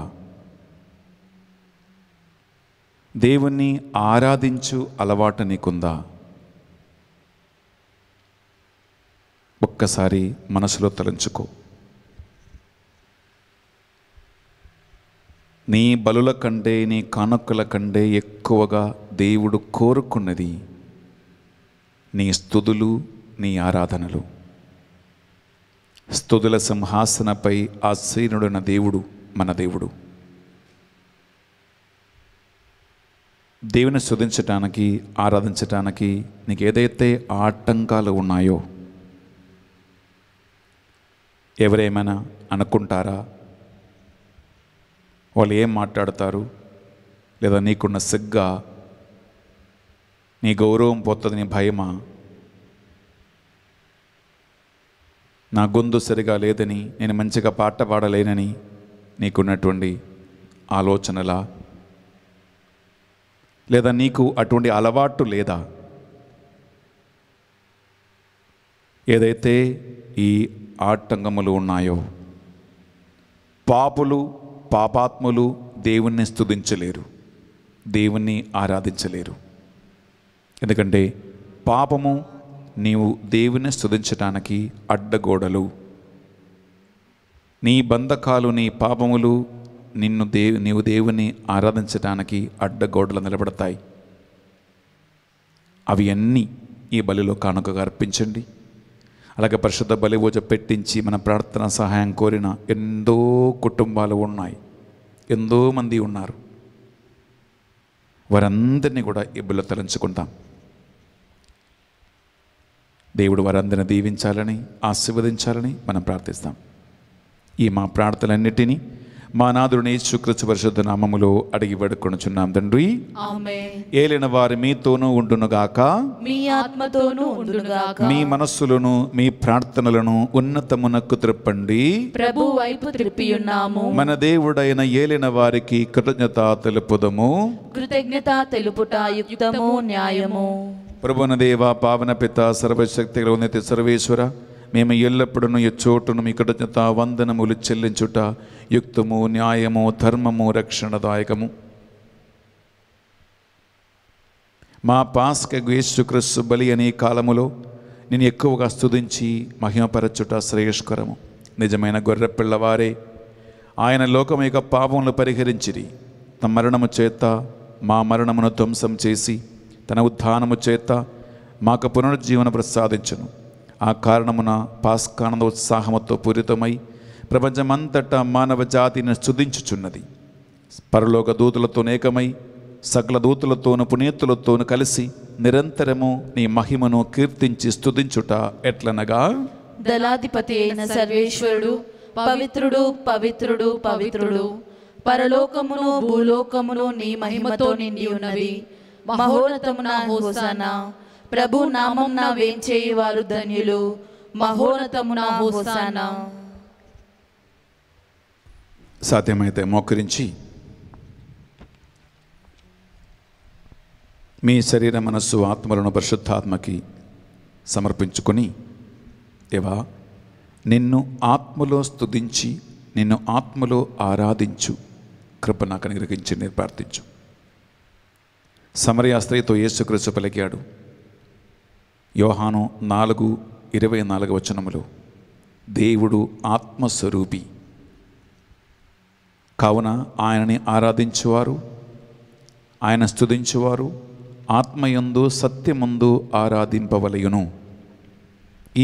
[SPEAKER 2] దేవుణ్ణి ఆరాధించు అలవాటు నీకుందా ఒక్కసారి మనసులో తలంచుకో నీ బలుల కంటే నీ కానుకల కంటే ఎక్కువగా దేవుడు కోరుకున్నది నీ స్థుతులు నీ ఆరాధనలు స్థుతుల సింహాసనపై ఆసీనుడైన దేవుడు మన దేవుడు దేవుని శుధించటానికి ఆరాధించటానికి నీకు ఏదైతే ఆటంకాలు ఉన్నాయో ఎవరేమైనా అనుకుంటారా వాళ్ళు ఏం మాట్లాడతారు లేదా నీకున్న సిగ్గా నీ గౌరవం పోతుంది నీ భయమా నా గొంతు సరిగా లేదని నేను మంచిగా పాట పాడలేనని నీకున్నటువంటి ఆలోచనలా లేదా నీకు అటువంటి అలవాటు లేదా ఏదైతే ఈ ఆటంకములు ఉన్నాయో పాపులు పాపాత్ములు దేవుణ్ణి స్థుతించలేరు దేవుణ్ణి ఆరాధించలేరు ఎందుకంటే పాపము నీవు దేవుని స్థుతించటానికి అడ్డగోడలు నీ బంధకాలు నీ పాపములు నిన్ను దేవు నీవు దేవుని ఆరాధించడానికి అడ్డగోడలు నిలబడతాయి అవి అన్నీ ఈ బలిలో కానుకగా అర్పించండి అలాగే పరిశుద్ధ బలి పూజ పెట్టించి మన ప్రార్థన సహాయం కోరిన ఎంతో కుటుంబాలు ఉన్నాయి ఎంతో మంది ఉన్నారు వారందరినీ కూడా ఈ బలిలో తలంచుకుంటాం దేవుడు వారందరిని దీవించాలని ఆశీర్వదించాలని మనం ప్రార్థిస్తాం ఈ మా ప్రార్థనలన్నిటినీ మా నాదుని శుక్రచు పరిశుద్ధ నామములో అడిగి వేడుకొనుచున్నాం తండ్రి ఏలిన వారి మీతోనూ ఉండునుగాక
[SPEAKER 3] మీ ఆత్మతోనూ ఉండునుగాక మీ
[SPEAKER 2] మనస్సులను మీ ప్రార్థనలను ఉన్నతమునకు త్రిప్పండి
[SPEAKER 3] ప్రభు వైపు త్రిప్పియున్నాము మన
[SPEAKER 2] దేవుడైన ఏలిన వారికి కృతజ్ఞత తెలుపుదము
[SPEAKER 3] కృతజ్ఞత తెలుపుట యుక్తము న్యాయము
[SPEAKER 2] ప్రభున దేవ పావన పిత సర్వశక్తి ఉన్నతి సర్వేశ్వర మేము ఎల్లప్పుడూ ఈ చోటును మీ కృతజ్ఞత వందనములు చెల్లించుట యుక్తము న్యాయము ధర్మము రక్షణదాయకము మా పాస్క యేసుక్రీస్తు బలి అనే కాలములో నేను ఎక్కువగా స్థుతించి మహిమపరచుట శ్రేయస్కరము నిజమైన గొర్రె పిల్లవారే ఆయన లోకం యొక్క పాపములు పరిహరించిరి తన మరణము చేత మా మరణమును ధ్వంసం చేసి తన ఉద్ధానము చేత మాకు పునరుజ్జీవన ప్రసాదించును ఆ కారణమున పాస్కానంద ఉత్సాహముతో పూరితమై ప్రపంచమంతటా మానవ జాతిని స్థుతించుచున్నది పరలోక దూతులతో ఏకమై సకల దూతులతోను పునీతులతోను కలిసి నిరంతరము నీ మహిమను కీర్తించి స్థుతించుట ఎట్లనగా
[SPEAKER 3] దళాధిపతి అయిన సర్వేశ్వరుడు పవిత్రుడు పవిత్రుడు పవిత్రుడు పరలోకమును భూలోకమును నీ మహిమతో నిండి ఉన్నవి
[SPEAKER 4] మహోన్నతమున హోసానా
[SPEAKER 3] ప్రభు నామం నా వేం ధన్యులు మహోనతమున హోసానా
[SPEAKER 2] సాధ్యమైతే మోకరించి మీ శరీర మనస్సు ఆత్మలను పరిశుద్ధాత్మకి సమర్పించుకొని ఏవా నిన్ను ఆత్మలో స్తుతించి నిన్ను ఆత్మలో ఆరాధించు కృప నాకు అనుగ్రహించి ప్రార్థించు సమరయాస్త్రీతో యేసుక్రీస్తు పలికాడు యోహాను నాలుగు ఇరవై నాలుగు వచనములు దేవుడు ఆత్మస్వరూపి కావున ఆయనని ఆరాధించువారు ఆయన స్థుతించువారు ఆత్మయందు సత్యముందు ఆరాధింపవలయును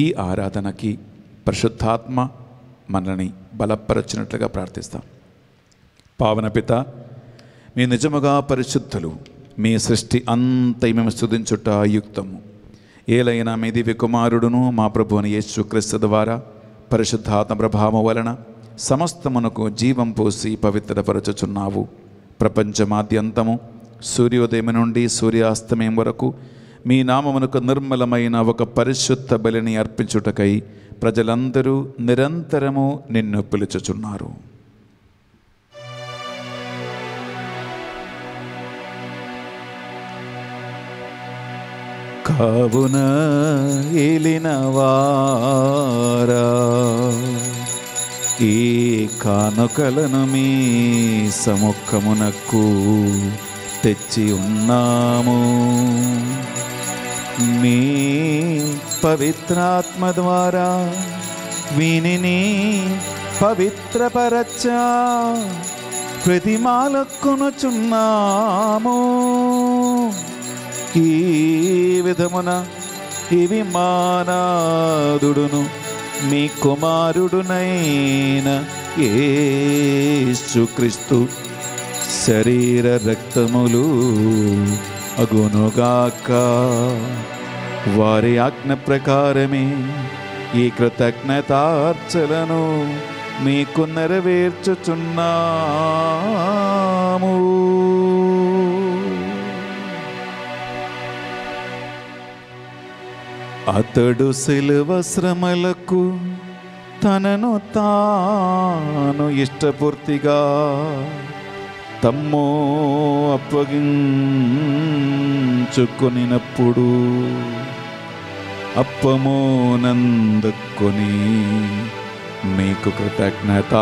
[SPEAKER 2] ఈ ఆరాధనకి పరిశుద్ధాత్మ మనల్ని బలపరచినట్లుగా ప్రార్థిస్తాం పావన పిత మీ నిజముగా పరిశుద్ధులు మీ సృష్టి అంతై మేము స్థుతించుట యుక్తము ఏలైనా మీ దివ్య కుమారుడును మా ప్రభువుని యేసుక్రీస్తు ద్వారా పరిశుద్ధాత్మ ప్రభావం వలన సమస్తమునకు జీవం పోసి పవిత్రపరచుచున్నావు ప్రపంచమాద్యంతము సూర్యోదయం నుండి సూర్యాస్తమయం వరకు మీ నామమునకు నిర్మలమైన ఒక పరిశుద్ధ బలిని అర్పించుటకై ప్రజలందరూ నిరంతరము నిన్ను పిలుచుచున్నారు కావున వారా ఈ కానుకలను మీ సముఖమునకు తెచ్చి ఉన్నాము మీ పవిత్రాత్మ ద్వారా విని పవిత్రపరచా ప్రతిమాలక్కునుచున్నాము ఈ విధమున ఇవి మానాదుడును మీ కుమారుడునైన ఏసుక్రీస్తు శరీర రక్తములు అగునుగాక వారి ఆజ్ఞ ప్రకారమే ఈ కృతజ్ఞతార్చలను మీకు నెరవేర్చుచున్నాము అతడు సిలువ శ్రమలకు తనను తాను ఇష్టపూర్తిగా తమ్మో అప్పగించుకొనినప్పుడు అప్పమో నందుకొని మీకు కృతజ్ఞత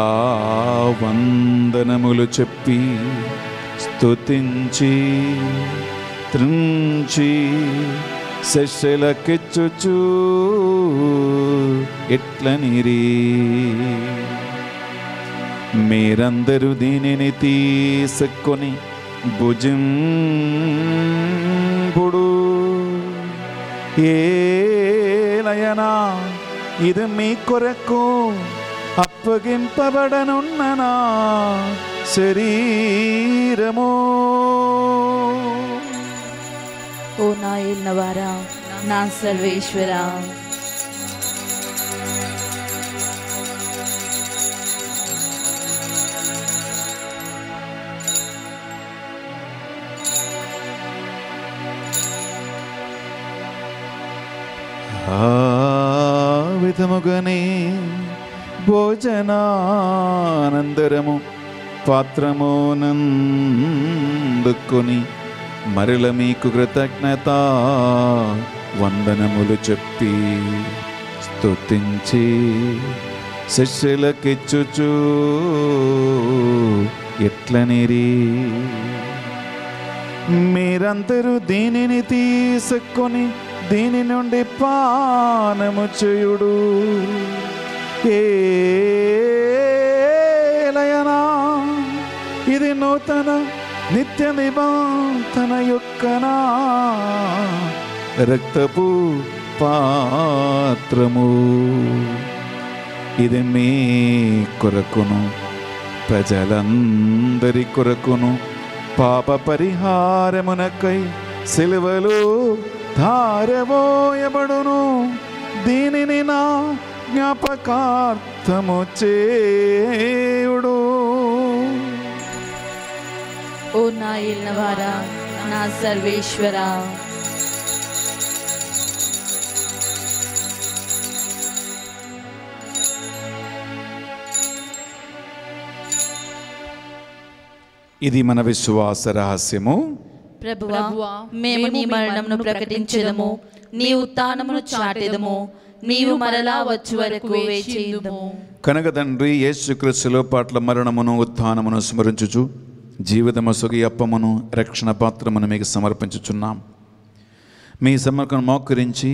[SPEAKER 2] వందనములు చెప్పి స్తుతించి త్రించి శశలకిచ్చుచు ఎట్లనిరి మీరందరూ దీనిని తీసుకొని భుజింపుడు ఏలయనా ఇది మీ కొరకు అప్పగింపబడనున్ననా శరీరమో
[SPEAKER 3] ఓ నా నవారా నా సర్వేశ్వరా
[SPEAKER 2] విధముగానే భోజనానందరము పాత్రమునందుకొని మరల మీకు కృతజ్ఞత వందనములు చెప్పి స్తుతించి శిష్యులకిచ్చుచు ఎట్లనిరి మీరందరూ దీనిని తీసుకొని దీని నుండి పానము చేయుడు ఏలయనా ఇది నూతన నిత్య నిబంధన యొక్క నా రక్తపు పాత్రము ఇది మీ కొరకును ప్రజలందరి కొరకును పాప పరిహారమునకై సిలువలు ధారబోయబడును దీనిని నా జ్ఞాపకార్థము చేయుడు ఓ నా ఇల్నవారా నా
[SPEAKER 3] సర్వేశ్వరా
[SPEAKER 2] ఇది మన విశ్వాస రహస్యము
[SPEAKER 3] ప్రభువా మేము నీ మరణమును ప్రకటించేదము నీ ఉత్థానమును చాటేదము
[SPEAKER 4] నీవు మరలా వచ్చు వరకు వేచి
[SPEAKER 2] కనక తండ్రి యేసుక్రీస్తులో పట్ల మరణమును ఉత్థానమును స్మరించుచు జీవితము సుగి అప్పమును రక్షణ పాత్రమును మీకు సమర్పించుచున్నాం మీ సమర్పణ మోకరించి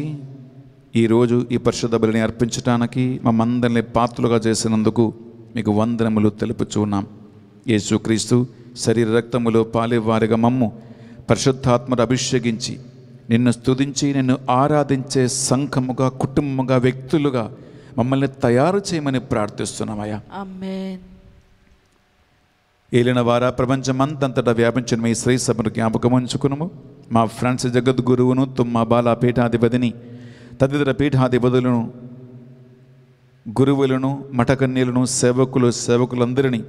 [SPEAKER 2] ఈరోజు ఈ పరిశుద్ధ బలిని అర్పించడానికి మమ్మందరిని పాత్రలుగా చేసినందుకు మీకు వందనములు తెలుపుచున్నాం యేసుక్రీస్తు శరీర రక్తములో పాలేవారిగా మమ్ము పరిశుద్ధాత్మను అభిషేకించి నిన్ను స్తుతించి నిన్ను ఆరాధించే సంఘముగా కుటుంబముగా వ్యక్తులుగా మమ్మల్ని తయారు చేయమని ప్రార్థిస్తున్నామయ్యా ఏలిన వారా ప్రపంచమంతంతటా వ్యాపించిన మీ శ్రీ సభను జ్ఞాపకం ఉంచుకును మా ఫ్రెండ్స్ జగద్గురువును తుమ్మ బాల పీఠాధిపతిని తదితర పీఠాధిపతులను గురువులను మఠకన్యలను సేవకులు సేవకులందరినీ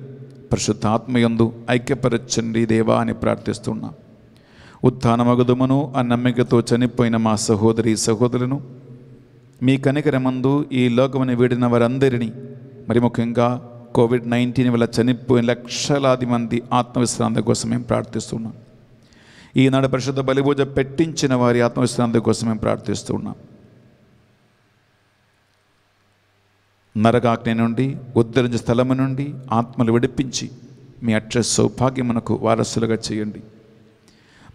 [SPEAKER 2] పరిశుద్ధాత్మయందు ఐక్యపరచండి దేవా అని ప్రార్థిస్తున్నాం ఉత్థానమగుదమును ఆ నమ్మికతో చనిపోయిన మా సహోదరి సహోదరులను మీ కనికరమందు ఈ లోకముని వీడిన వారందరినీ మరి ముఖ్యంగా కోవిడ్ నైన్టీన్ వల్ల చనిపోయిన లక్షలాది మంది ఆత్మవిశ్రాంతి కోసం మేము ప్రార్థిస్తున్నాం ఈనాడు పరిశుద్ధ బలిపూజ పెట్టించిన వారి ఆత్మవిశ్రాంతి కోసం మేము ప్రార్థిస్తున్నాం నరకాగ్ని నుండి ఉద్ధరించి స్థలము నుండి ఆత్మలు విడిపించి మీ అక్ష సౌభాగ్యమునకు వారసులుగా చేయండి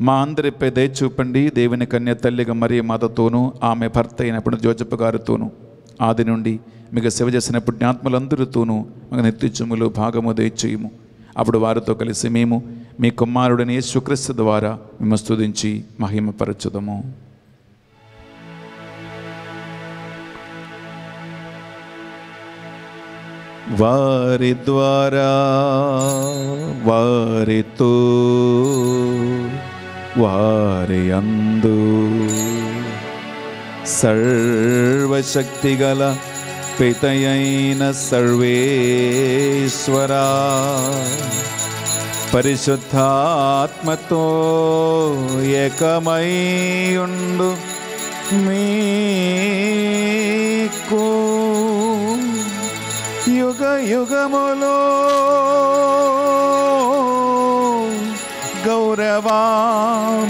[SPEAKER 2] మా అందరిపై దయ చూపండి దేవుని కన్య తల్లిగా మరియు మాతతోనూ ఆమె భర్త అయినప్పుడు జోజప్ప గారితోనూ ఆది నుండి మీకు సేవ చేసిన జ్ఞాత్మలందరితోనూ మాకు నిత్యత్వములో భాగము దయచేయము అప్పుడు వారితో కలిసి మేము మీ కుమారుడిని యేసుక్రీస్తు ద్వారా మేము స్తుతించి మహిమపరచుదము వారి ద్వారా వారితో వారి అందు సర్వశక్తి గల పితయైన సర్వేశ్వరా పరిశుద్ధాత్మతో ఏకమై ఉండు మీకు
[SPEAKER 1] యుగ యుగములో గౌరవా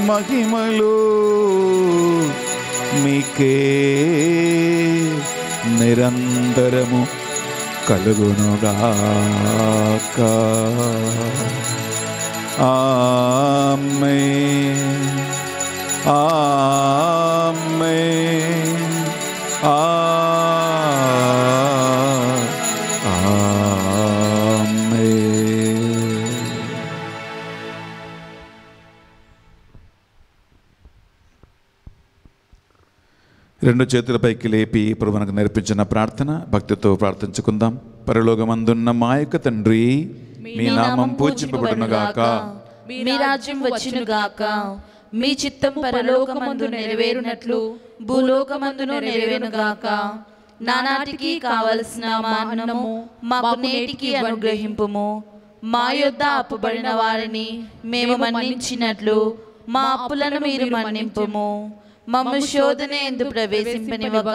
[SPEAKER 2] మహిమలు మీకే నిరంతరము కలుగునుగాక ఆమె
[SPEAKER 1] ఆమె ఆ
[SPEAKER 2] రెండు చేతులపైకి లేపి ప్రభు మనకు నేర్పించిన ప్రార్థన భక్తితో ప్రార్థించుకుందాం పరలోకమందున్న మా యొక్క తండ్రి మీ నామం గాక
[SPEAKER 3] మీ రాజ్యం వచ్చినగాక మీ చిత్తం పరలోకమందు నెరవేరునట్లు భూలోకమందును నెరవేరునగాక నానాటికి కావలసిన మాహనము మా నేటికి అనుగ్రహింపుము మా యొద్ద అప్పుబడిన వారిని మేము మన్నించినట్లు మా అప్పులను మీరు మన్నింపము మమ్ము శోధన ఎందు ప్రవేశింపనివ్వక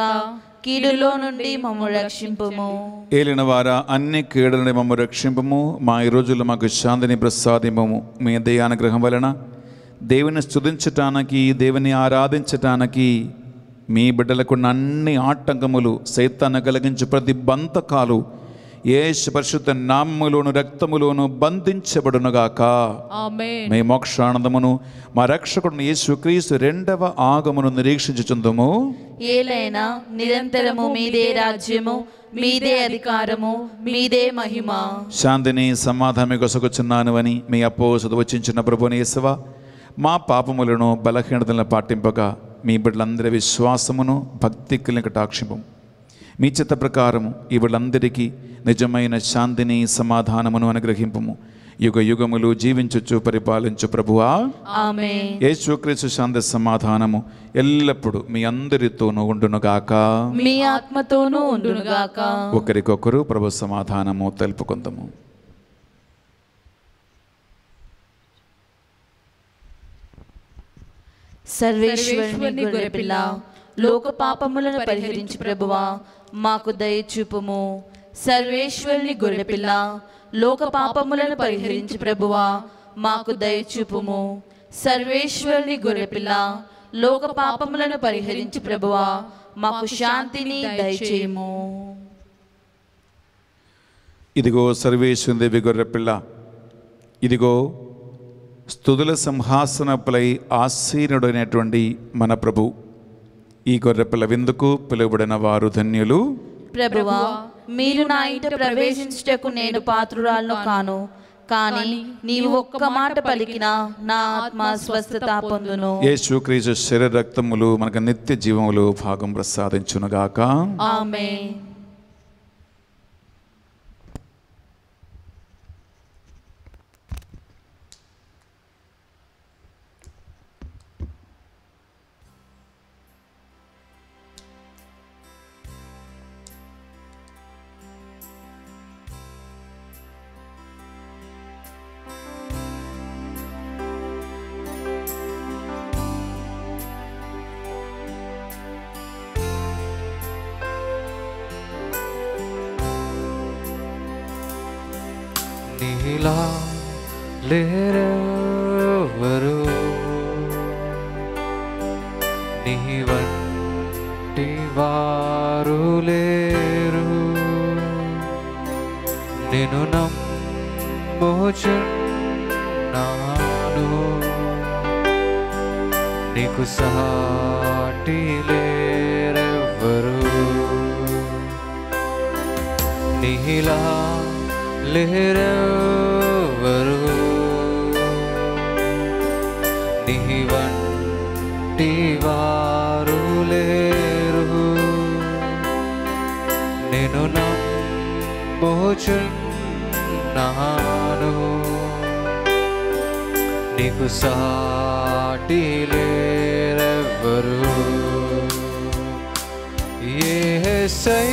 [SPEAKER 3] కీడులో నుండి మమ్ము రక్షింపము
[SPEAKER 2] ఏలిన వారా అన్ని కీడుల మమ్ము రక్షింపము మా ఈ రోజుల్లో మాకు శాంతిని ప్రసాదింపము మీ దయానుగ్రహం వలన దేవుని స్థుతించటానికి దేవుని ఆరాధించటానికి మీ బిడ్డలకున్న అన్ని ఆటంకములు సైతాన్ని కలిగించు ప్రతి బంతకాలు యేసు పరిశుద్ధ నామములోను రక్తములోను బంధించబడునుగాక మీ మోక్షానందమును మా రక్షకుడు యేసు క్రీస్తు రెండవ ఆగమును నిరీక్షించుచుందము
[SPEAKER 3] ఏలైనా నిరంతరము మీదే రాజ్యము మీదే అధికారము మీదే మహిమ
[SPEAKER 2] శాంతిని సమాధానం కొసగుచున్నాను అని మీ అప్పో ప్రభుని యేసవ మా పాపములను బలహీనతలను పాటింపగా మీ బిడ్డలందరి విశ్వాసమును భక్తి కలిగిన మీ చిత్త ప్రకారము ఈ నిజమైన శాంతిని సమాధానమును అనుగ్రహింపము యుగ యుగములు జీవించచ్చు పరిపాలించు ప్రభువా యేసుక్రీస్తు శాంతి సమాధానము ఎల్లప్పుడూ మీ అందరితోనూ ఉండునుగాక
[SPEAKER 3] మీ ఆత్మతోనూ ఉండునుగాక
[SPEAKER 2] ఒకరికొకరు ప్రభు సమాధానము తెలుపుకుందాము
[SPEAKER 3] సర్వేశ్వరుని గొర్రెపిల్ల లోక పాపములను పరిహరించి ప్రభువా మాకు దయచూపుము సర్వేశ్వరుని గొర్రెపిల్ల లోక పాపములను పరిహరించి ప్రభువా మాకు దయచూపుము సర్వేశ్వరుని గొర్రెపిల్ల లోక పాపములను పరిహరించి ప్రభువా మాకు శాంతిని దయచేయము
[SPEAKER 2] ఇదిగో సర్వేశ్వరుని దేవి గొర్రెపిల్ల ఇదిగో స్థుతుల సింహాసనపులై ఆసీనుడైనటువంటి మన ప్రభు ఈ గొర్రె విందుకు పిలువబడిన వారు ధన్యులు
[SPEAKER 3] ప్రభువా మీరు నా ఇంట ప్రవేశించుటకు నేను పాత్రురాలను కాను కానీ నీవు ఒక్క మాట పలికినా నా ఆత్మ స్వస్థత పొందును
[SPEAKER 2] యేసు క్రీస్తు శరీర రక్తములు మనకు నిత్య జీవములు భాగం ప్రసాదించునుగాక
[SPEAKER 4] ఆమె
[SPEAKER 1] लेहरा वरु निहिव टिवारुलेरु निनुनं भोजन निखुसहाटिलेरवरु निहिलहा लेहरा వంటి వారు లేరు నేను నమ్ముచున్నాను నీకు సాటి లేరెవ్వరు ఏ సై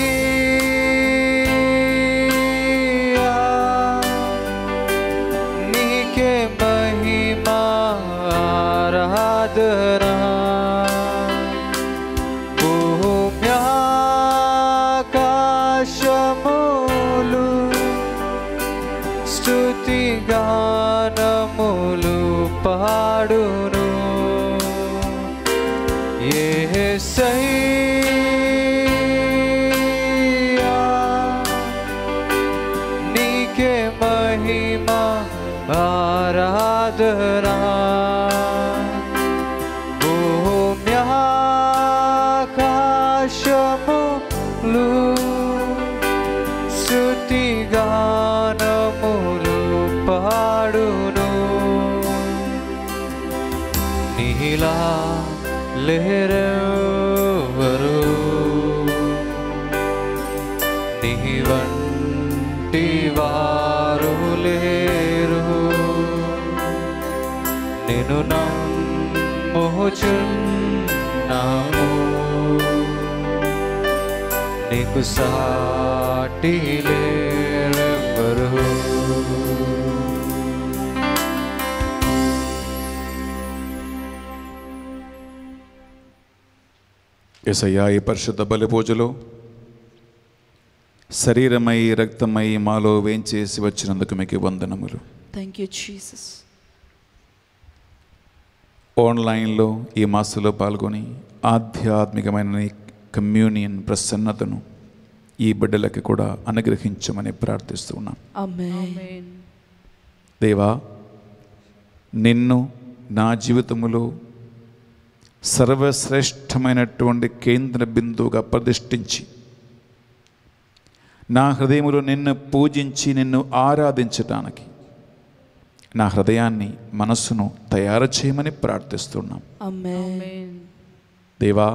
[SPEAKER 1] చిన్నాము నీకు సాటి లేరెవ్వరు
[SPEAKER 2] ఎసయ్యా ఈ పరిశుద్ధ బలి పూజలో శరీరమై రక్తమై మాలో వేయించేసి వచ్చినందుకు మీకు వందనములు
[SPEAKER 3] థ్యాంక్ యూ జీసస్
[SPEAKER 2] ఆన్లైన్లో ఈ మాసంలో పాల్గొని ఆధ్యాత్మికమైన కమ్యూనియన్ ప్రసన్నతను ఈ బిడ్డలకి కూడా అనుగ్రహించమని ప్రార్థిస్తూ ఉన్నాం దేవా నిన్ను నా జీవితములో సర్వశ్రేష్టమైనటువంటి కేంద్ర బిందువుగా ప్రతిష్ఠించి నా హృదయములు నిన్ను పూజించి నిన్ను ఆరాధించటానికి నా హృదయాన్ని మనస్సును తయారు చేయమని ప్రార్థిస్తున్నాం దేవా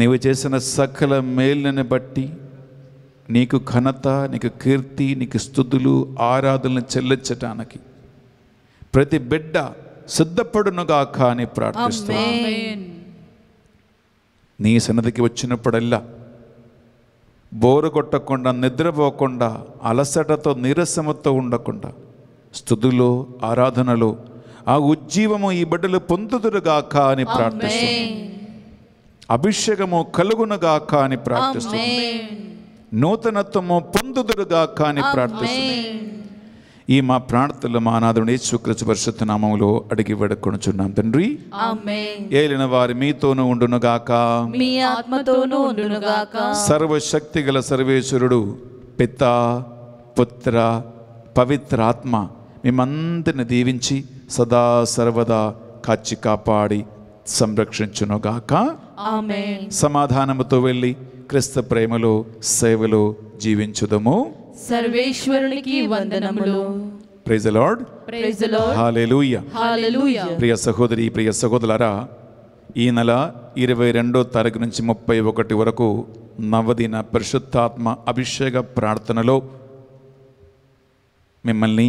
[SPEAKER 2] నీవు చేసిన సకల మేలుని బట్టి నీకు ఘనత నీకు కీర్తి నీకు స్థుతులు ఆరాధనలు చెల్లించటానికి ప్రతి బిడ్డ సిద్ధపడునుగాక అని
[SPEAKER 3] ప్రార్థిస్తున్నాం
[SPEAKER 2] నీ సన్నదికి వచ్చినప్పుడల్లా బోరు కొట్టకుండా నిద్రపోకుండా అలసటతో నీరసమతో ఉండకుండా స్థుతులు ఆరాధనలు ఆ ఉజ్జీవము ఈ బిడ్డలు పొందుదురుగాక అని ప్రార్థిస్తుంది అభిషేకము కలుగునుగాక అని ప్రార్థిస్తుంది నూతనత్వము పొందుదురుగాక అని ప్రార్థిస్తుంది ఈ మా ప్రాణతలు మా అనాథుడు యేసుక్రీస్తు పరిషత్ నామంలో అడిగి వేడుకొనుచున్నాం తండ్రి ఏలిన వారి మీతోనూ ఉండునుగాక
[SPEAKER 3] మీ ఆత్మతోనూ ఉండునుగాక
[SPEAKER 2] సర్వశక్తి గల సర్వేశ్వరుడు పిత పుత్ర పవిత్రాత్మ మేమందరిని దీవించి సదా సర్వదా కాచి కాపాడి సంరక్షించునుగాక సమాధానముతో వెళ్ళి క్రిస్త ప్రేమలో సేవలో జీవించుదము
[SPEAKER 3] సర్వేశ్వరునికి వందనములు praise Lord praise Lord
[SPEAKER 2] hallelujah
[SPEAKER 3] hallelujah
[SPEAKER 2] ప్రియ సహోదరి ప్రియ సహోదరులారా ఈ నెల ఇరవై రెండో తారీఖు నుంచి ముప్పై ఒకటి వరకు నవదిన పరిశుద్ధాత్మ అభిషేక ప్రార్థనలో మిమ్మల్ని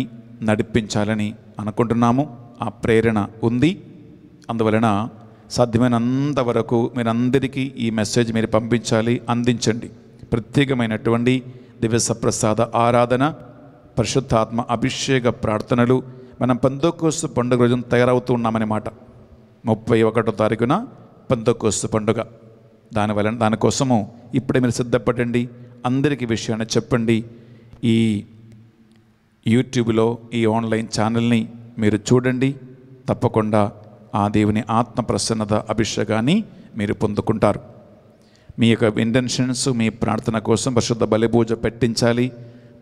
[SPEAKER 2] నడిపించాలని అనుకుంటున్నాము ఆ ప్రేరణ ఉంది అందువలన సాధ్యమైనంత వరకు మీరందరికీ ఈ మెసేజ్ మీరు పంపించాలి అందించండి ప్రత్యేకమైనటువంటి దివ్యసప్రసాద ఆరాధన పరిశుద్ధాత్మ అభిషేక ప్రార్థనలు మనం పంతోకోస్తు పండుగ రోజున తయారవుతూ ఉన్నామన్నమాట ముప్పై ఒకటో తారీఖున పంతోకోస్తు పండుగ దానివలన దానికోసము ఇప్పుడే మీరు సిద్ధపడండి అందరికీ విషయాన్ని చెప్పండి ఈ యూట్యూబ్లో ఈ ఆన్లైన్ ఛానల్ని మీరు చూడండి తప్పకుండా ఆ దేవుని ఆత్మ ప్రసన్నత అభిషేకాన్ని మీరు పొందుకుంటారు మీ యొక్క ఇంటెన్షన్స్ మీ ప్రార్థన కోసం పరిశుద్ధ బలిపూజ పెట్టించాలి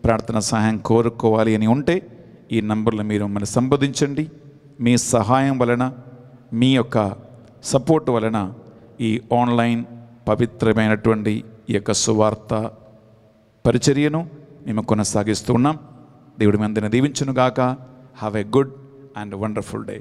[SPEAKER 2] ప్రార్థన సహాయం కోరుకోవాలి అని ఉంటే ఈ నంబర్లు మీరు మమ్మల్ని సంబోధించండి మీ సహాయం వలన మీ యొక్క సపోర్ట్ వలన ఈ ఆన్లైన్ పవిత్రమైనటువంటి ఈ యొక్క సువార్త పరిచర్యను మేము కొనసాగిస్తూ ఉన్నాం దేవుడి మీ అందరిని దీవించునుగాక have a good and wonderful day